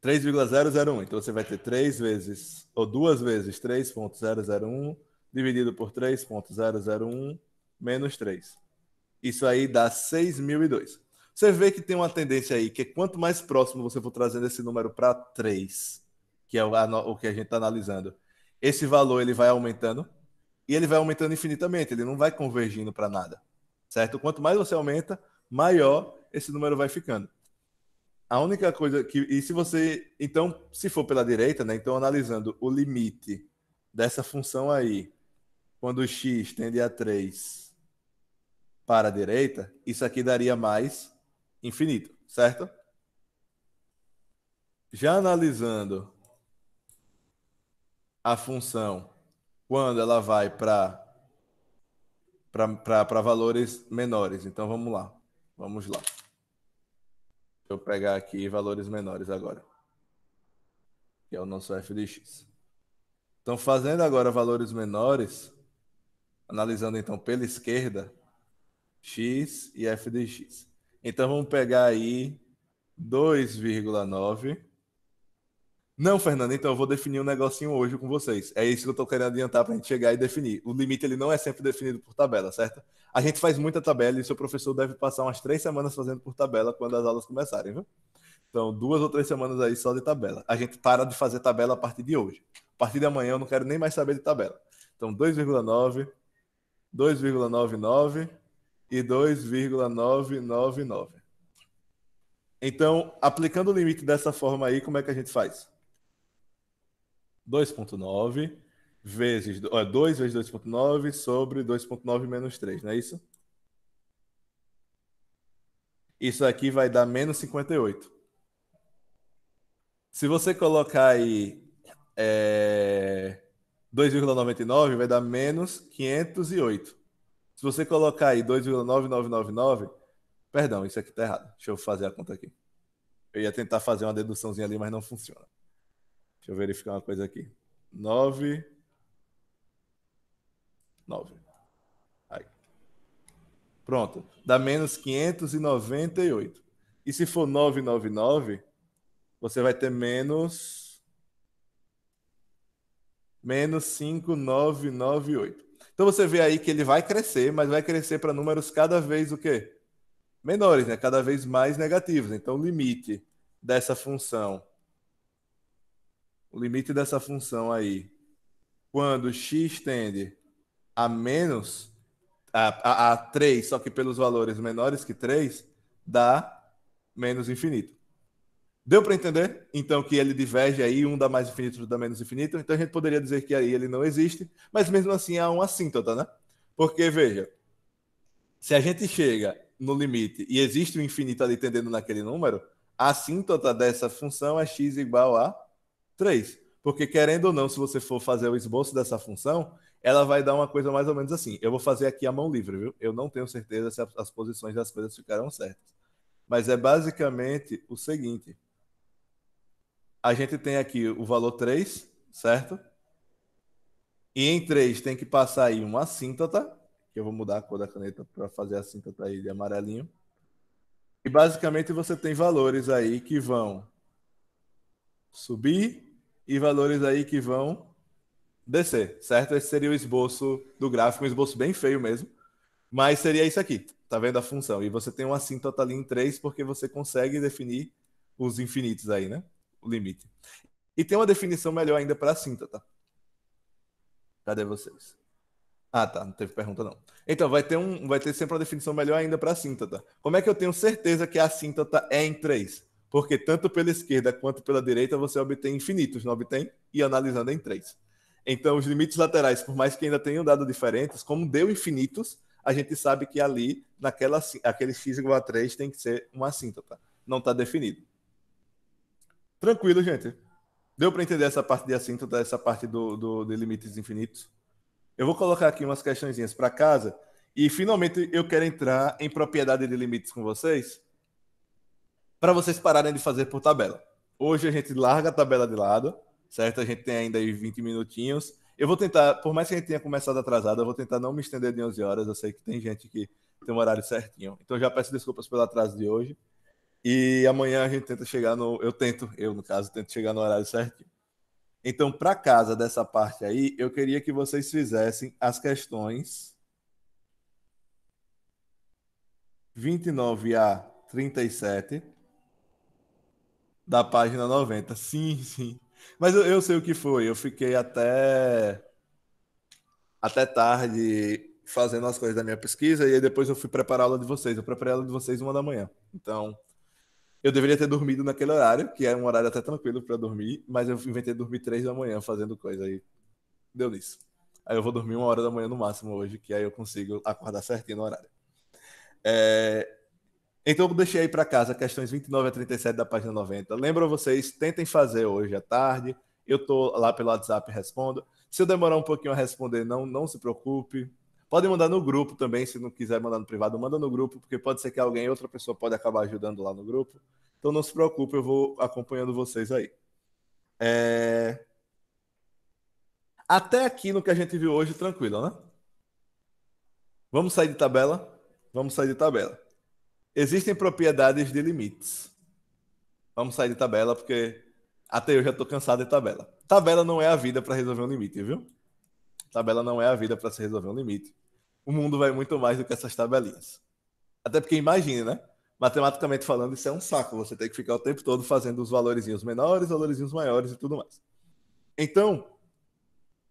3,001, então você vai ter 3 vezes, ou duas vezes 3.001 dividido por 3.001 menos 3. Isso aí dá 6.002. Você vê que tem uma tendência aí, que quanto mais próximo você for trazendo esse número para 3, que é o, o que a gente está analisando, esse valor ele vai aumentando e ele vai aumentando infinitamente, ele não vai convergindo para nada, certo? Quanto mais você aumenta, maior esse número vai ficando. A única coisa que. E se você. Então, se for pela direita, né? Então, analisando o limite dessa função aí, quando x tende a 3 para a direita, isso aqui daria mais infinito, certo? Já analisando a função quando ela vai para para valores menores. Então vamos lá. Vamos lá. Deixa eu pegar aqui valores menores agora. Que é o nosso f de x. Então fazendo agora valores menores, analisando então pela esquerda, x e f de x. Então vamos pegar aí 2,9. Não, Fernando, então eu vou definir um negocinho hoje com vocês. É isso que eu estou querendo adiantar para a gente chegar e definir. O limite ele não é sempre definido por tabela, certo? A gente faz muita tabela e seu professor deve passar umas três semanas fazendo por tabela quando as aulas começarem, viu? Então, duas ou três semanas aí só de tabela. A gente para de fazer tabela a partir de hoje. A partir de amanhã eu não quero nem mais saber de tabela. Então, 2,9, 2,99 e 2,999. Então, aplicando o limite dessa forma aí, como é que a gente faz? 2,9 vezes 2 vezes 2,9 sobre 2,9 menos 3, não é isso? Isso aqui vai dar menos 58. Se você colocar aí é, 2,99, vai dar menos 508. Se você colocar aí 2,9999, perdão, isso aqui tá errado. Deixa eu fazer a conta aqui. Eu ia tentar fazer uma deduçãozinha ali, mas não funciona. Deixa eu verificar uma coisa aqui. 9 9. Aí. Pronto, dá menos 598. E se for 999, você vai ter menos menos 5998. Então você vê aí que ele vai crescer, mas vai crescer para números cada vez o quê? Menores, né? Cada vez mais negativos. Então o limite dessa função o limite dessa função aí, quando x tende a menos a, a, a 3, só que pelos valores menores que 3, dá menos infinito. Deu para entender? Então que ele diverge aí, um dá mais infinito, outro dá menos infinito. Então a gente poderia dizer que aí ele não existe, mas mesmo assim há é um assíntota, né? Porque, veja, se a gente chega no limite e existe o um infinito ali tendendo naquele número, a assíntota dessa função é x igual a 3. Porque, querendo ou não, se você for fazer o esboço dessa função, ela vai dar uma coisa mais ou menos assim. Eu vou fazer aqui a mão livre, viu? Eu não tenho certeza se as posições das coisas ficaram certas. Mas é basicamente o seguinte a gente tem aqui o valor 3, certo? E em 3 tem que passar aí uma assíntota, que eu vou mudar a cor da caneta para fazer a assíntota aí de amarelinho. E basicamente você tem valores aí que vão subir e valores aí que vão descer, certo? Esse seria o esboço do gráfico, um esboço bem feio mesmo, mas seria isso aqui, tá vendo a função? E você tem uma assíntota ali em 3 porque você consegue definir os infinitos aí, né? o limite. E tem uma definição melhor ainda para cinta, tá? Cadê vocês? Ah, tá, não teve pergunta não. Então, vai ter, um, vai ter sempre uma definição melhor ainda para cinta, tá? Como é que eu tenho certeza que a cinta tá, é em 3? Porque tanto pela esquerda quanto pela direita você obtém infinitos, não obtém? E analisando em 3. Então, os limites laterais, por mais que ainda tenham dado diferentes, como deu infinitos, a gente sabe que ali, naquela, aquele x igual a 3 tem que ser uma síntota. Tá? Não está definido. Tranquilo, gente. Deu para entender essa parte de assíntota, tá? essa parte do, do, de limites infinitos? Eu vou colocar aqui umas questõezinhas para casa e finalmente eu quero entrar em propriedade de limites com vocês para vocês pararem de fazer por tabela. Hoje a gente larga a tabela de lado, certo? A gente tem ainda aí 20 minutinhos. Eu vou tentar, por mais que a gente tenha começado atrasado, eu vou tentar não me estender de 11 horas. Eu sei que tem gente que tem um horário certinho. Então já peço desculpas pelo atraso de hoje. E amanhã a gente tenta chegar no. Eu tento, eu no caso, tento chegar no horário certinho. Então, para casa dessa parte aí, eu queria que vocês fizessem as questões 29 a 37 da página 90. Sim, sim. Mas eu, eu sei o que foi. Eu fiquei até até tarde fazendo as coisas da minha pesquisa e depois eu fui preparar a aula de vocês. Eu preparei a aula de vocês uma da manhã. Então, eu deveria ter dormido naquele horário, que era é um horário até tranquilo para dormir, mas eu inventei dormir três da manhã fazendo coisa aí. Deu nisso. Aí eu vou dormir uma hora da manhã no máximo hoje, que aí eu consigo acordar certinho no horário. É... Então eu deixei aí para casa questões 29 a 37 da página 90. Lembro vocês, tentem fazer hoje à tarde. Eu tô lá pelo WhatsApp respondo. Se eu demorar um pouquinho a responder, não, não se preocupe. Pode mandar no grupo também, se não quiser mandar no privado, manda no grupo, porque pode ser que alguém, outra pessoa pode acabar ajudando lá no grupo. Então não se preocupe, eu vou acompanhando vocês aí. É... Até aqui no que a gente viu hoje, tranquilo, né? Vamos sair de tabela? Vamos sair de tabela. Existem propriedades de limites. Vamos sair de tabela, porque até eu já estou cansado de tabela. Tabela não é a vida para resolver um limite, viu? Tabela não é a vida para se resolver um limite. O mundo vai muito mais do que essas tabelinhas. Até porque imagine, né? Matematicamente falando, isso é um saco. Você tem que ficar o tempo todo fazendo os valorizinhos menores, valorizinhos maiores e tudo mais. Então,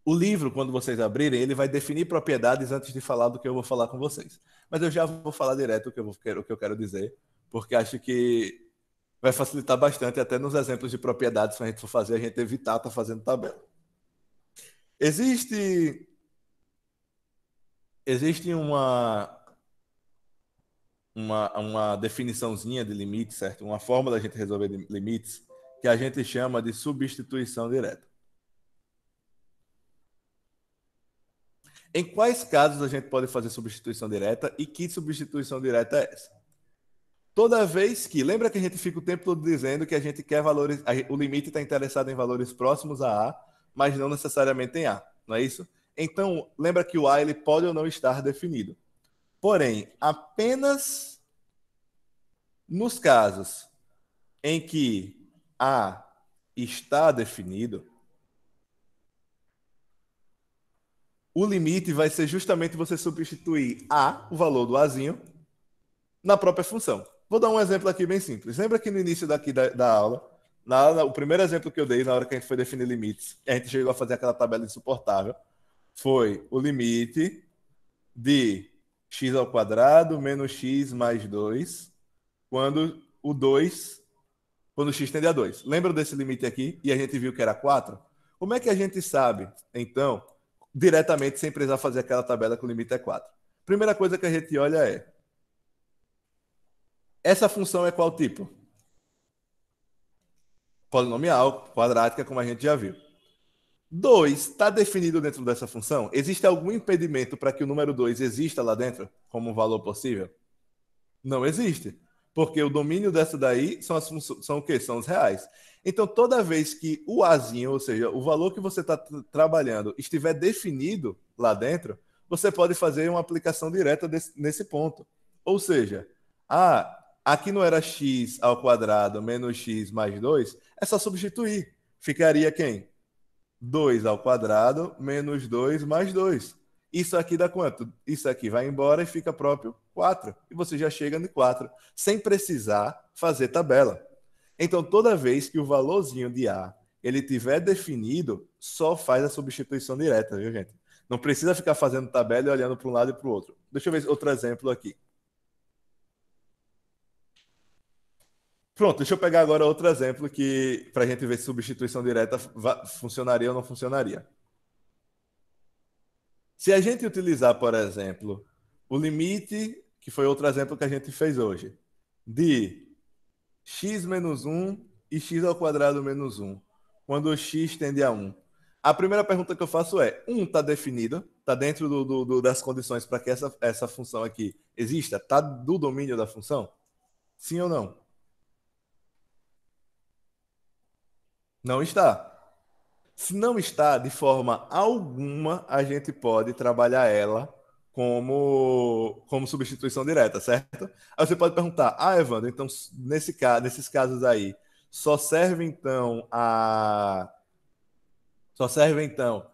o livro, quando vocês abrirem, ele vai definir propriedades antes de falar do que eu vou falar com vocês. Mas eu já vou falar direto o que eu, vou, o que eu quero dizer, porque acho que vai facilitar bastante, até nos exemplos de propriedades, se a gente for fazer, a gente evitar estar tá fazendo tabela. Existe. Existe uma. Uma, uma definiçãozinha de limite, certo? Uma forma da gente resolver limites que a gente chama de substituição direta. Em quais casos a gente pode fazer substituição direta e que substituição direta é essa? Toda vez que, lembra que a gente fica o tempo todo dizendo que a gente quer valores, o limite está interessado em valores próximos a A mas não necessariamente em A, não é isso? Então, lembra que o A ele pode ou não estar definido. Porém, apenas nos casos em que A está definido, o limite vai ser justamente você substituir A, o valor do Azinho, na própria função. Vou dar um exemplo aqui bem simples. Lembra que no início daqui da, da aula na, na, o primeiro exemplo que eu dei na hora que a gente foi definir limites, a gente chegou a fazer aquela tabela insuportável, foi o limite de x ao quadrado menos x mais 2, quando o 2, quando x tende a 2. Lembra desse limite aqui? E a gente viu que era 4? Como é que a gente sabe, então, diretamente, sem precisar fazer aquela tabela que o limite é 4? Primeira coisa que a gente olha é, essa função é qual tipo? polinomial, quadrática, como a gente já viu. 2 está definido dentro dessa função? Existe algum impedimento para que o número 2 exista lá dentro como um valor possível? Não existe. Porque o domínio dessa daí são, as são o quê? São os reais. Então, toda vez que o Azinho, ou seja, o valor que você está trabalhando, estiver definido lá dentro, você pode fazer uma aplicação direta desse, nesse ponto. Ou seja, ah, aqui não era x ao quadrado menos x mais 2, é só substituir. Ficaria quem? 2 ao quadrado menos 2 mais 2. Isso aqui dá quanto? Isso aqui vai embora e fica próprio 4. E você já chega no 4, sem precisar fazer tabela. Então, toda vez que o valorzinho de A ele tiver definido, só faz a substituição direta, viu, gente? Não precisa ficar fazendo tabela e olhando para um lado e para o outro. Deixa eu ver outro exemplo aqui. Pronto, deixa eu pegar agora outro exemplo que para a gente ver se substituição direta funcionaria ou não funcionaria. Se a gente utilizar, por exemplo, o limite, que foi outro exemplo que a gente fez hoje, de x menos 1 e x ao quadrado menos 1, quando x tende a 1. A primeira pergunta que eu faço é, 1 está definido, está dentro do, do, do, das condições para que essa, essa função aqui exista? Está do domínio da função? Sim ou não? Não está. Se não está, de forma alguma, a gente pode trabalhar ela como, como substituição direta, certo? Aí você pode perguntar, ah, Evandro, então nesse, nesses casos aí, só serve então a. Só serve então.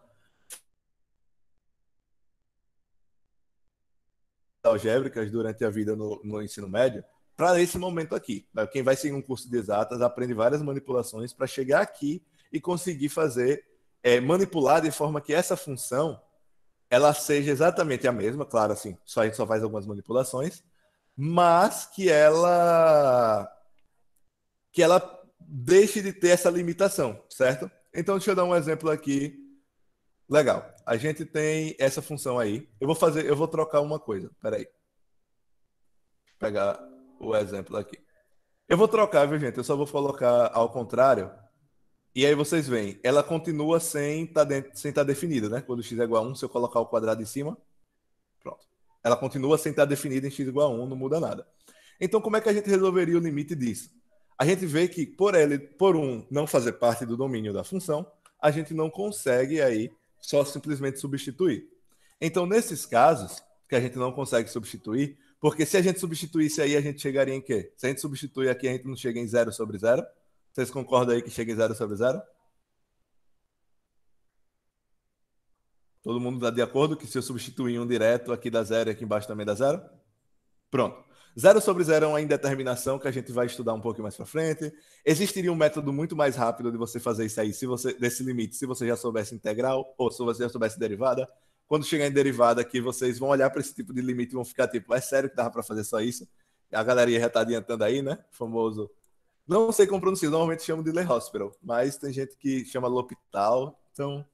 Algébricas durante a vida no, no ensino médio? para esse momento aqui. Né? Quem vai seguir um curso de exatas aprende várias manipulações para chegar aqui e conseguir fazer, é, manipular de forma que essa função ela seja exatamente a mesma, claro, assim, só a gente só faz algumas manipulações, mas que ela que ela deixe de ter essa limitação, certo? Então deixa eu dar um exemplo aqui. Legal. A gente tem essa função aí. Eu vou fazer, eu vou trocar uma coisa. Peraí. Pegar o exemplo aqui. Eu vou trocar, viu, gente? Eu só vou colocar ao contrário. E aí vocês veem, ela continua sem tá estar tá definida, né? Quando x é igual a 1, se eu colocar o quadrado em cima, pronto. Ela continua sem estar tá definida em x igual a 1, não muda nada. Então, como é que a gente resolveria o limite disso? A gente vê que por ele, por um não fazer parte do domínio da função, a gente não consegue aí só simplesmente substituir. Então, nesses casos que a gente não consegue substituir, porque se a gente substituísse aí, a gente chegaria em quê? Se a gente substituir aqui, a gente não chega em zero sobre zero? Vocês concordam aí que chega em zero sobre zero? Todo mundo está de acordo que se eu substituir um direto, aqui dá zero e aqui embaixo também dá zero? Pronto. Zero sobre zero é uma indeterminação que a gente vai estudar um pouco mais para frente. Existiria um método muito mais rápido de você fazer isso aí, se você desse limite, se você já soubesse integral ou se você já soubesse derivada. Quando chegar em derivada aqui, vocês vão olhar para esse tipo de limite e vão ficar tipo, é sério que dava para fazer só isso? A galeria já está adiantando aí, né? O famoso. Não sei como pronunciar, normalmente chamo de Le Hospital, mas tem gente que chama L'Hopital, então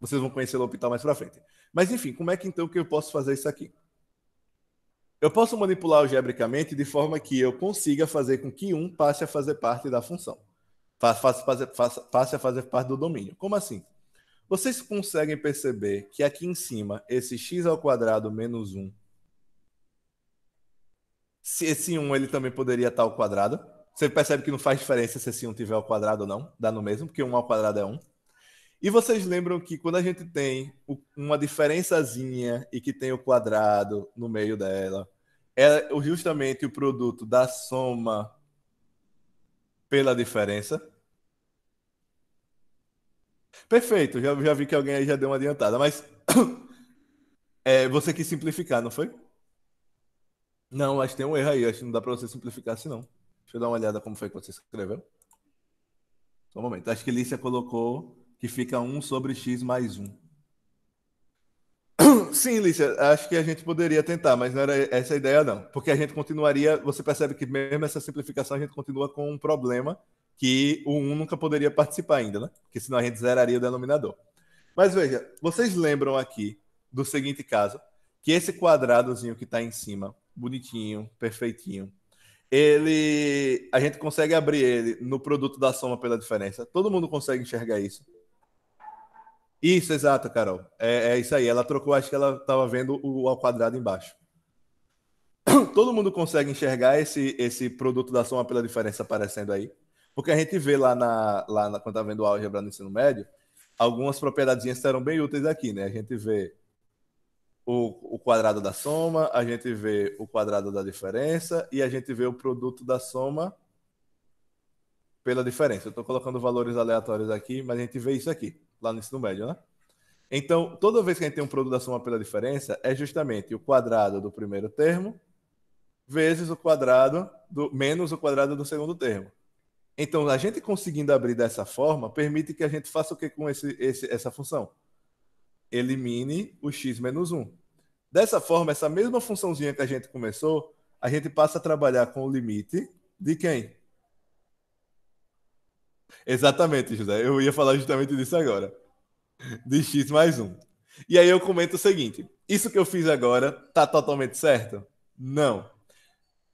vocês vão conhecer L'Hopital mais para frente. Mas enfim, como é que então que eu posso fazer isso aqui? Eu posso manipular algebricamente de forma que eu consiga fazer com que um passe a fazer parte da função. Passe, passe, passe, passe a fazer parte do domínio. Como assim? Vocês conseguem perceber que aqui em cima, esse x ao quadrado menos 1, se esse 1 ele também poderia estar ao quadrado. Você percebe que não faz diferença se esse 1 tiver ao quadrado ou não, dá no mesmo, porque 1 ao quadrado é 1. E vocês lembram que quando a gente tem uma diferençazinha e que tem o quadrado no meio dela, é justamente o produto da soma pela diferença. Perfeito, já, já vi que alguém aí já deu uma adiantada, mas é, você quis simplificar, não foi? Não, acho que tem um erro aí, acho que não dá para você simplificar assim não. Deixa eu dar uma olhada como foi que você escreveu. Só um momento, acho que Lícia colocou que fica 1 sobre x mais 1. Sim, Lícia, acho que a gente poderia tentar, mas não era essa a ideia, não. Porque a gente continuaria, você percebe que mesmo essa simplificação a gente continua com um problema que o 1 nunca poderia participar ainda, né? Porque senão a gente zeraria o denominador. Mas veja, vocês lembram aqui do seguinte caso, que esse quadradozinho que está em cima, bonitinho, perfeitinho, ele, a gente consegue abrir ele no produto da soma pela diferença. Todo mundo consegue enxergar isso. Isso, exato, Carol. É, é isso aí. Ela trocou, acho que ela estava vendo o ao quadrado embaixo. Todo mundo consegue enxergar esse, esse produto da soma pela diferença aparecendo aí. Porque a gente vê lá, na, lá na, quando tá vendo álgebra no ensino médio, algumas propriedadezinhas serão bem úteis aqui, né? A gente vê o, o, quadrado da soma, a gente vê o quadrado da diferença e a gente vê o produto da soma pela diferença. Eu estou colocando valores aleatórios aqui, mas a gente vê isso aqui, lá no ensino médio, né? Então, toda vez que a gente tem um produto da soma pela diferença, é justamente o quadrado do primeiro termo vezes o quadrado do menos o quadrado do segundo termo. Então, a gente conseguindo abrir dessa forma, permite que a gente faça o que com esse, esse essa função? Elimine o x menos 1. Dessa forma, essa mesma funçãozinha que a gente começou, a gente passa a trabalhar com o limite de quem? Exatamente, José. Eu ia falar justamente disso agora. De x mais 1. E aí eu comento o seguinte: isso que eu fiz agora tá totalmente certo? Não.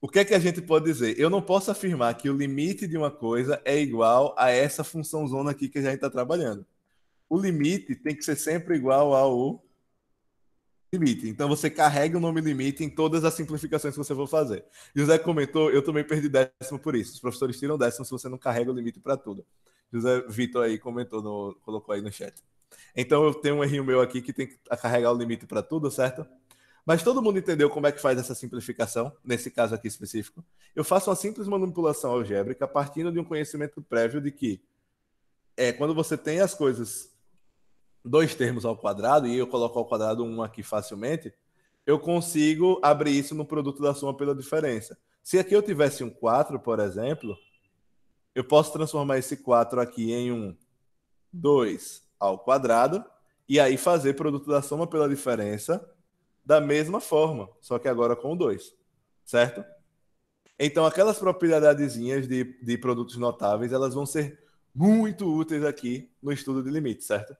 O que é que a gente pode dizer? Eu não posso afirmar que o limite de uma coisa é igual a essa função zona aqui que a gente está trabalhando. O limite tem que ser sempre igual ao limite. Então você carrega o nome limite em todas as simplificações que você for fazer. José comentou, eu também perdi décimo por isso. Os professores tiram décimo se você não carrega o limite para tudo. José Vitor aí comentou, no, colocou aí no chat. Então eu tenho um errinho meu aqui que tem que carregar o limite para tudo, certo? Mas todo mundo entendeu como é que faz essa simplificação, nesse caso aqui específico. Eu faço uma simples manipulação algébrica partindo de um conhecimento prévio de que é quando você tem as coisas dois termos ao quadrado, e eu coloco ao quadrado um aqui facilmente, eu consigo abrir isso no produto da soma pela diferença. Se aqui eu tivesse um 4, por exemplo, eu posso transformar esse 4 aqui em um 2 ao quadrado, e aí fazer produto da soma pela diferença da mesma forma, só que agora com dois, 2, certo? Então, aquelas propriedadezinhas de, de produtos notáveis, elas vão ser muito úteis aqui no estudo de limite, certo?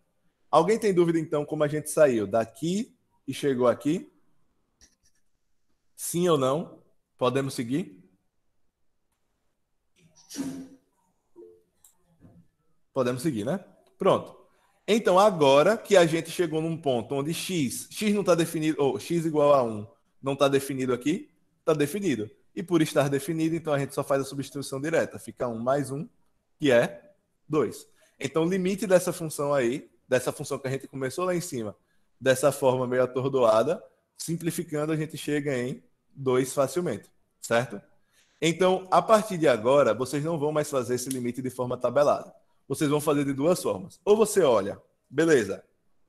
Alguém tem dúvida, então, como a gente saiu daqui e chegou aqui? Sim ou não? Podemos seguir? Podemos seguir, né? Pronto. Então, agora que a gente chegou num ponto onde x, x não está definido, ou x igual a 1 não está definido aqui, está definido. E por estar definido, então a gente só faz a substituição direta. Fica 1 mais 1, que é 2. Então, o limite dessa função aí, dessa função que a gente começou lá em cima, dessa forma meio atordoada, simplificando, a gente chega em 2 facilmente, certo? Então, a partir de agora, vocês não vão mais fazer esse limite de forma tabelada vocês vão fazer de duas formas. Ou você olha, beleza,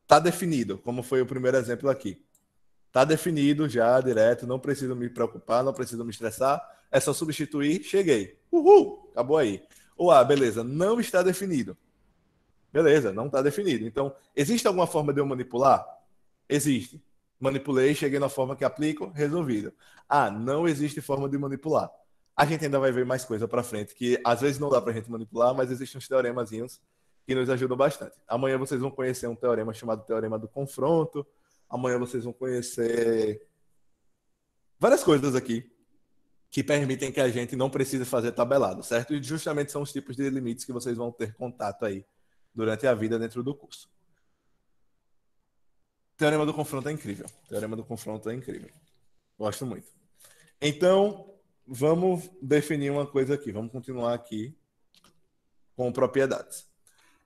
tá definido, como foi o primeiro exemplo aqui. Tá definido já direto, não preciso me preocupar, não preciso me estressar, é só substituir, cheguei. Uhul, acabou aí. Ou ah, beleza, não está definido. Beleza, não está definido. Então, existe alguma forma de eu manipular? Existe. Manipulei, cheguei na forma que aplico, resolvido. Ah, não existe forma de manipular a gente ainda vai ver mais coisa para frente, que às vezes não dá para a gente manipular, mas existem uns teoremazinhos que nos ajudam bastante. Amanhã vocês vão conhecer um teorema chamado Teorema do Confronto, amanhã vocês vão conhecer várias coisas aqui que permitem que a gente não precise fazer tabelado, certo? E justamente são os tipos de limites que vocês vão ter contato aí durante a vida dentro do curso. Teorema do confronto é incrível. Teorema do confronto é incrível. Gosto muito. Então, vamos definir uma coisa aqui, vamos continuar aqui com propriedades.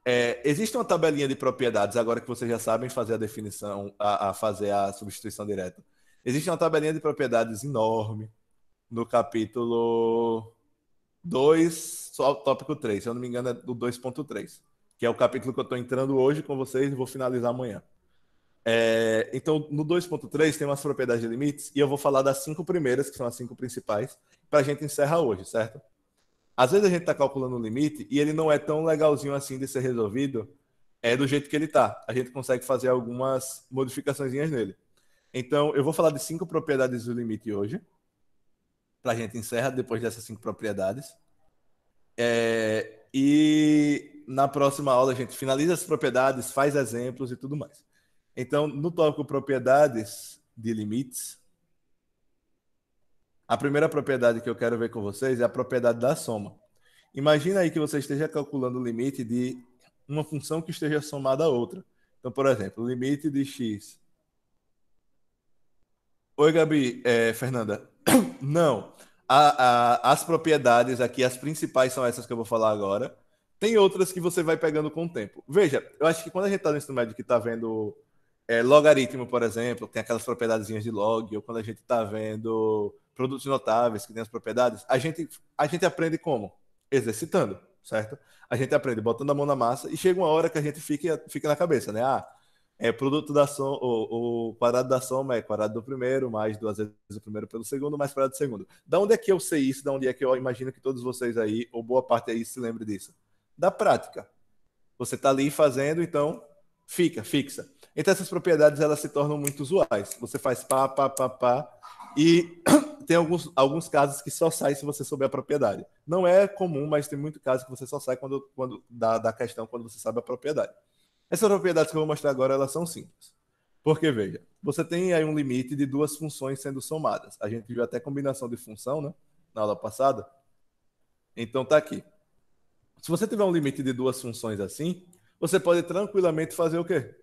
É, existe uma tabelinha de propriedades, agora que vocês já sabem fazer a definição, a, a fazer a substituição direta. Existe uma tabelinha de propriedades enorme no capítulo 2, só tópico 3, se eu não me engano é do 2.3, que é o capítulo que eu estou entrando hoje com vocês e vou finalizar amanhã. É, então, no 2.3 tem umas propriedades de limites e eu vou falar das cinco primeiras, que são as cinco principais, para a gente encerrar hoje, certo? Às vezes a gente está calculando um limite e ele não é tão legalzinho assim de ser resolvido é, do jeito que ele está. A gente consegue fazer algumas modificações nele. Então, eu vou falar de cinco propriedades do limite hoje, para a gente encerrar depois dessas cinco propriedades. É, e na próxima aula a gente finaliza as propriedades, faz exemplos e tudo mais. Então, no tópico propriedades de limites, a primeira propriedade que eu quero ver com vocês é a propriedade da soma. Imagina aí que você esteja calculando o limite de uma função que esteja somada a outra. Então, por exemplo, o limite de x. Oi, Gabi, é, Fernanda. Não. A, a, as propriedades aqui, as principais são essas que eu vou falar agora. Tem outras que você vai pegando com o tempo. Veja, eu acho que quando a gente está no ensino médio que está vendo é, logaritmo, por exemplo, tem aquelas propriedadezinhas de log, ou quando a gente está vendo produtos notáveis que tem as propriedades, a gente, a gente aprende como? Exercitando, certo? A gente aprende botando a mão na massa e chega uma hora que a gente fica, fica na cabeça, né? Ah, é produto da soma, o, o quadrado da soma é quadrado do primeiro, mais duas vezes o primeiro pelo segundo, mais quadrado do segundo. Da onde é que eu sei isso? Da onde é que eu imagino que todos vocês aí, ou boa parte aí, se lembre disso? Da prática. Você está ali fazendo, então Fica, fixa. Então essas propriedades elas se tornam muito usuais. Você faz pá, pá, pá, pá e tem alguns, alguns casos que só sai se você souber a propriedade. Não é comum, mas tem muito caso que você só sai quando, quando da, da questão quando você sabe a propriedade. Essas propriedades que eu vou mostrar agora elas são simples. Porque veja, você tem aí um limite de duas funções sendo somadas. A gente viu até combinação de função, né, na aula passada. Então tá aqui. Se você tiver um limite de duas funções assim, você pode tranquilamente fazer o quê?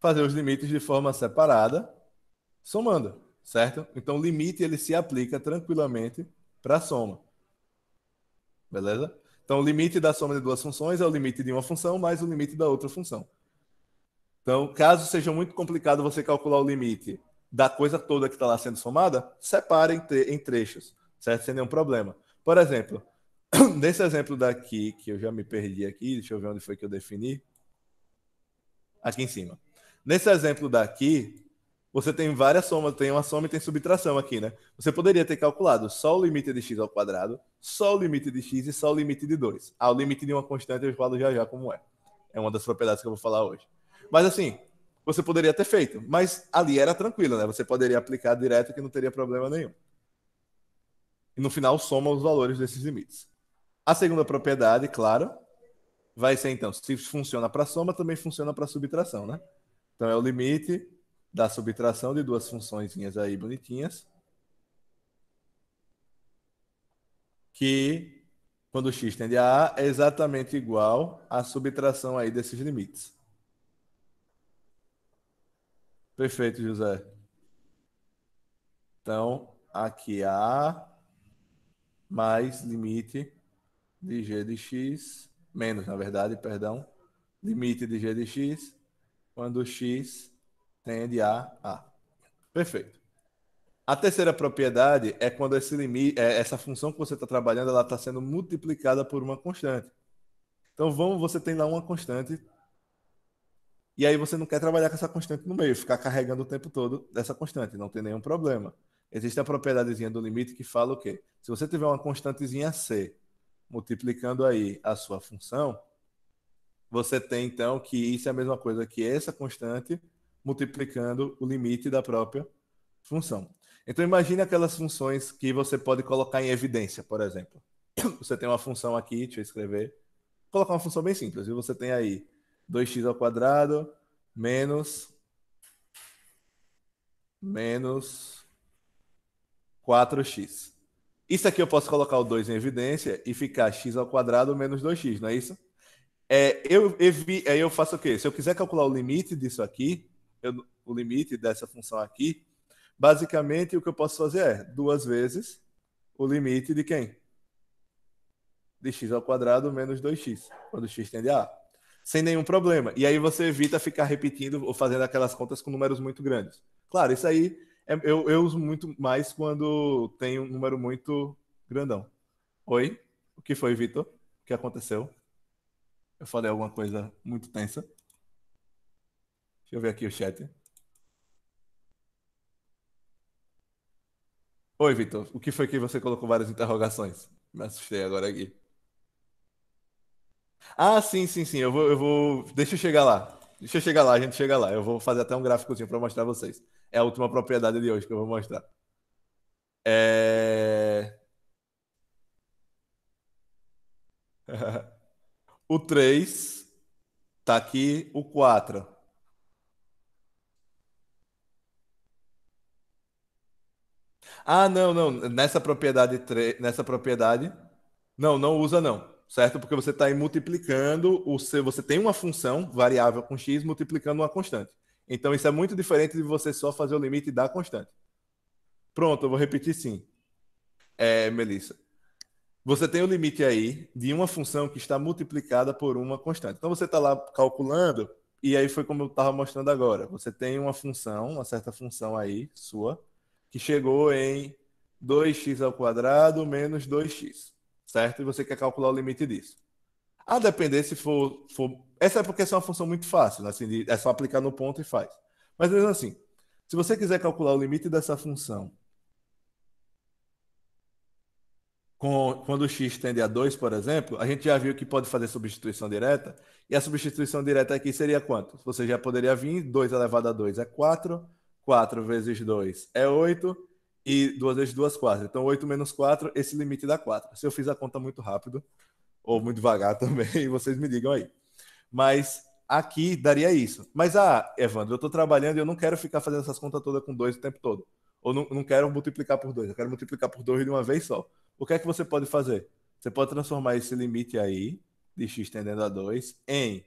Fazer os limites de forma separada, somando, certo? Então, o limite ele se aplica tranquilamente para a soma. Beleza? Então, o limite da soma de duas funções é o limite de uma função mais o limite da outra função. Então, caso seja muito complicado você calcular o limite da coisa toda que está lá sendo somada, separe em, tre em trechos, certo? Sem nenhum problema. Por exemplo, nesse exemplo daqui, que eu já me perdi aqui, deixa eu ver onde foi que eu defini. Aqui em cima. Nesse exemplo daqui, você tem várias somas, tem uma soma e tem subtração aqui, né? Você poderia ter calculado só o limite de x ao quadrado, só o limite de x e só o limite de 2. Ah, o limite de uma constante eu falo já já como é. É uma das propriedades que eu vou falar hoje. Mas assim, você poderia ter feito, mas ali era tranquilo, né? Você poderia aplicar direto que não teria problema nenhum. E no final soma os valores desses limites. A segunda propriedade, claro, vai ser então, se funciona para soma, também funciona para subtração, né? Então é o limite da subtração de duas funções aí bonitinhas. Que quando x tende a A é exatamente igual à subtração aí desses limites. Perfeito, José. Então, aqui é A mais limite de g de x, menos, na verdade, perdão, limite de g de x, quando x tende a a. Perfeito. A terceira propriedade é quando esse limite, é, essa função que você está trabalhando, ela está sendo multiplicada por uma constante. Então vamos, você tem lá uma constante e aí você não quer trabalhar com essa constante no meio, ficar carregando o tempo todo dessa constante, não tem nenhum problema. Existe a propriedadezinha do limite que fala o quê? Se você tiver uma constantezinha c multiplicando aí a sua função, você tem então que isso é a mesma coisa que essa constante multiplicando o limite da própria função. Então imagine aquelas funções que você pode colocar em evidência, por exemplo. Você tem uma função aqui, deixa eu escrever. Vou colocar uma função bem simples, e você tem aí 2x ao quadrado menos menos 4x. Isso aqui eu posso colocar o 2 em evidência e ficar x ao quadrado menos 2x, não é isso? É, eu, evi, aí é, eu faço o quê? Se eu quiser calcular o limite disso aqui, eu, o limite dessa função aqui, basicamente o que eu posso fazer é duas vezes o limite de quem? De x ao quadrado menos 2x, quando x tende a a. Sem nenhum problema. E aí você evita ficar repetindo ou fazendo aquelas contas com números muito grandes. Claro, isso aí é, eu, eu uso muito mais quando tem um número muito grandão. Oi, o que foi, Vitor? O que aconteceu? Eu falei alguma coisa muito tensa. Deixa eu ver aqui o chat. Oi, Vitor. O que foi que você colocou várias interrogações? Me assustei agora aqui. Ah, sim, sim, sim. Eu vou, eu vou. Deixa eu chegar lá. Deixa eu chegar lá, a gente chega lá. Eu vou fazer até um gráficozinho para mostrar vocês. É a última propriedade de hoje que eu vou mostrar. É... o 3 tá aqui, o 4. Ah, não, não, nessa propriedade, tre... nessa propriedade, não, não usa não certo? Porque você está aí multiplicando o seu, você tem uma função variável com x multiplicando uma constante. Então isso é muito diferente de você só fazer o limite da constante. Pronto, eu vou repetir sim. É, Melissa. Você tem o limite aí de uma função que está multiplicada por uma constante. Então você está lá calculando e aí foi como eu estava mostrando agora. Você tem uma função, uma certa função aí sua que chegou em 2x ao quadrado menos 2x certo? E você quer calcular o limite disso. A depender se for, for... Essa é porque essa é uma função muito fácil, né? assim, de... é só aplicar no ponto e faz. Mas mesmo assim, se você quiser calcular o limite dessa função com, quando x tende a 2, por exemplo, a gente já viu que pode fazer substituição direta. E a substituição direta aqui seria quanto? Você já poderia vir 2 elevado a 2 é 4, 4 vezes 2 é 8, e duas vezes duas então, quatro Então, 8 menos 4, esse limite dá 4. Se eu fiz a conta muito rápido, ou muito devagar também, vocês me digam aí. Mas aqui daria isso. Mas, ah, Evandro, eu estou trabalhando e eu não quero ficar fazendo essas contas todas com 2 o tempo todo. Ou não, não quero multiplicar por 2, eu quero multiplicar por 2 de uma vez só. O que é que você pode fazer? Você pode transformar esse limite aí, de x tendendo a 2, em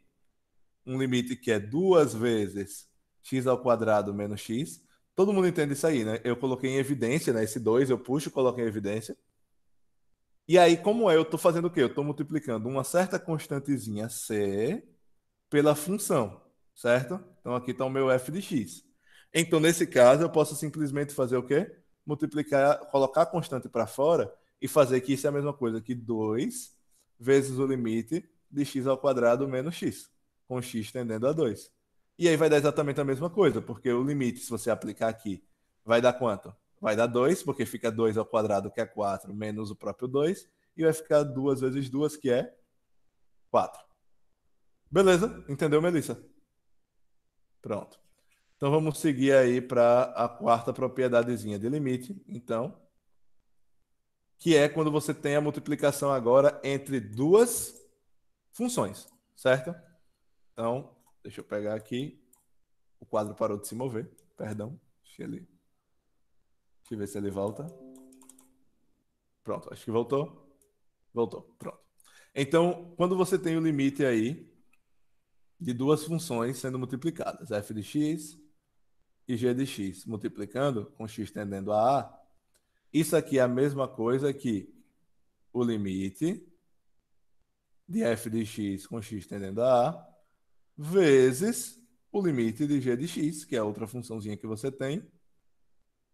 um limite que é duas vezes x ao quadrado menos x, Todo mundo entende isso aí, né? Eu coloquei em evidência, né? Esse 2 eu puxo, e coloco em evidência. E aí, como é? Eu estou fazendo o quê? Eu estou multiplicando uma certa constantezinha C pela função, certo? Então aqui está o meu f de x. Então, nesse caso, eu posso simplesmente fazer o quê? Multiplicar, colocar a constante para fora e fazer que isso é a mesma coisa que 2 vezes o limite de x ao quadrado menos x, com x tendendo a 2. E aí vai dar exatamente a mesma coisa, porque o limite, se você aplicar aqui, vai dar quanto? Vai dar 2, porque fica 2 ao quadrado, que é 4, menos o próprio 2, e vai ficar 2 vezes 2, que é 4. Beleza? Entendeu, Melissa? Pronto. Então vamos seguir aí para a quarta propriedadezinha de limite, então, que é quando você tem a multiplicação agora entre duas funções, certo? Então, Deixa eu pegar aqui. O quadro parou de se mover. Perdão. Deixa ele. Deixa eu ver se ele volta. Pronto, acho que voltou. Voltou, pronto. Então, quando você tem o limite aí de duas funções sendo multiplicadas, f de x e g de x, multiplicando com x tendendo a a, isso aqui é a mesma coisa que o limite de f de x com x tendendo a a vezes o limite de g de x, que é a outra funçãozinha que você tem,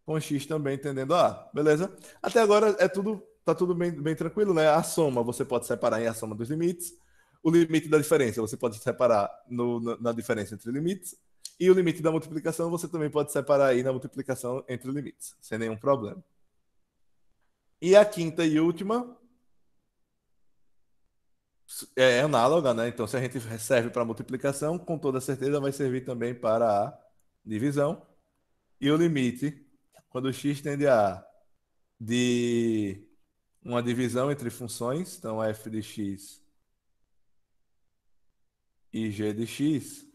com x também tendendo a a, beleza? Até agora é tudo tá tudo bem, bem tranquilo, né? A soma você pode separar em a soma dos limites, o limite da diferença você pode separar no, na, na diferença entre limites, e o limite da multiplicação você também pode separar aí na multiplicação entre limites, sem nenhum problema. E a quinta e última é, é análoga, né? Então, se a gente serve para multiplicação, com toda certeza vai servir também para a divisão. E o limite, quando x tende a de uma divisão entre funções, então f de x e g de x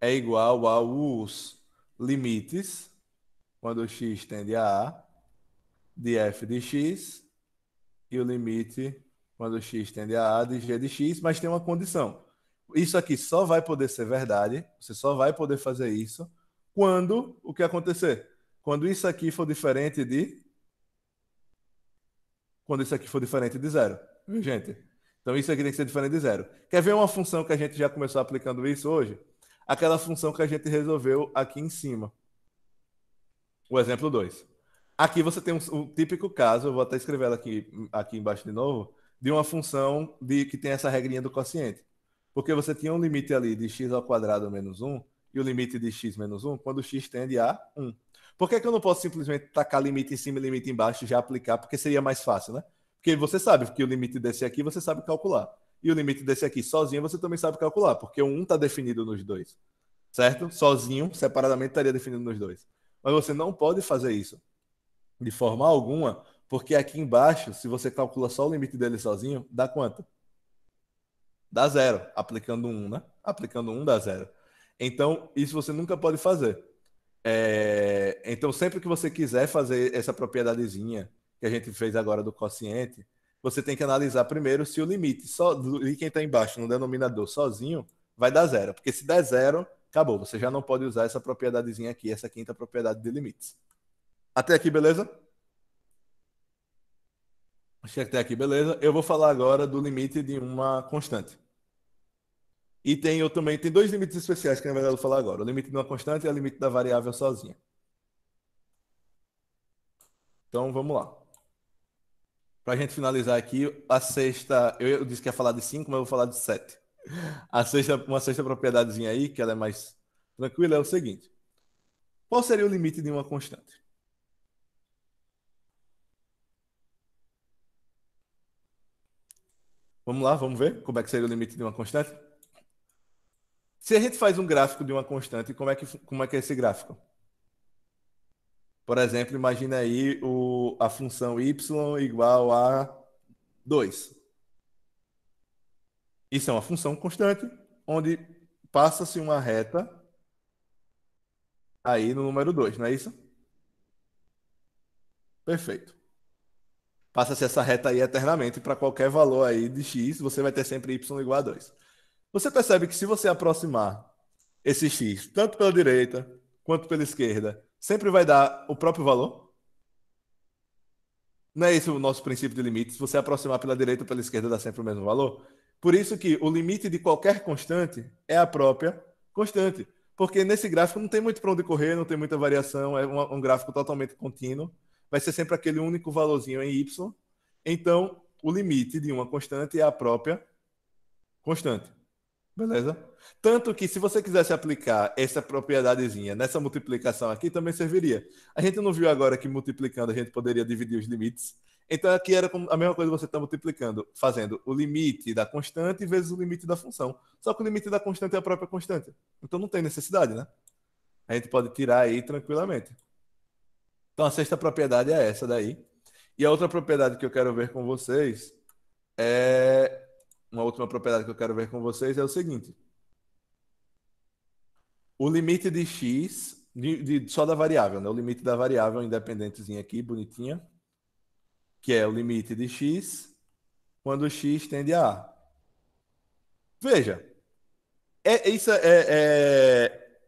é igual aos limites, quando x tende a a, de f de x e o limite quando x tende a A de g de x, mas tem uma condição. Isso aqui só vai poder ser verdade, você só vai poder fazer isso quando o que acontecer? Quando isso aqui for diferente de. Quando isso aqui for diferente de zero, viu, gente? Então isso aqui tem que ser diferente de zero. Quer ver uma função que a gente já começou aplicando isso hoje? Aquela função que a gente resolveu aqui em cima. O exemplo 2. Aqui você tem um, um típico caso, eu vou até escrever ela aqui, aqui embaixo de novo de uma função de que tem essa regrinha do quociente. Porque você tinha um limite ali de x ao quadrado menos 1 e o limite de x menos 1 quando x tende a 1. Por que, é que eu não posso simplesmente tacar limite em cima e limite embaixo e já aplicar? Porque seria mais fácil, né? Porque você sabe que o limite desse aqui você sabe calcular. E o limite desse aqui sozinho você também sabe calcular, porque o 1 está definido nos dois. Certo? Sozinho, separadamente, estaria definido nos dois. Mas você não pode fazer isso de forma alguma porque aqui embaixo, se você calcula só o limite dele sozinho, dá quanto? Dá zero, aplicando um, né? Aplicando um dá zero. Então, isso você nunca pode fazer. É... Então, sempre que você quiser fazer essa propriedadezinha que a gente fez agora do quociente, você tem que analisar primeiro se o limite só de quem está embaixo no denominador sozinho vai dar zero. Porque se der zero, acabou. Você já não pode usar essa propriedadezinha aqui, essa quinta propriedade de limites. Até aqui, beleza? Achei que até aqui, beleza. Eu vou falar agora do limite de uma constante. E tem eu também, tem dois limites especiais que na verdade eu vou falar agora. O limite de uma constante e é o limite da variável sozinha. Então vamos lá. Para a gente finalizar aqui, a sexta, eu disse que ia falar de 5, mas eu vou falar de 7. A sexta, uma sexta propriedadezinha aí, que ela é mais tranquila, é o seguinte. Qual seria o limite de uma constante? Vamos lá, vamos ver como é que seria o limite de uma constante? Se a gente faz um gráfico de uma constante, como é que, como é, que é esse gráfico? Por exemplo, imagina aí o, a função y igual a 2. Isso é uma função constante, onde passa-se uma reta aí no número 2, não é isso? Perfeito passa-se essa reta aí eternamente para qualquer valor aí de x, você vai ter sempre y igual a 2. Você percebe que se você aproximar esse x tanto pela direita quanto pela esquerda, sempre vai dar o próprio valor? Não é esse o nosso princípio de limites? Se você aproximar pela direita ou pela esquerda dá sempre o mesmo valor? Por isso que o limite de qualquer constante é a própria constante. Porque nesse gráfico não tem muito para onde correr, não tem muita variação, é um gráfico totalmente contínuo vai ser sempre aquele único valorzinho em y. Então, o limite de uma constante é a própria constante. Beleza? Tanto que se você quisesse aplicar essa propriedadezinha nessa multiplicação aqui, também serviria. A gente não viu agora que multiplicando a gente poderia dividir os limites. Então aqui era a mesma coisa que você está multiplicando, fazendo o limite da constante vezes o limite da função. Só que o limite da constante é a própria constante. Então não tem necessidade, né? A gente pode tirar aí tranquilamente. Então a sexta propriedade é essa daí. E a outra propriedade que eu quero ver com vocês é uma última propriedade que eu quero ver com vocês é o seguinte: o limite de x de, de, só da variável, né? O limite da variável independentezinha aqui, bonitinha, que é o limite de x quando x tende a a. Veja, é, isso é, é,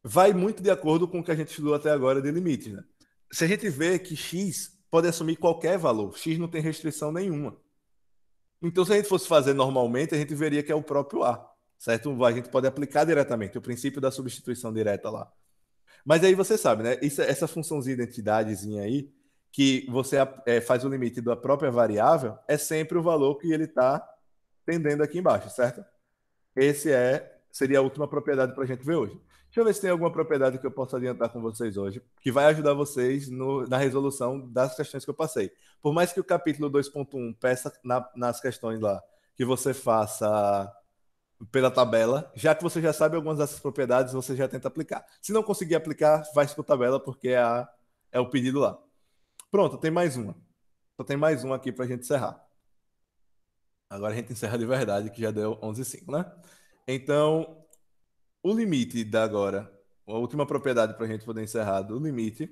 vai muito de acordo com o que a gente estudou até agora de limites, né? se a gente vê que X pode assumir qualquer valor, X não tem restrição nenhuma. Então, se a gente fosse fazer normalmente, a gente veria que é o próprio A, certo? A gente pode aplicar diretamente o princípio da substituição direta lá. Mas aí você sabe, né? Isso, essa funçãozinha identidadezinha aí, que você é, faz o limite da própria variável, é sempre o valor que ele está tendendo aqui embaixo, certo? Esse é seria a última propriedade para a gente ver hoje. Deixa eu ver se tem alguma propriedade que eu possa adiantar com vocês hoje, que vai ajudar vocês no, na resolução das questões que eu passei. Por mais que o capítulo 2.1 peça na, nas questões lá que você faça pela tabela, já que você já sabe algumas dessas propriedades, você já tenta aplicar. Se não conseguir aplicar, faz por tabela, porque é, a, é o pedido lá. Pronto, tem mais uma. Só tem mais uma aqui para a gente encerrar. Agora a gente encerra de verdade, que já deu 11,5, né? Então, o limite da agora, a última propriedade para a gente poder encerrar do limite.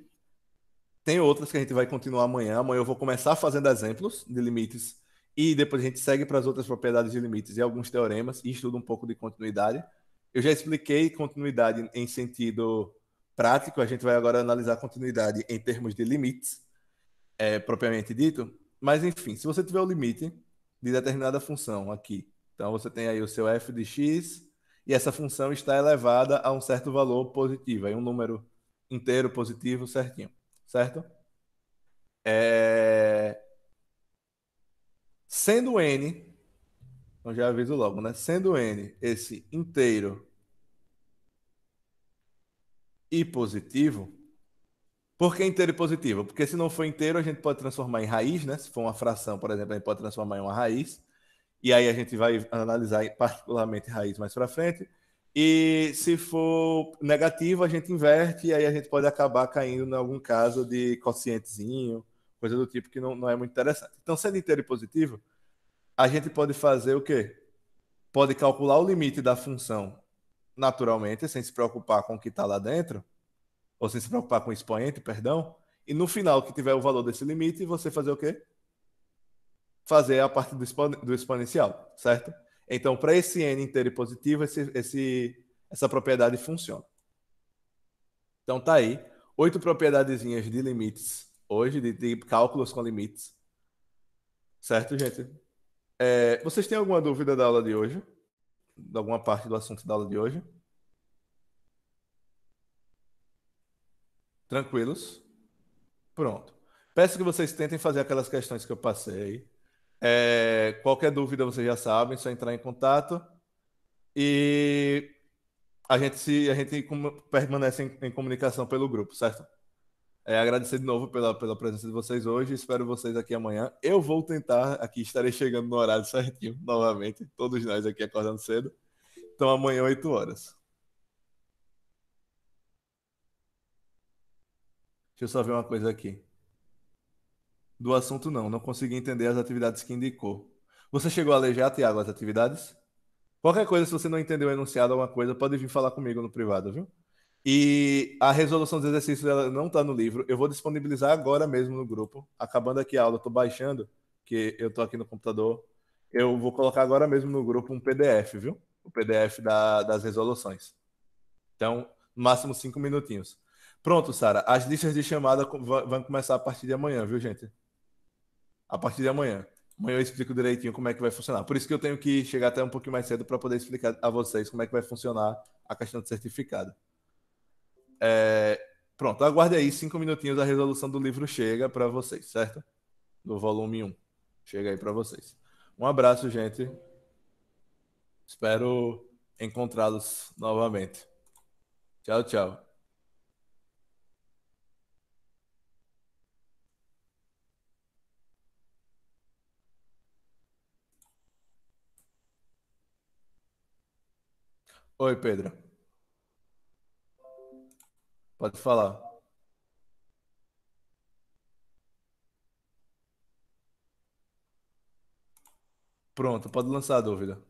Tem outras que a gente vai continuar amanhã. Amanhã eu vou começar fazendo exemplos de limites e depois a gente segue para as outras propriedades de limites e alguns teoremas e estuda um pouco de continuidade. Eu já expliquei continuidade em sentido prático, a gente vai agora analisar continuidade em termos de limites, é, propriamente dito. Mas enfim, se você tiver o limite de determinada função aqui, então você tem aí o seu f de x e essa função está elevada a um certo valor positivo, aí um número inteiro positivo certinho, certo? É... Sendo n, eu então já aviso logo, né? Sendo n esse inteiro e positivo, por que inteiro e positivo? Porque se não for inteiro, a gente pode transformar em raiz, né? Se for uma fração, por exemplo, a gente pode transformar em uma raiz e aí a gente vai analisar particularmente raiz mais para frente. E se for negativo, a gente inverte e aí a gente pode acabar caindo em algum caso de quocientezinho, coisa do tipo que não, não é muito interessante. Então, sendo inteiro e positivo, a gente pode fazer o quê? Pode calcular o limite da função naturalmente, sem se preocupar com o que está lá dentro, ou sem se preocupar com o expoente, perdão, e no final que tiver o valor desse limite, você fazer o quê? fazer a parte do, do exponencial, certo? Então, para esse n inteiro e positivo, esse, esse, essa propriedade funciona. Então, tá aí. Oito propriedadezinhas de limites hoje, de, de cálculos com limites. Certo, gente? É, vocês têm alguma dúvida da aula de hoje? De alguma parte do assunto da aula de hoje? Tranquilos? Pronto. Peço que vocês tentem fazer aquelas questões que eu passei é, qualquer dúvida vocês já sabem, é só entrar em contato. E a gente, se, a gente permanece em, em comunicação pelo grupo, certo? É, agradecer de novo pela, pela presença de vocês hoje. Espero vocês aqui amanhã. Eu vou tentar aqui, estarei chegando no horário certinho, novamente. Todos nós aqui acordando cedo. Então, amanhã, 8 horas. Deixa eu só ver uma coisa aqui do assunto, não. Não consegui entender as atividades que indicou. Você chegou a ler Tiago, as atividades? Qualquer coisa, se você não entendeu o enunciado, alguma coisa, pode vir falar comigo no privado, viu? E a resolução dos exercícios ela não está no livro. Eu vou disponibilizar agora mesmo no grupo. Acabando aqui a aula, estou baixando, que eu estou aqui no computador. Eu vou colocar agora mesmo no grupo um PDF, viu? O PDF da, das resoluções. Então, máximo cinco minutinhos. Pronto, Sara. As listas de chamada vão começar a partir de amanhã, viu, gente? a partir de amanhã. Amanhã eu explico direitinho como é que vai funcionar. Por isso que eu tenho que chegar até um pouquinho mais cedo para poder explicar a vocês como é que vai funcionar a questão de certificado. É... Pronto, aguarde aí cinco minutinhos a resolução do livro chega para vocês, certo? Do volume 1. Chega aí para vocês. Um abraço, gente. Espero encontrá-los novamente. Tchau, tchau. Oi, Pedro. Pode falar. Pronto, pode lançar a dúvida.